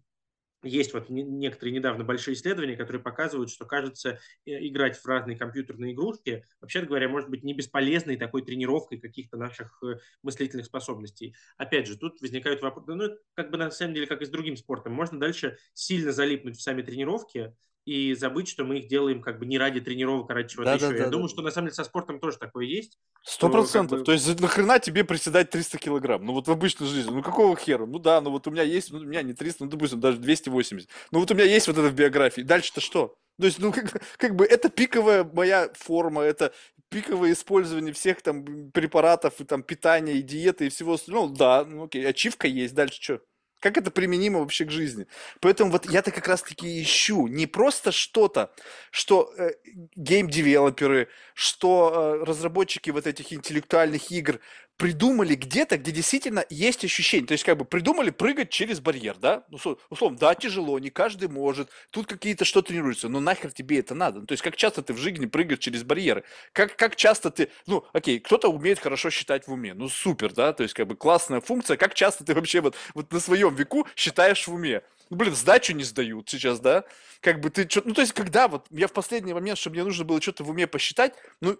есть вот некоторые недавно большие исследования, которые показывают, что, кажется, играть в разные компьютерные игрушки, вообще говоря, может быть не бесполезной такой тренировкой каких-то наших э, мыслительных способностей. Опять же, тут возникают вопросы, ну, как бы на самом деле, как и с другим спортом, можно дальше сильно залипнуть в сами тренировки, и забыть, что мы их делаем как бы не ради тренировок, а ради чего-то да, еще. Да, Я да, думаю, да. что на самом деле со спортом тоже такое есть. Сто процентов. То есть нахрена тебе приседать 300 килограмм? Ну вот в обычной жизни. Ну какого хера? Ну да, ну вот у меня есть, ну у меня не 300, ну допустим, даже 280. Ну вот у меня есть вот это в биографии. Дальше-то что? То есть, ну, [LAUGHS] как, как бы это пиковая моя форма, это пиковое использование всех там препаратов, и там питания, и диеты, и всего остального. Ну, да, ну окей, ачивка есть, дальше что? Как это применимо вообще к жизни? Поэтому вот я-то как раз-таки ищу не просто что-то, что э, гейм-девелоперы, что э, разработчики вот этих интеллектуальных игр придумали где-то, где действительно есть ощущение. То есть, как бы придумали прыгать через барьер, да? Ну, условно, да, тяжело, не каждый может, тут какие-то что тренируются, но ну, нахер тебе это надо? Ну, то есть, как часто ты в жизни прыгаешь через барьеры? Как, как часто ты, ну, окей, кто-то умеет хорошо считать в уме, ну, супер, да? То есть, как бы классная функция, как часто ты вообще вот, вот на своем веку считаешь в уме? Ну, блин, сдачу не сдают сейчас, да? Как бы ты что... Ну, то есть, когда вот я в последний момент, чтобы мне нужно было что-то в уме посчитать, ну,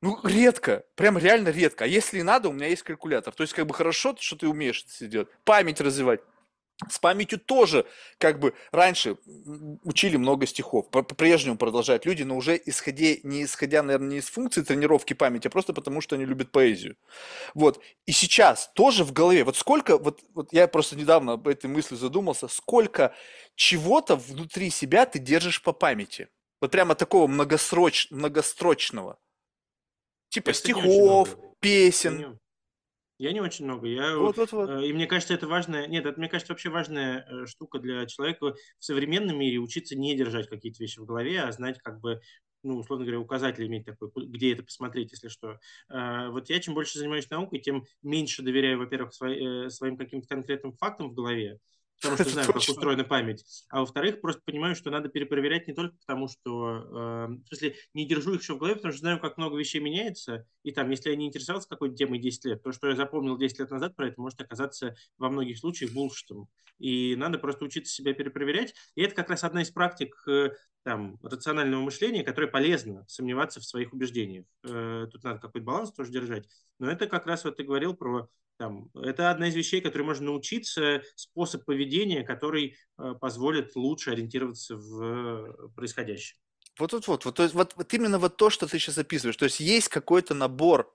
ну, редко. Прям реально редко. А если надо, у меня есть калькулятор. То есть, как бы хорошо, что ты умеешь это делать. Память развивать. С памятью тоже, как бы, раньше учили много стихов, по-прежнему продолжают люди, но уже исходя, не исходя, наверное, не из функции тренировки памяти, а просто потому, что они любят поэзию. Вот. И сейчас тоже в голове, вот сколько, вот, вот я просто недавно об этой мысли задумался, сколько чего-то внутри себя ты держишь по памяти. Вот прямо такого многосроч, многострочного. Типа это стихов, песен. Я не, я не очень много. Я, вот, вот, вот. Э, и мне кажется, это важная... Нет, это, мне кажется, вообще важная э, штука для человека в современном мире учиться не держать какие-то вещи в голове, а знать как бы ну, условно говоря, указатель иметь такой, где это посмотреть, если что. А, вот я чем больше занимаюсь наукой, тем меньше доверяю, во-первых, э, своим каким-то конкретным фактам в голове, потому что знаю, как устроена память. А во-вторых, просто понимаю, что надо перепроверять не только потому, что... Э, в смысле, не держу их еще в голове, потому что знаю, как много вещей меняется, и там, если я не интересовался какой-то темой 10 лет, то, что я запомнил 10 лет назад про это, может оказаться во многих случаях булшитом. И надо просто учиться себя перепроверять. И это как раз одна из практик э, там, рационального мышления, которое полезно сомневаться в своих убеждениях. Э, тут надо какой-то баланс тоже держать. Но это как раз вот ты говорил про там, это одна из вещей, которой можно научиться, способ поведения, который э, позволит лучше ориентироваться в э, происходящем. Вот, вот, вот, вот, то есть, вот, вот именно вот то, что ты сейчас описываешь. То есть есть какой-то набор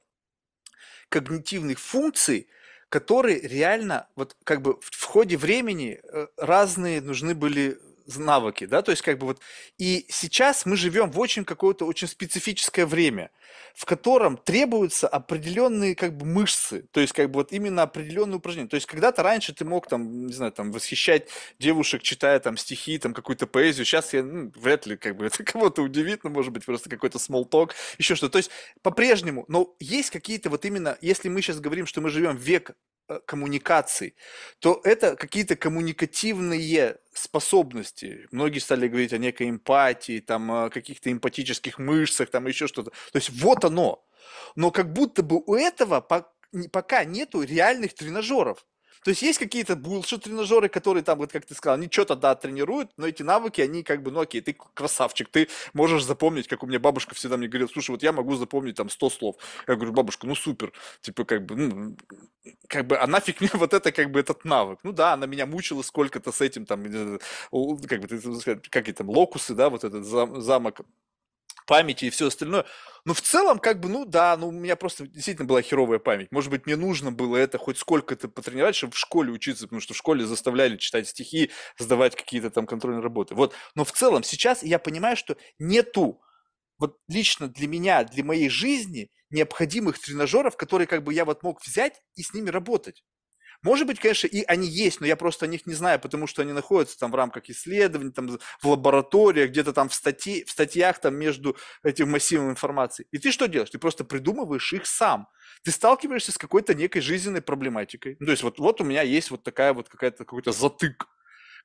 когнитивных функций, которые реально вот как бы в ходе времени разные нужны были навыки, да, то есть как бы вот, и сейчас мы живем в очень какое-то очень специфическое время, в котором требуются определенные как бы мышцы, то есть как бы вот именно определенные упражнения, то есть когда-то раньше ты мог там, не знаю, там восхищать девушек, читая там стихи, там какую-то поэзию, сейчас я, ну, вряд ли как бы [LAUGHS] это кого-то удивит, ну, может быть, просто какой-то small talk, еще что-то, то есть по-прежнему, но есть какие-то вот именно, если мы сейчас говорим, что мы живем век э, коммуникаций, то это какие-то коммуникативные способности. Многие стали говорить о некой эмпатии, там, о каких-то эмпатических мышцах, там еще что-то. То есть вот оно. Но как будто бы у этого пока нету реальных тренажеров. То есть есть какие-то булши-тренажеры, которые там, вот как ты сказал, они что-то, да, тренируют, но эти навыки, они как бы, ну окей, ты красавчик, ты можешь запомнить, как у меня бабушка всегда мне говорила, слушай, вот я могу запомнить там 100 слов. Я говорю, бабушка, ну супер, типа как бы, ну, как бы, а нафиг мне вот это, как бы, этот навык. Ну да, она меня мучила сколько-то с этим, там, э, как бы, как это, там, локусы, да, вот этот замок памяти и все остальное. Но в целом, как бы, ну да, ну у меня просто действительно была херовая память. Может быть, мне нужно было это хоть сколько-то потренировать, чтобы в школе учиться, потому что в школе заставляли читать стихи, сдавать какие-то там контрольные работы. Вот. Но в целом сейчас я понимаю, что нету вот лично для меня, для моей жизни необходимых тренажеров, которые как бы я вот мог взять и с ними работать. Может быть, конечно, и они есть, но я просто о них не знаю, потому что они находятся там в рамках исследований, там в лабораториях, где-то там в, статьи, в статьях там между этим массивом информации. И ты что делаешь? Ты просто придумываешь их сам. Ты сталкиваешься с какой-то некой жизненной проблематикой. Ну, то есть вот, вот у меня есть вот такая вот какая-то какой-то затык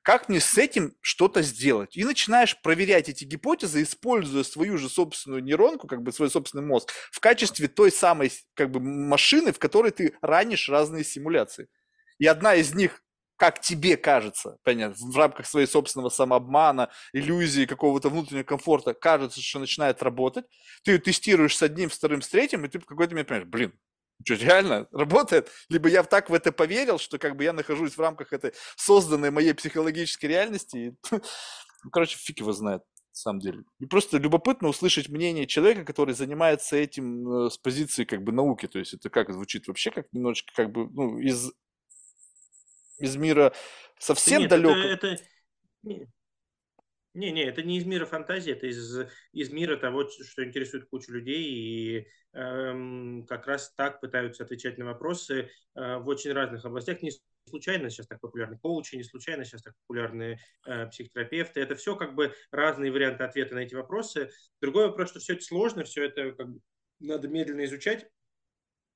как мне с этим что-то сделать? И начинаешь проверять эти гипотезы, используя свою же собственную нейронку, как бы свой собственный мозг, в качестве той самой как бы машины, в которой ты ранишь разные симуляции. И одна из них как тебе кажется, понятно, в рамках своей собственного самообмана, иллюзии, какого-то внутреннего комфорта, кажется, что начинает работать, ты ее тестируешь с одним, с вторым, с третьим, и ты какой-то момент понимаешь, блин, что, реально работает? Либо я так в это поверил, что как бы я нахожусь в рамках этой созданной моей психологической реальности. И... [LAUGHS] Ну, короче, фиг его знает, на самом деле. И просто любопытно услышать мнение человека, который занимается этим э, с позиции как бы науки. То есть это как звучит вообще, как немножечко как бы ну, из из мира совсем Нет, далекого. Это, это... Не, не, это не из мира фантазии, это из, из мира того, что интересует кучу людей, и эм, как раз так пытаются отвечать на вопросы э, в очень разных областях. Не случайно сейчас так популярны коучи, не случайно сейчас так популярны э, психотерапевты. Это все как бы разные варианты ответа на эти вопросы. Другой вопрос, что все это сложно, все это как бы надо медленно изучать.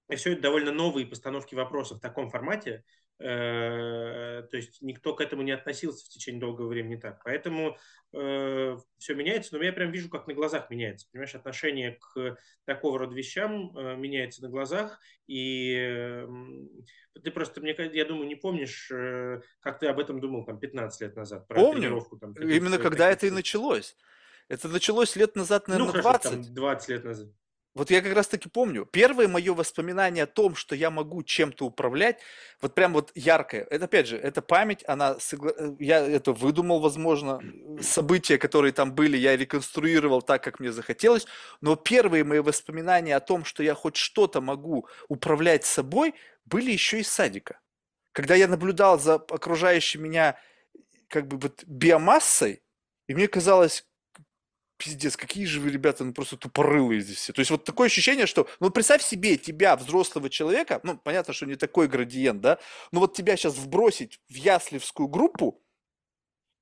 И все это довольно новые постановки вопросов в таком формате, Э, то есть никто к этому не относился в течение долгого времени так. Поэтому э, все меняется, но я прям вижу, как на глазах меняется. Понимаешь, отношение к такого рода вещам э, меняется на глазах. И э, ты просто, мне, я думаю, не помнишь, э, как ты об этом думал там 15 лет назад. Про Помню. Там, Именно когда это и началось. Это началось лет назад, наверное, ну, хорошо, 20. Там 20 лет назад. Вот я как раз таки помню, первое мое воспоминание о том, что я могу чем-то управлять, вот прям вот яркое. Это опять же, это память, она, э, я это выдумал, возможно, э, события, которые там были, я реконструировал так, как мне захотелось, но первые мои воспоминания о том, что я хоть что-то могу управлять собой, были еще из садика. Когда я наблюдал за окружающей меня э, как бы вот биомассой, и мне казалось, пиздец, какие же вы, ребята, ну просто тупорылые здесь все. То есть вот такое ощущение, что, ну представь себе тебя, взрослого человека, ну понятно, что не такой градиент, да, но вот тебя сейчас вбросить в ясливскую группу,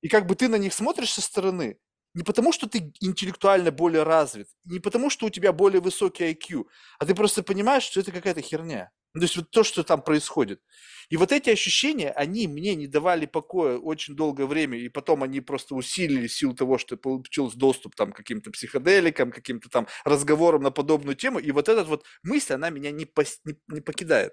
и как бы ты на них смотришь со стороны, не потому, что ты интеллектуально более развит, не потому, что у тебя более высокий IQ, а ты просто понимаешь, что это какая-то херня. Ну, то есть вот то, что там происходит. И вот эти ощущения, они мне не давали покоя очень долгое время, и потом они просто усилили в силу того, что получился доступ там, к каким-то психоделикам, каким-то там разговорам на подобную тему, и вот эта вот мысль, она меня не, пос... не, не покидает.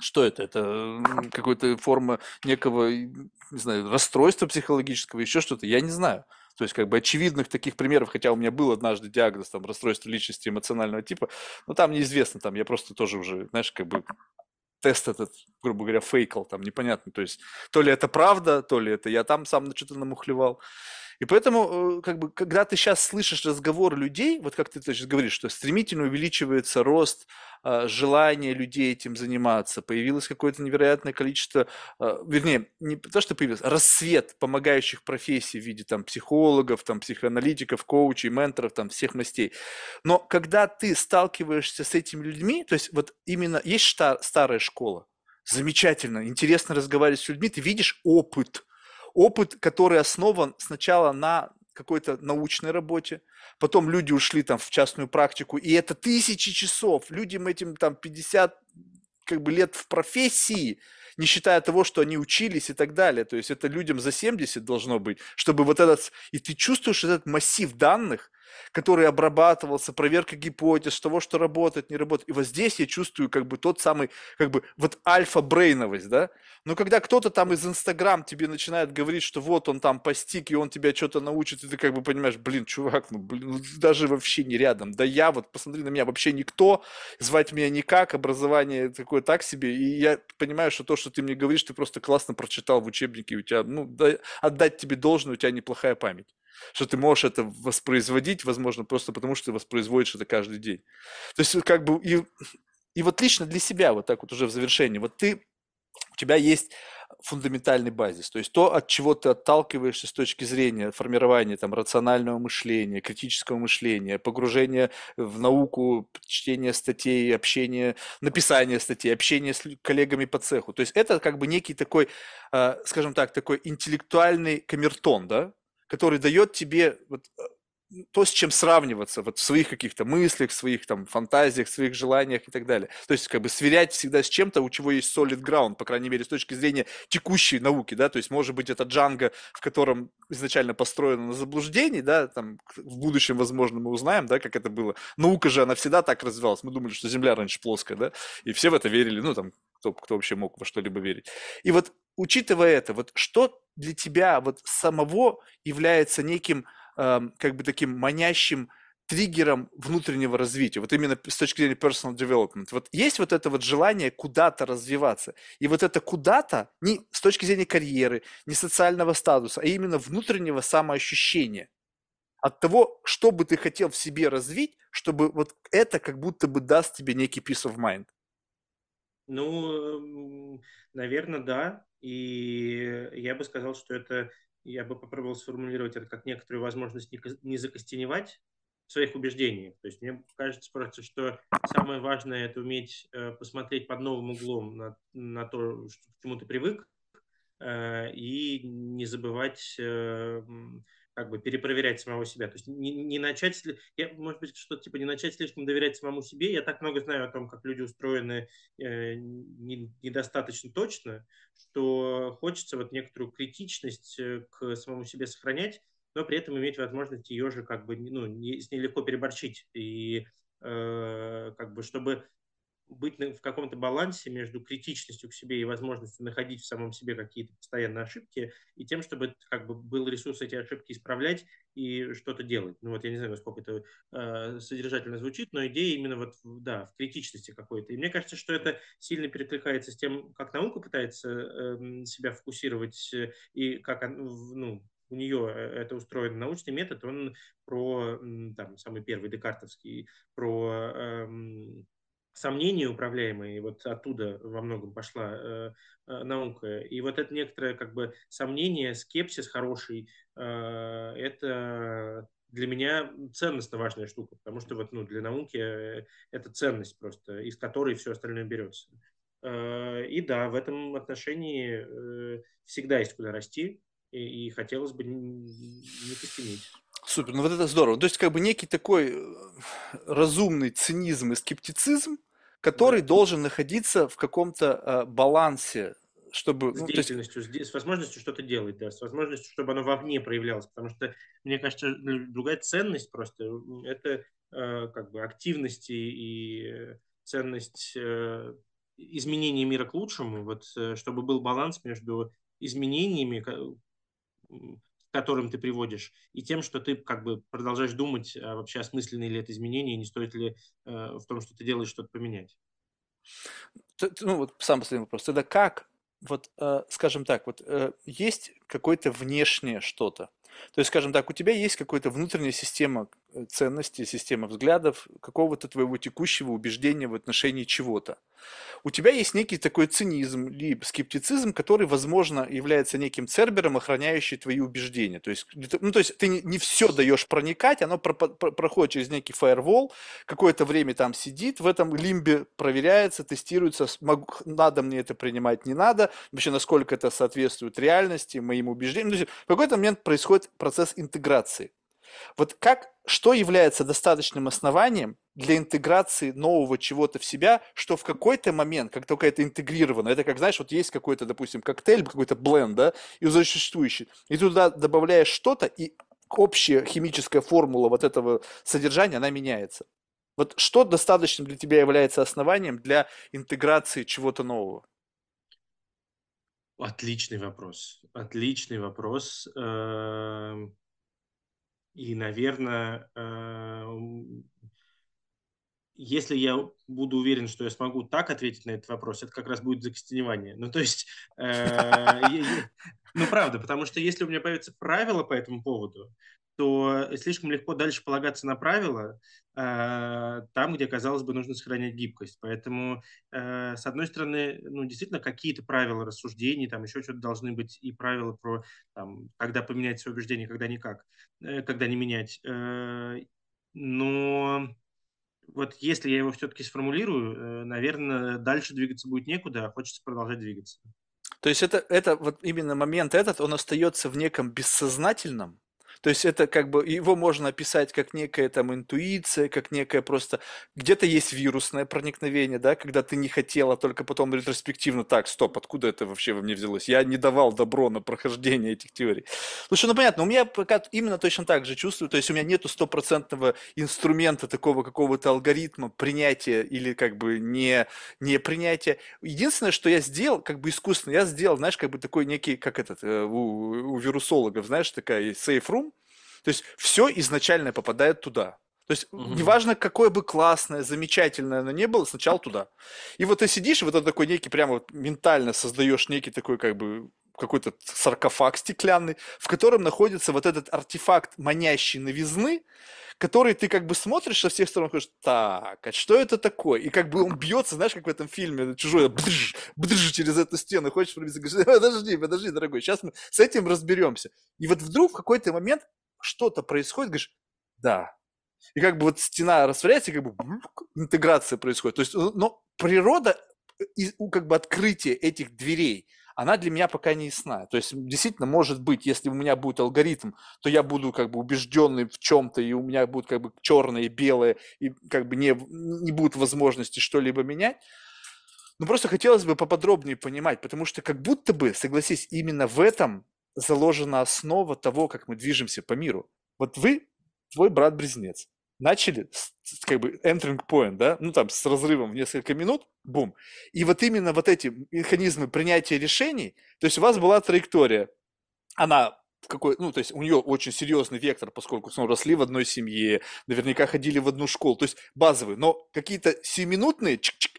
Что это? Это какая-то форма некого, не знаю, расстройства психологического, еще что-то, я не знаю. То есть как бы очевидных таких примеров, хотя у меня был однажды диагноз там расстройство личности эмоционального типа, но там неизвестно, там я просто тоже уже, знаешь, как бы тест этот, грубо говоря, фейкал, там непонятно, то есть то ли это правда, то ли это я там сам что-то намухлевал. И поэтому, э, как бы, когда ты сейчас слышишь разговор людей, вот как ты сейчас говоришь, что стремительно увеличивается рост а, желания людей этим заниматься, появилось какое-то невероятное количество, а, вернее, не то, что появилось, а рассвет помогающих профессий в виде там психологов, там психоаналитиков, коучей, менторов, там всех мастей. Но когда ты сталкиваешься с этими людьми, то есть вот именно есть старая школа, замечательно, интересно разговаривать с людьми, ты видишь опыт – опыт, который основан сначала на какой-то научной работе, потом люди ушли там в частную практику, и это тысячи часов, людям этим там 50 как бы лет в профессии, не считая того, что они учились и так далее. То есть это людям за 70 должно быть, чтобы вот этот... И ты чувствуешь этот массив данных, который обрабатывался, проверка гипотез, того, что работает, не работает. И вот здесь я чувствую как бы тот самый, как бы вот альфа-брейновость, да? Но когда кто-то там из Инстаграм тебе начинает говорить, что вот он там постиг, и он тебя что-то научит, и ты как бы понимаешь, блин, чувак, ну, блин, ну, даже вообще не рядом. Да я вот, посмотри на меня, вообще никто, звать меня никак, образование такое так себе, и я понимаю, что то, что ты мне говоришь, ты просто классно прочитал в учебнике, у тебя, ну, да, отдать тебе должное, у тебя неплохая память что ты можешь это воспроизводить, возможно, просто потому, что ты воспроизводишь это каждый день. То есть как бы и, и вот лично для себя, вот так вот уже в завершении, вот ты, у тебя есть фундаментальный базис, то есть то, от чего ты отталкиваешься с точки зрения формирования там, рационального мышления, критического мышления, погружения в науку, чтение статей, общение, написание статей, общение с коллегами по цеху. То есть это как бы некий такой, а, скажем так, такой интеллектуальный камертон, да, который дает тебе вот э, то, с чем сравниваться вот в своих каких-то мыслях, в своих там фантазиях, в своих желаниях и так далее. То есть как бы сверять всегда с чем-то, у чего есть solid ground, по крайней мере, с точки зрения текущей науки, да, то есть может быть это джанго, в котором изначально построено на заблуждении, да, там в будущем, возможно, мы узнаем, да, как это было. Наука же, она всегда так развивалась. Мы думали, что Земля раньше плоская, да, и все в это верили, ну там кто, кто вообще мог во что-либо верить. И вот учитывая это, вот что для тебя вот самого является неким Эм, как бы таким манящим триггером внутреннего развития, вот именно с точки зрения personal development. Вот есть вот это вот желание куда-то развиваться. И вот это куда-то не с точки зрения карьеры, не социального статуса, а именно внутреннего самоощущения. От того, что бы ты хотел в себе развить, чтобы вот это как будто бы даст тебе некий peace of mind. Ну, эм, наверное, да. И я бы сказал, что это я бы попробовал сформулировать это как некоторую возможность не, закостеневать в своих убеждениях. То есть мне кажется просто, что самое важное – это уметь э, посмотреть под новым углом на, на то, к чему ты привык, э, и не забывать э, как бы перепроверять самого себя. То есть не, не начать, я, может быть, что-то типа не начать слишком доверять самому себе. Я так много знаю о том, как люди устроены э, не, недостаточно точно, что хочется вот некоторую критичность э, к самому себе сохранять, но при этом иметь возможность ее же как бы ну, не, с ней легко переборчить. И э, как бы чтобы быть в каком-то балансе между критичностью к себе и возможностью находить в самом себе какие-то постоянные ошибки и тем, чтобы как бы был ресурс эти ошибки исправлять и что-то делать. Ну вот я не знаю, насколько это э, содержательно звучит, но идея именно вот, да, в критичности какой-то. И мне кажется, что это сильно перекликается с тем, как наука пытается э, себя фокусировать э, и как, ну, у нее э, это устроен научный метод, он про, там, самый первый декартовский, про... Э, сомнения управляемые, и вот оттуда во многом пошла э, э, наука. И вот это некоторое как бы сомнение, скепсис хороший, э, это для меня ценностно важная штука, потому что вот, ну, для науки э, это ценность просто, из которой все остальное берется. Э, и да, в этом отношении всегда есть куда расти, и, хотелось бы не костенеть. Супер, ну вот это здорово. То есть как бы некий такой разумный цинизм и скептицизм, который должен находиться в каком-то э, балансе, чтобы... С ну, деятельностью, есть... с, возможностью что-то делать, да, с возможностью, чтобы оно вовне проявлялось, потому что, мне кажется, другая ценность просто, это э, как бы активности и ценность э, изменения мира к лучшему, вот, э, чтобы был баланс между изменениями, которым ты приводишь, и тем, что ты как бы продолжаешь думать, а вообще осмысленные ли это изменения, не стоит ли э, в том, что ты делаешь, что-то поменять. Ну вот сам последний вопрос. Тогда как, вот э, скажем так, вот э, есть какое-то внешнее что-то, то есть, скажем так, у тебя есть какая-то внутренняя система, Э, ценности, системы взглядов, какого-то твоего текущего убеждения в отношении чего-то. У тебя есть некий такой цинизм, либо скептицизм, который, возможно, является неким цербером, охраняющий твои убеждения. То есть, ну, то есть ты не, не все даешь проникать, оно про, про, проходит через некий фаервол, какое-то время там сидит, в этом лимбе проверяется, тестируется, могу, надо мне это принимать, не надо, вообще насколько это соответствует реальности, моим убеждениям. То есть в какой-то момент происходит процесс интеграции. Вот как, что является достаточным основанием для интеграции нового чего-то в себя, что в какой-то момент, как только это интегрировано, это как, знаешь, вот есть какой-то, допустим, коктейль, какой-то бленд, да, и уже существующий, и туда добавляешь что-то, и общая химическая формула вот этого содержания, она меняется. Вот что достаточно для тебя является основанием для интеграции чего-то нового? Отличный вопрос. Отличный вопрос. Э-э- эм, и, наверное, э, если я буду уверен, что я смогу так ответить на этот вопрос, это как раз будет закостеневание. Ну, то есть, э, [LAUGHS] ну, правда, потому что если у меня появятся правила по этому поводу, то слишком легко дальше полагаться на правила а, там, где, казалось бы, нужно сохранять гибкость. Поэтому, а, с одной стороны, ну, действительно, какие-то правила рассуждений, там еще что-то должны быть, и правила про, там, когда поменять свое убеждение, когда никак, э, когда не менять. А, но вот если я его все-таки сформулирую, э, наверное, дальше двигаться будет некуда, а хочется продолжать двигаться. То есть это, это вот именно момент этот, он остается в неком бессознательном, то есть это как бы, его можно описать как некая там интуиция, как некая просто... Где-то есть вирусное проникновение, да, когда ты не хотела, только потом ретроспективно, так, стоп, откуда это вообще во мне взялось? Я не давал добро на прохождение этих теорий. Слушай, ну понятно, у меня пока именно точно так же чувствую, то есть у меня нету стопроцентного инструмента такого какого-то алгоритма принятия или как бы не, не принятия. Единственное, что я сделал, как бы искусственно, я сделал, знаешь, как бы такой некий, как этот, э, у, у вирусологов, знаешь, такая safe room, то есть все изначально попадает туда. То есть угу. неважно, какое бы классное, замечательное оно не было, сначала туда. И вот ты сидишь, вот это такой некий, прямо вот ментально создаешь некий такой как бы какой-то саркофаг стеклянный, в котором находится вот этот артефакт манящей новизны, который ты как бы смотришь со всех сторон, говоришь, так, а что это такое? И как бы он бьется, знаешь, как в этом фильме, чужой, бдж, бдж, через эту стену, хочешь пробиться, говоришь, подожди, подожди, дорогой, сейчас мы с этим разберемся. И вот вдруг в какой-то момент что-то происходит, говоришь, да. И как бы вот стена растворяется, и как бы интеграция происходит. То есть, э, но природа, э, как бы открытие этих дверей, она для меня пока не ясна. То есть, действительно, может быть, если у меня будет алгоритм, то я буду как бы убежденный в чем-то, и у меня будут как бы черное и белое, и как бы не, не будет возможности что-либо менять. Но просто хотелось бы поподробнее понимать, потому что как будто бы, согласись, именно в этом заложена основа того, как мы движемся по миру. Вот вы, твой брат-близнец, начали с, с, как бы entering point, да, ну там с разрывом в несколько минут, бум. И вот именно вот эти механизмы принятия решений, то есть у вас была траектория, она какой, ну, то есть у нее очень серьезный вектор, поскольку ну, росли в одной семье, наверняка ходили в одну школу, то есть базовый, но какие-то сиюминутные чик -чик,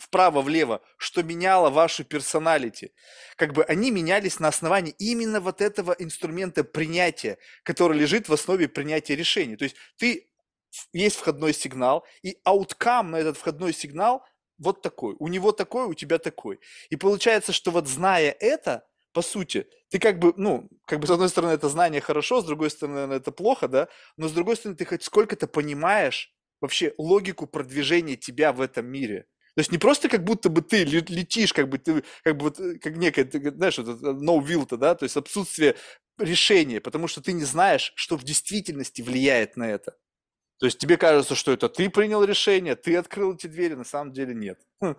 вправо-влево, что меняло вашу персоналити. Как бы они менялись на основании именно вот этого инструмента принятия, который лежит в основе принятия решений. То есть ты есть входной сигнал, и ауткам на этот входной сигнал вот такой. У него такой, у тебя такой. И получается, что вот зная это, по сути, ты как бы, ну, как бы с одной стороны это знание хорошо, с другой стороны это плохо, да, но с другой стороны ты хоть сколько-то понимаешь вообще логику продвижения тебя в этом мире – то есть не просто как будто бы ты летишь, как бы ты, как бы вот, э, как некое, ты, знаешь, вот no will да, то есть отсутствие решения, потому что ты не знаешь, что в действительности влияет на это. То есть тебе кажется, что это ты принял решение, ты открыл эти двери, на самом деле нет. Хм.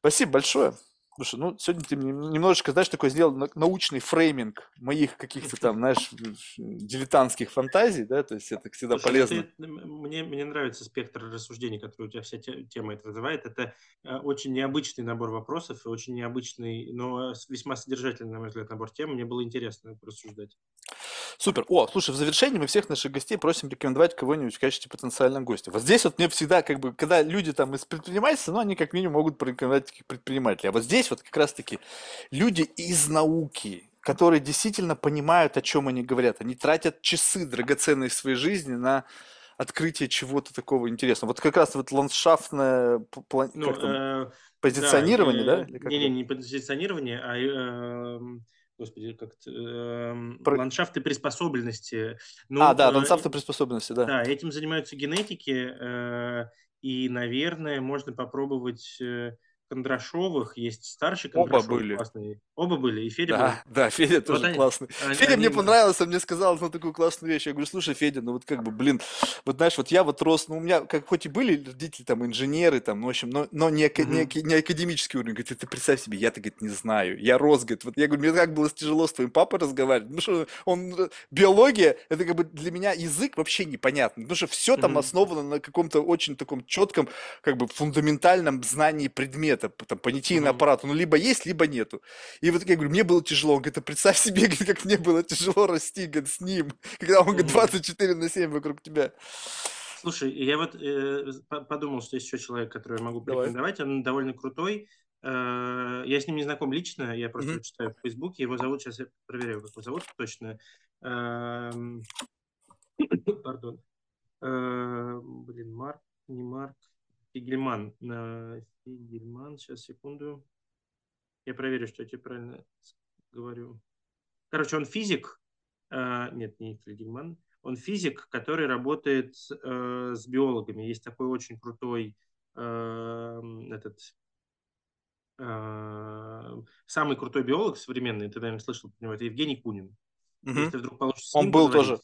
Спасибо большое. Слушай, ну, сегодня ты немножечко, знаешь, такой сделал научный фрейминг моих каких-то там, знаешь, дилетантских фантазий, да, то есть это всегда Слушай, ну, полезно. Ты, мне, мне нравится спектр рассуждений, который у тебя вся тема это вызывает. Это э, очень необычный набор вопросов и очень необычный, но э, весьма содержательный, на мой взгляд, набор тем. Мне было интересно рассуждать. Супер. О, слушай, в завершении мы всех наших гостей просим рекомендовать кого-нибудь в качестве потенциального гостя. Вот здесь вот мне всегда, как бы, когда люди там из предпринимательства, ну, они как минимум могут порекомендовать таких предпринимателей. А вот здесь знаешь, вот как раз-таки люди из науки, которые действительно понимают, о чем они говорят. Они тратят часы драгоценные своей жизни на открытие чего-то такого интересного. Вот как раз вот ландшафтное план... ну, там? Э, позиционирование, да? да? Не, не, не позиционирование, а э, эм, господи, как э, Про... ландшафты приспособленности. Ну, а, да, э, ландшафты приспособленности, да. Да, этим занимаются генетики, э, и, наверное, можно попробовать... Э, Кондрашовых, есть старший Кондрашов. Оба были. классные, Оба были, и Федя да, был. Да, Федя тоже вот классный. Они, Федя они... мне понравился, мне сказал на такую классную вещь. Я говорю, слушай, Федя, ну вот как бы, блин, вот знаешь, вот я вот рос, ну у меня, как хоть и были родители там инженеры, там, ну, в общем, но, но не, ака- mm-hmm. не, не академический уровень. Говорит, ты, ты представь себе, я-то, говорит, не знаю. Я рос, говорит, вот я говорю, мне так было тяжело с твоим папой разговаривать, потому что он, э, биология, это как бы для меня язык вообще непонятный, потому что все mm-hmm. там основано на каком-то очень таком четком, как бы фундаментальном знании предмета это, там, понятийный mm-hmm. аппарат, ну, либо есть, либо нету. И вот я говорю, мне было тяжело. Он говорит, представь себе, [LAUGHS] как мне было тяжело расти, говорит, с ним, [LAUGHS] когда он, говорит, 24 на 7 вокруг тебя. Слушай, я вот э, подумал, что есть еще человек, который я могу порекомендовать. Давай. Он довольно крутой. Э, я с ним не знаком лично, я просто mm-hmm. читаю в Фейсбуке. Его зовут, сейчас я проверяю, как его зовут точно. Э, [COUGHS] пардон. Эм, блин, Марк, не Марк. Сигельман. Сигельман, сейчас, секунду. Я проверю, что я тебе правильно говорю. Короче, он физик. А, нет, не Сигельман. Он физик, который работает с э, биологами. Есть такой очень крутой э, этот э, самый крутой биолог современный, ты, наверное, слышал про него, это Евгений Кунин. Угу. Если вдруг получится он был поговорить. тоже.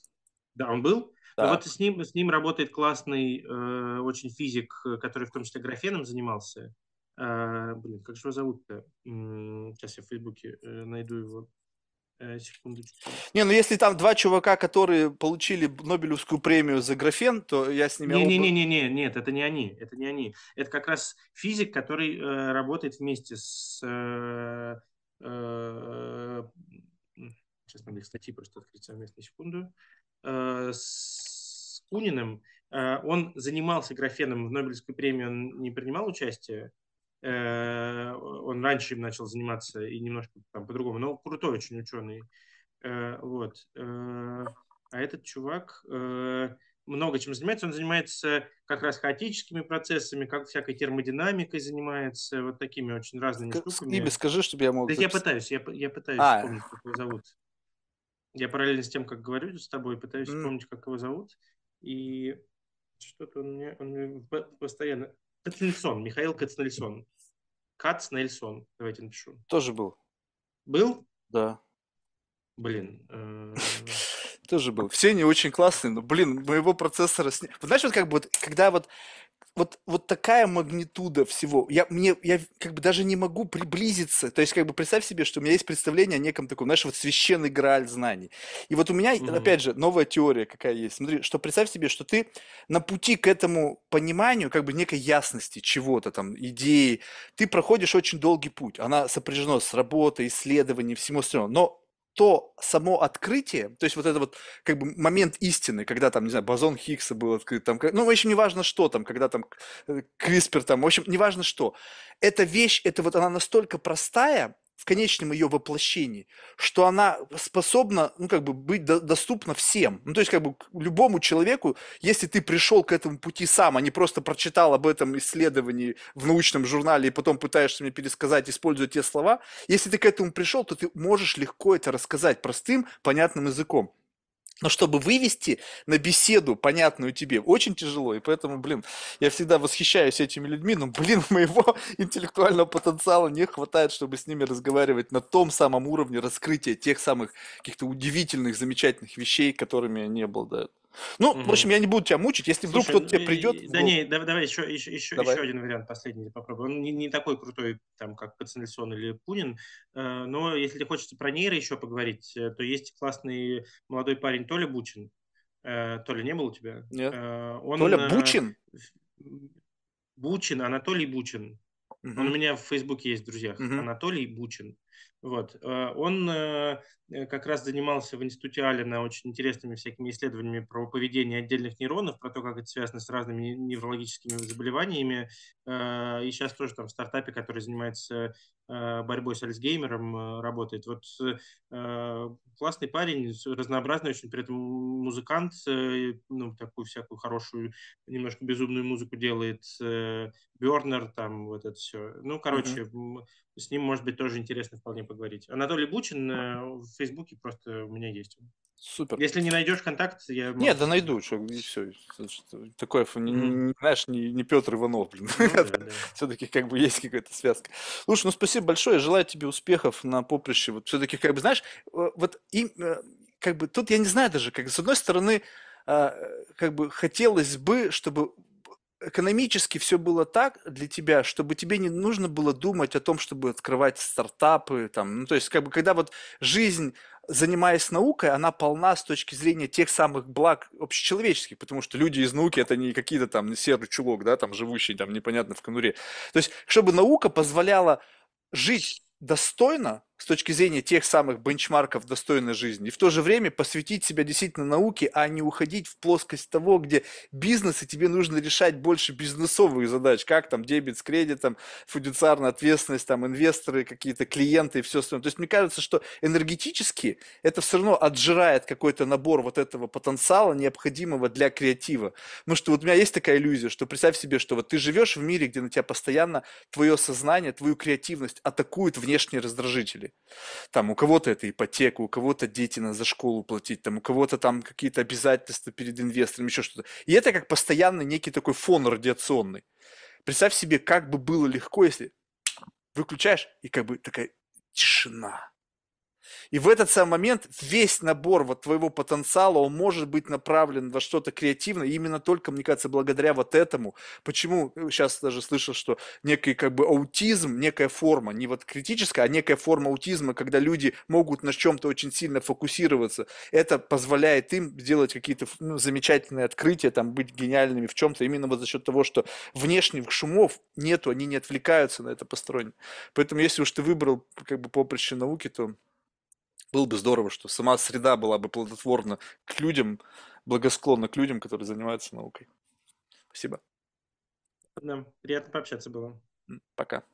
Да, он был. Ну, да. вот с ним, с ним работает классный э, очень физик, э, который в том числе графеном занимался. Э, блин, как же его зовут-то? Сейчас я в Фейсбуке э, найду его. Э, секундочку. Не, ну если там два чувака, которые получили Нобелевскую премию за графен, то я с ними... Не, не, не, не, не, нет, это не они, это не они. Это как раз физик, который э, работает вместе с э, э, сейчас надо их статьи просто открыть совместно, секунду, э, с Куниным. Э, он занимался графеном в Нобелевскую премию, он не принимал участие, э, он раньше им начал заниматься и немножко там по-другому, но крутой очень ученый. Вот. А этот чувак много чем занимается. Он занимается как раз хаотическими процессами, как всякой термодинамикой занимается, вот такими очень разными как, штуками. Имя скажи, чтобы я мог... Да, я пытаюсь, я, я пытаюсь а. вспомнить, как его зовут. Я параллельно с тем, как говорю с тобой, пытаюсь mm. вспомнить, как его зовут. И что-то он мне, он мне постоянно... Кацнельсон, Михаил Кацнельсон. Кацнельсон, давайте напишу. Тоже был. Был? Да. Блин. Э... Тоже был. Все не очень классные, но, блин, моего процессора... Сня... Вот знаешь, вот как бы вот, когда вот вот, вот такая магнитуда всего. Я, мне, я как бы даже не могу приблизиться. То есть, как бы представь себе, что у меня есть представление о неком таком, знаешь, вот священный грааль знаний. И вот у меня, mm-hmm. опять же, новая теория какая есть. Смотри, что представь себе, что ты на пути к этому пониманию, как бы некой ясности чего-то там, идеи, ты проходишь очень долгий путь. Она сопряжена с работой, исследованием, всему остальному. Но то само открытие, то есть вот это вот как бы момент истины, когда там, не знаю, бозон Хиггса был открыт, там, ну, в общем, неважно что там, когда там CRISPR э, там, в общем, неважно что. Эта вещь, это вот она настолько простая, в конечном ее воплощении, что она способна, ну, как бы, быть до, доступна всем. Ну, то есть, как бы, любому человеку, если ты пришел к этому пути сам, а не просто прочитал об этом исследовании в научном журнале и потом пытаешься мне пересказать, используя те слова, если ты к этому пришел, то ты можешь легко это рассказать простым, понятным языком. Но чтобы вывести на беседу, понятную тебе, очень тяжело. И поэтому, блин, я всегда восхищаюсь этими людьми, но, блин, [LAUGHS] моего интеллектуального потенциала не хватает, чтобы с ними разговаривать на том самом уровне раскрытия тех самых каких-то удивительных, замечательных вещей, которыми они обладают. Ну, угу. в общем, я не буду тебя мучить, если вдруг кто-то тебе придет... Да в... Ну, не, давай, давай, еще, еще, еще, давай. еще один вариант последний попробуем. Он не, не такой крутой, там, как Пацанельсон или Пунин, э, но если хочется про нейро еще поговорить, э, то есть классный молодой парень Толя Бучин. Э, Толя не был у тебя? Нет. Он, Толя Бучин? Бучин, Анатолий Бучин. Угу. Он у меня в Фейсбуке есть в друзьях. Угу. Анатолий Бучин. Вот. Э, он э, э, как раз занимался в институте Алина очень интересными всякими исследованиями про поведение отдельных нейронов, про то, как это связано с разными неврологическими заболеваниями. И сейчас тоже там в стартапе, который занимается борьбой с Альцгеймером, работает. Вот классный парень, разнообразный очень, при этом музыкант, ну, такую всякую хорошую, немножко безумную музыку делает, Бернер, там вот это все. Ну, короче, mm-hmm с ним, может быть, тоже интересно вполне поговорить. Анатолий Бучин э, в Фейсбуке просто у меня есть. Супер. Если не найдешь контакт, я... Нет, да найду, что, и все. Такое, mm-hmm. знаешь, не, не Петр Иванов, блин. Ну, да, да. Все-таки как бы есть какая-то связка. Слушай, ну спасибо большое, желаю тебе успехов на поприще. Вот все-таки как бы, знаешь, э, вот и, э, как бы тут я не знаю даже, как с одной стороны, а, как бы хотелось бы, чтобы экономически все было так для тебя, чтобы тебе не нужно было думать о том, чтобы открывать стартапы, там, ну, то есть, как бы, когда вот жизнь, занимаясь наукой, она полна с точки зрения тех самых благ общечеловеческих, потому что люди из науки это не какие-то там серый чулок, да, там, живущий там непонятно в конуре. То есть, чтобы наука позволяла жить достойно, с точки зрения тех самых бенчмарков достойной жизни, и в то же время посвятить себя действительно науке, а не уходить в плоскость того, где бизнес, и тебе нужно решать больше бизнесовых задач, как там дебет с кредитом, фудициарная ответственность, там инвесторы, какие-то клиенты и все остальное. То есть мне кажется, что энергетически это все равно отжирает какой-то набор вот этого потенциала, необходимого для креатива. Потому что вот у меня есть такая иллюзия, что представь себе, что вот ты живешь в мире, где на тебя постоянно твое сознание, твою креативность атакуют внешние раздражители. Там у кого-то это ипотека, у кого-то дети на за школу платить, там у кого-то там какие-то обязательства перед инвестором, еще что-то. И это как постоянно некий такой фон радиационный. Представь себе, как бы было легко, если выключаешь и как бы такая тишина и в этот самый момент весь набор вот твоего потенциала, он может быть направлен во что-то креативное. И именно только, мне кажется, благодаря вот этому. Почему сейчас э, даже слышал, что некий как бы аутизм, некая форма, не вот критическая, а некая форма аутизма, когда люди могут на чем-то очень сильно фокусироваться. Это позволяет им делать какие-то ну, замечательные открытия, там, быть гениальными в чем-то, именно вот за счет того, что внешних шумов нету, они не отвлекаются на это посторонне. Поэтому если уж ты выбрал как бы поприще науки, то было бы здорово, что сама среда была бы плодотворна к людям, благосклонна к людям, которые занимаются наукой. Спасибо. Да, приятно пообщаться было. Пока.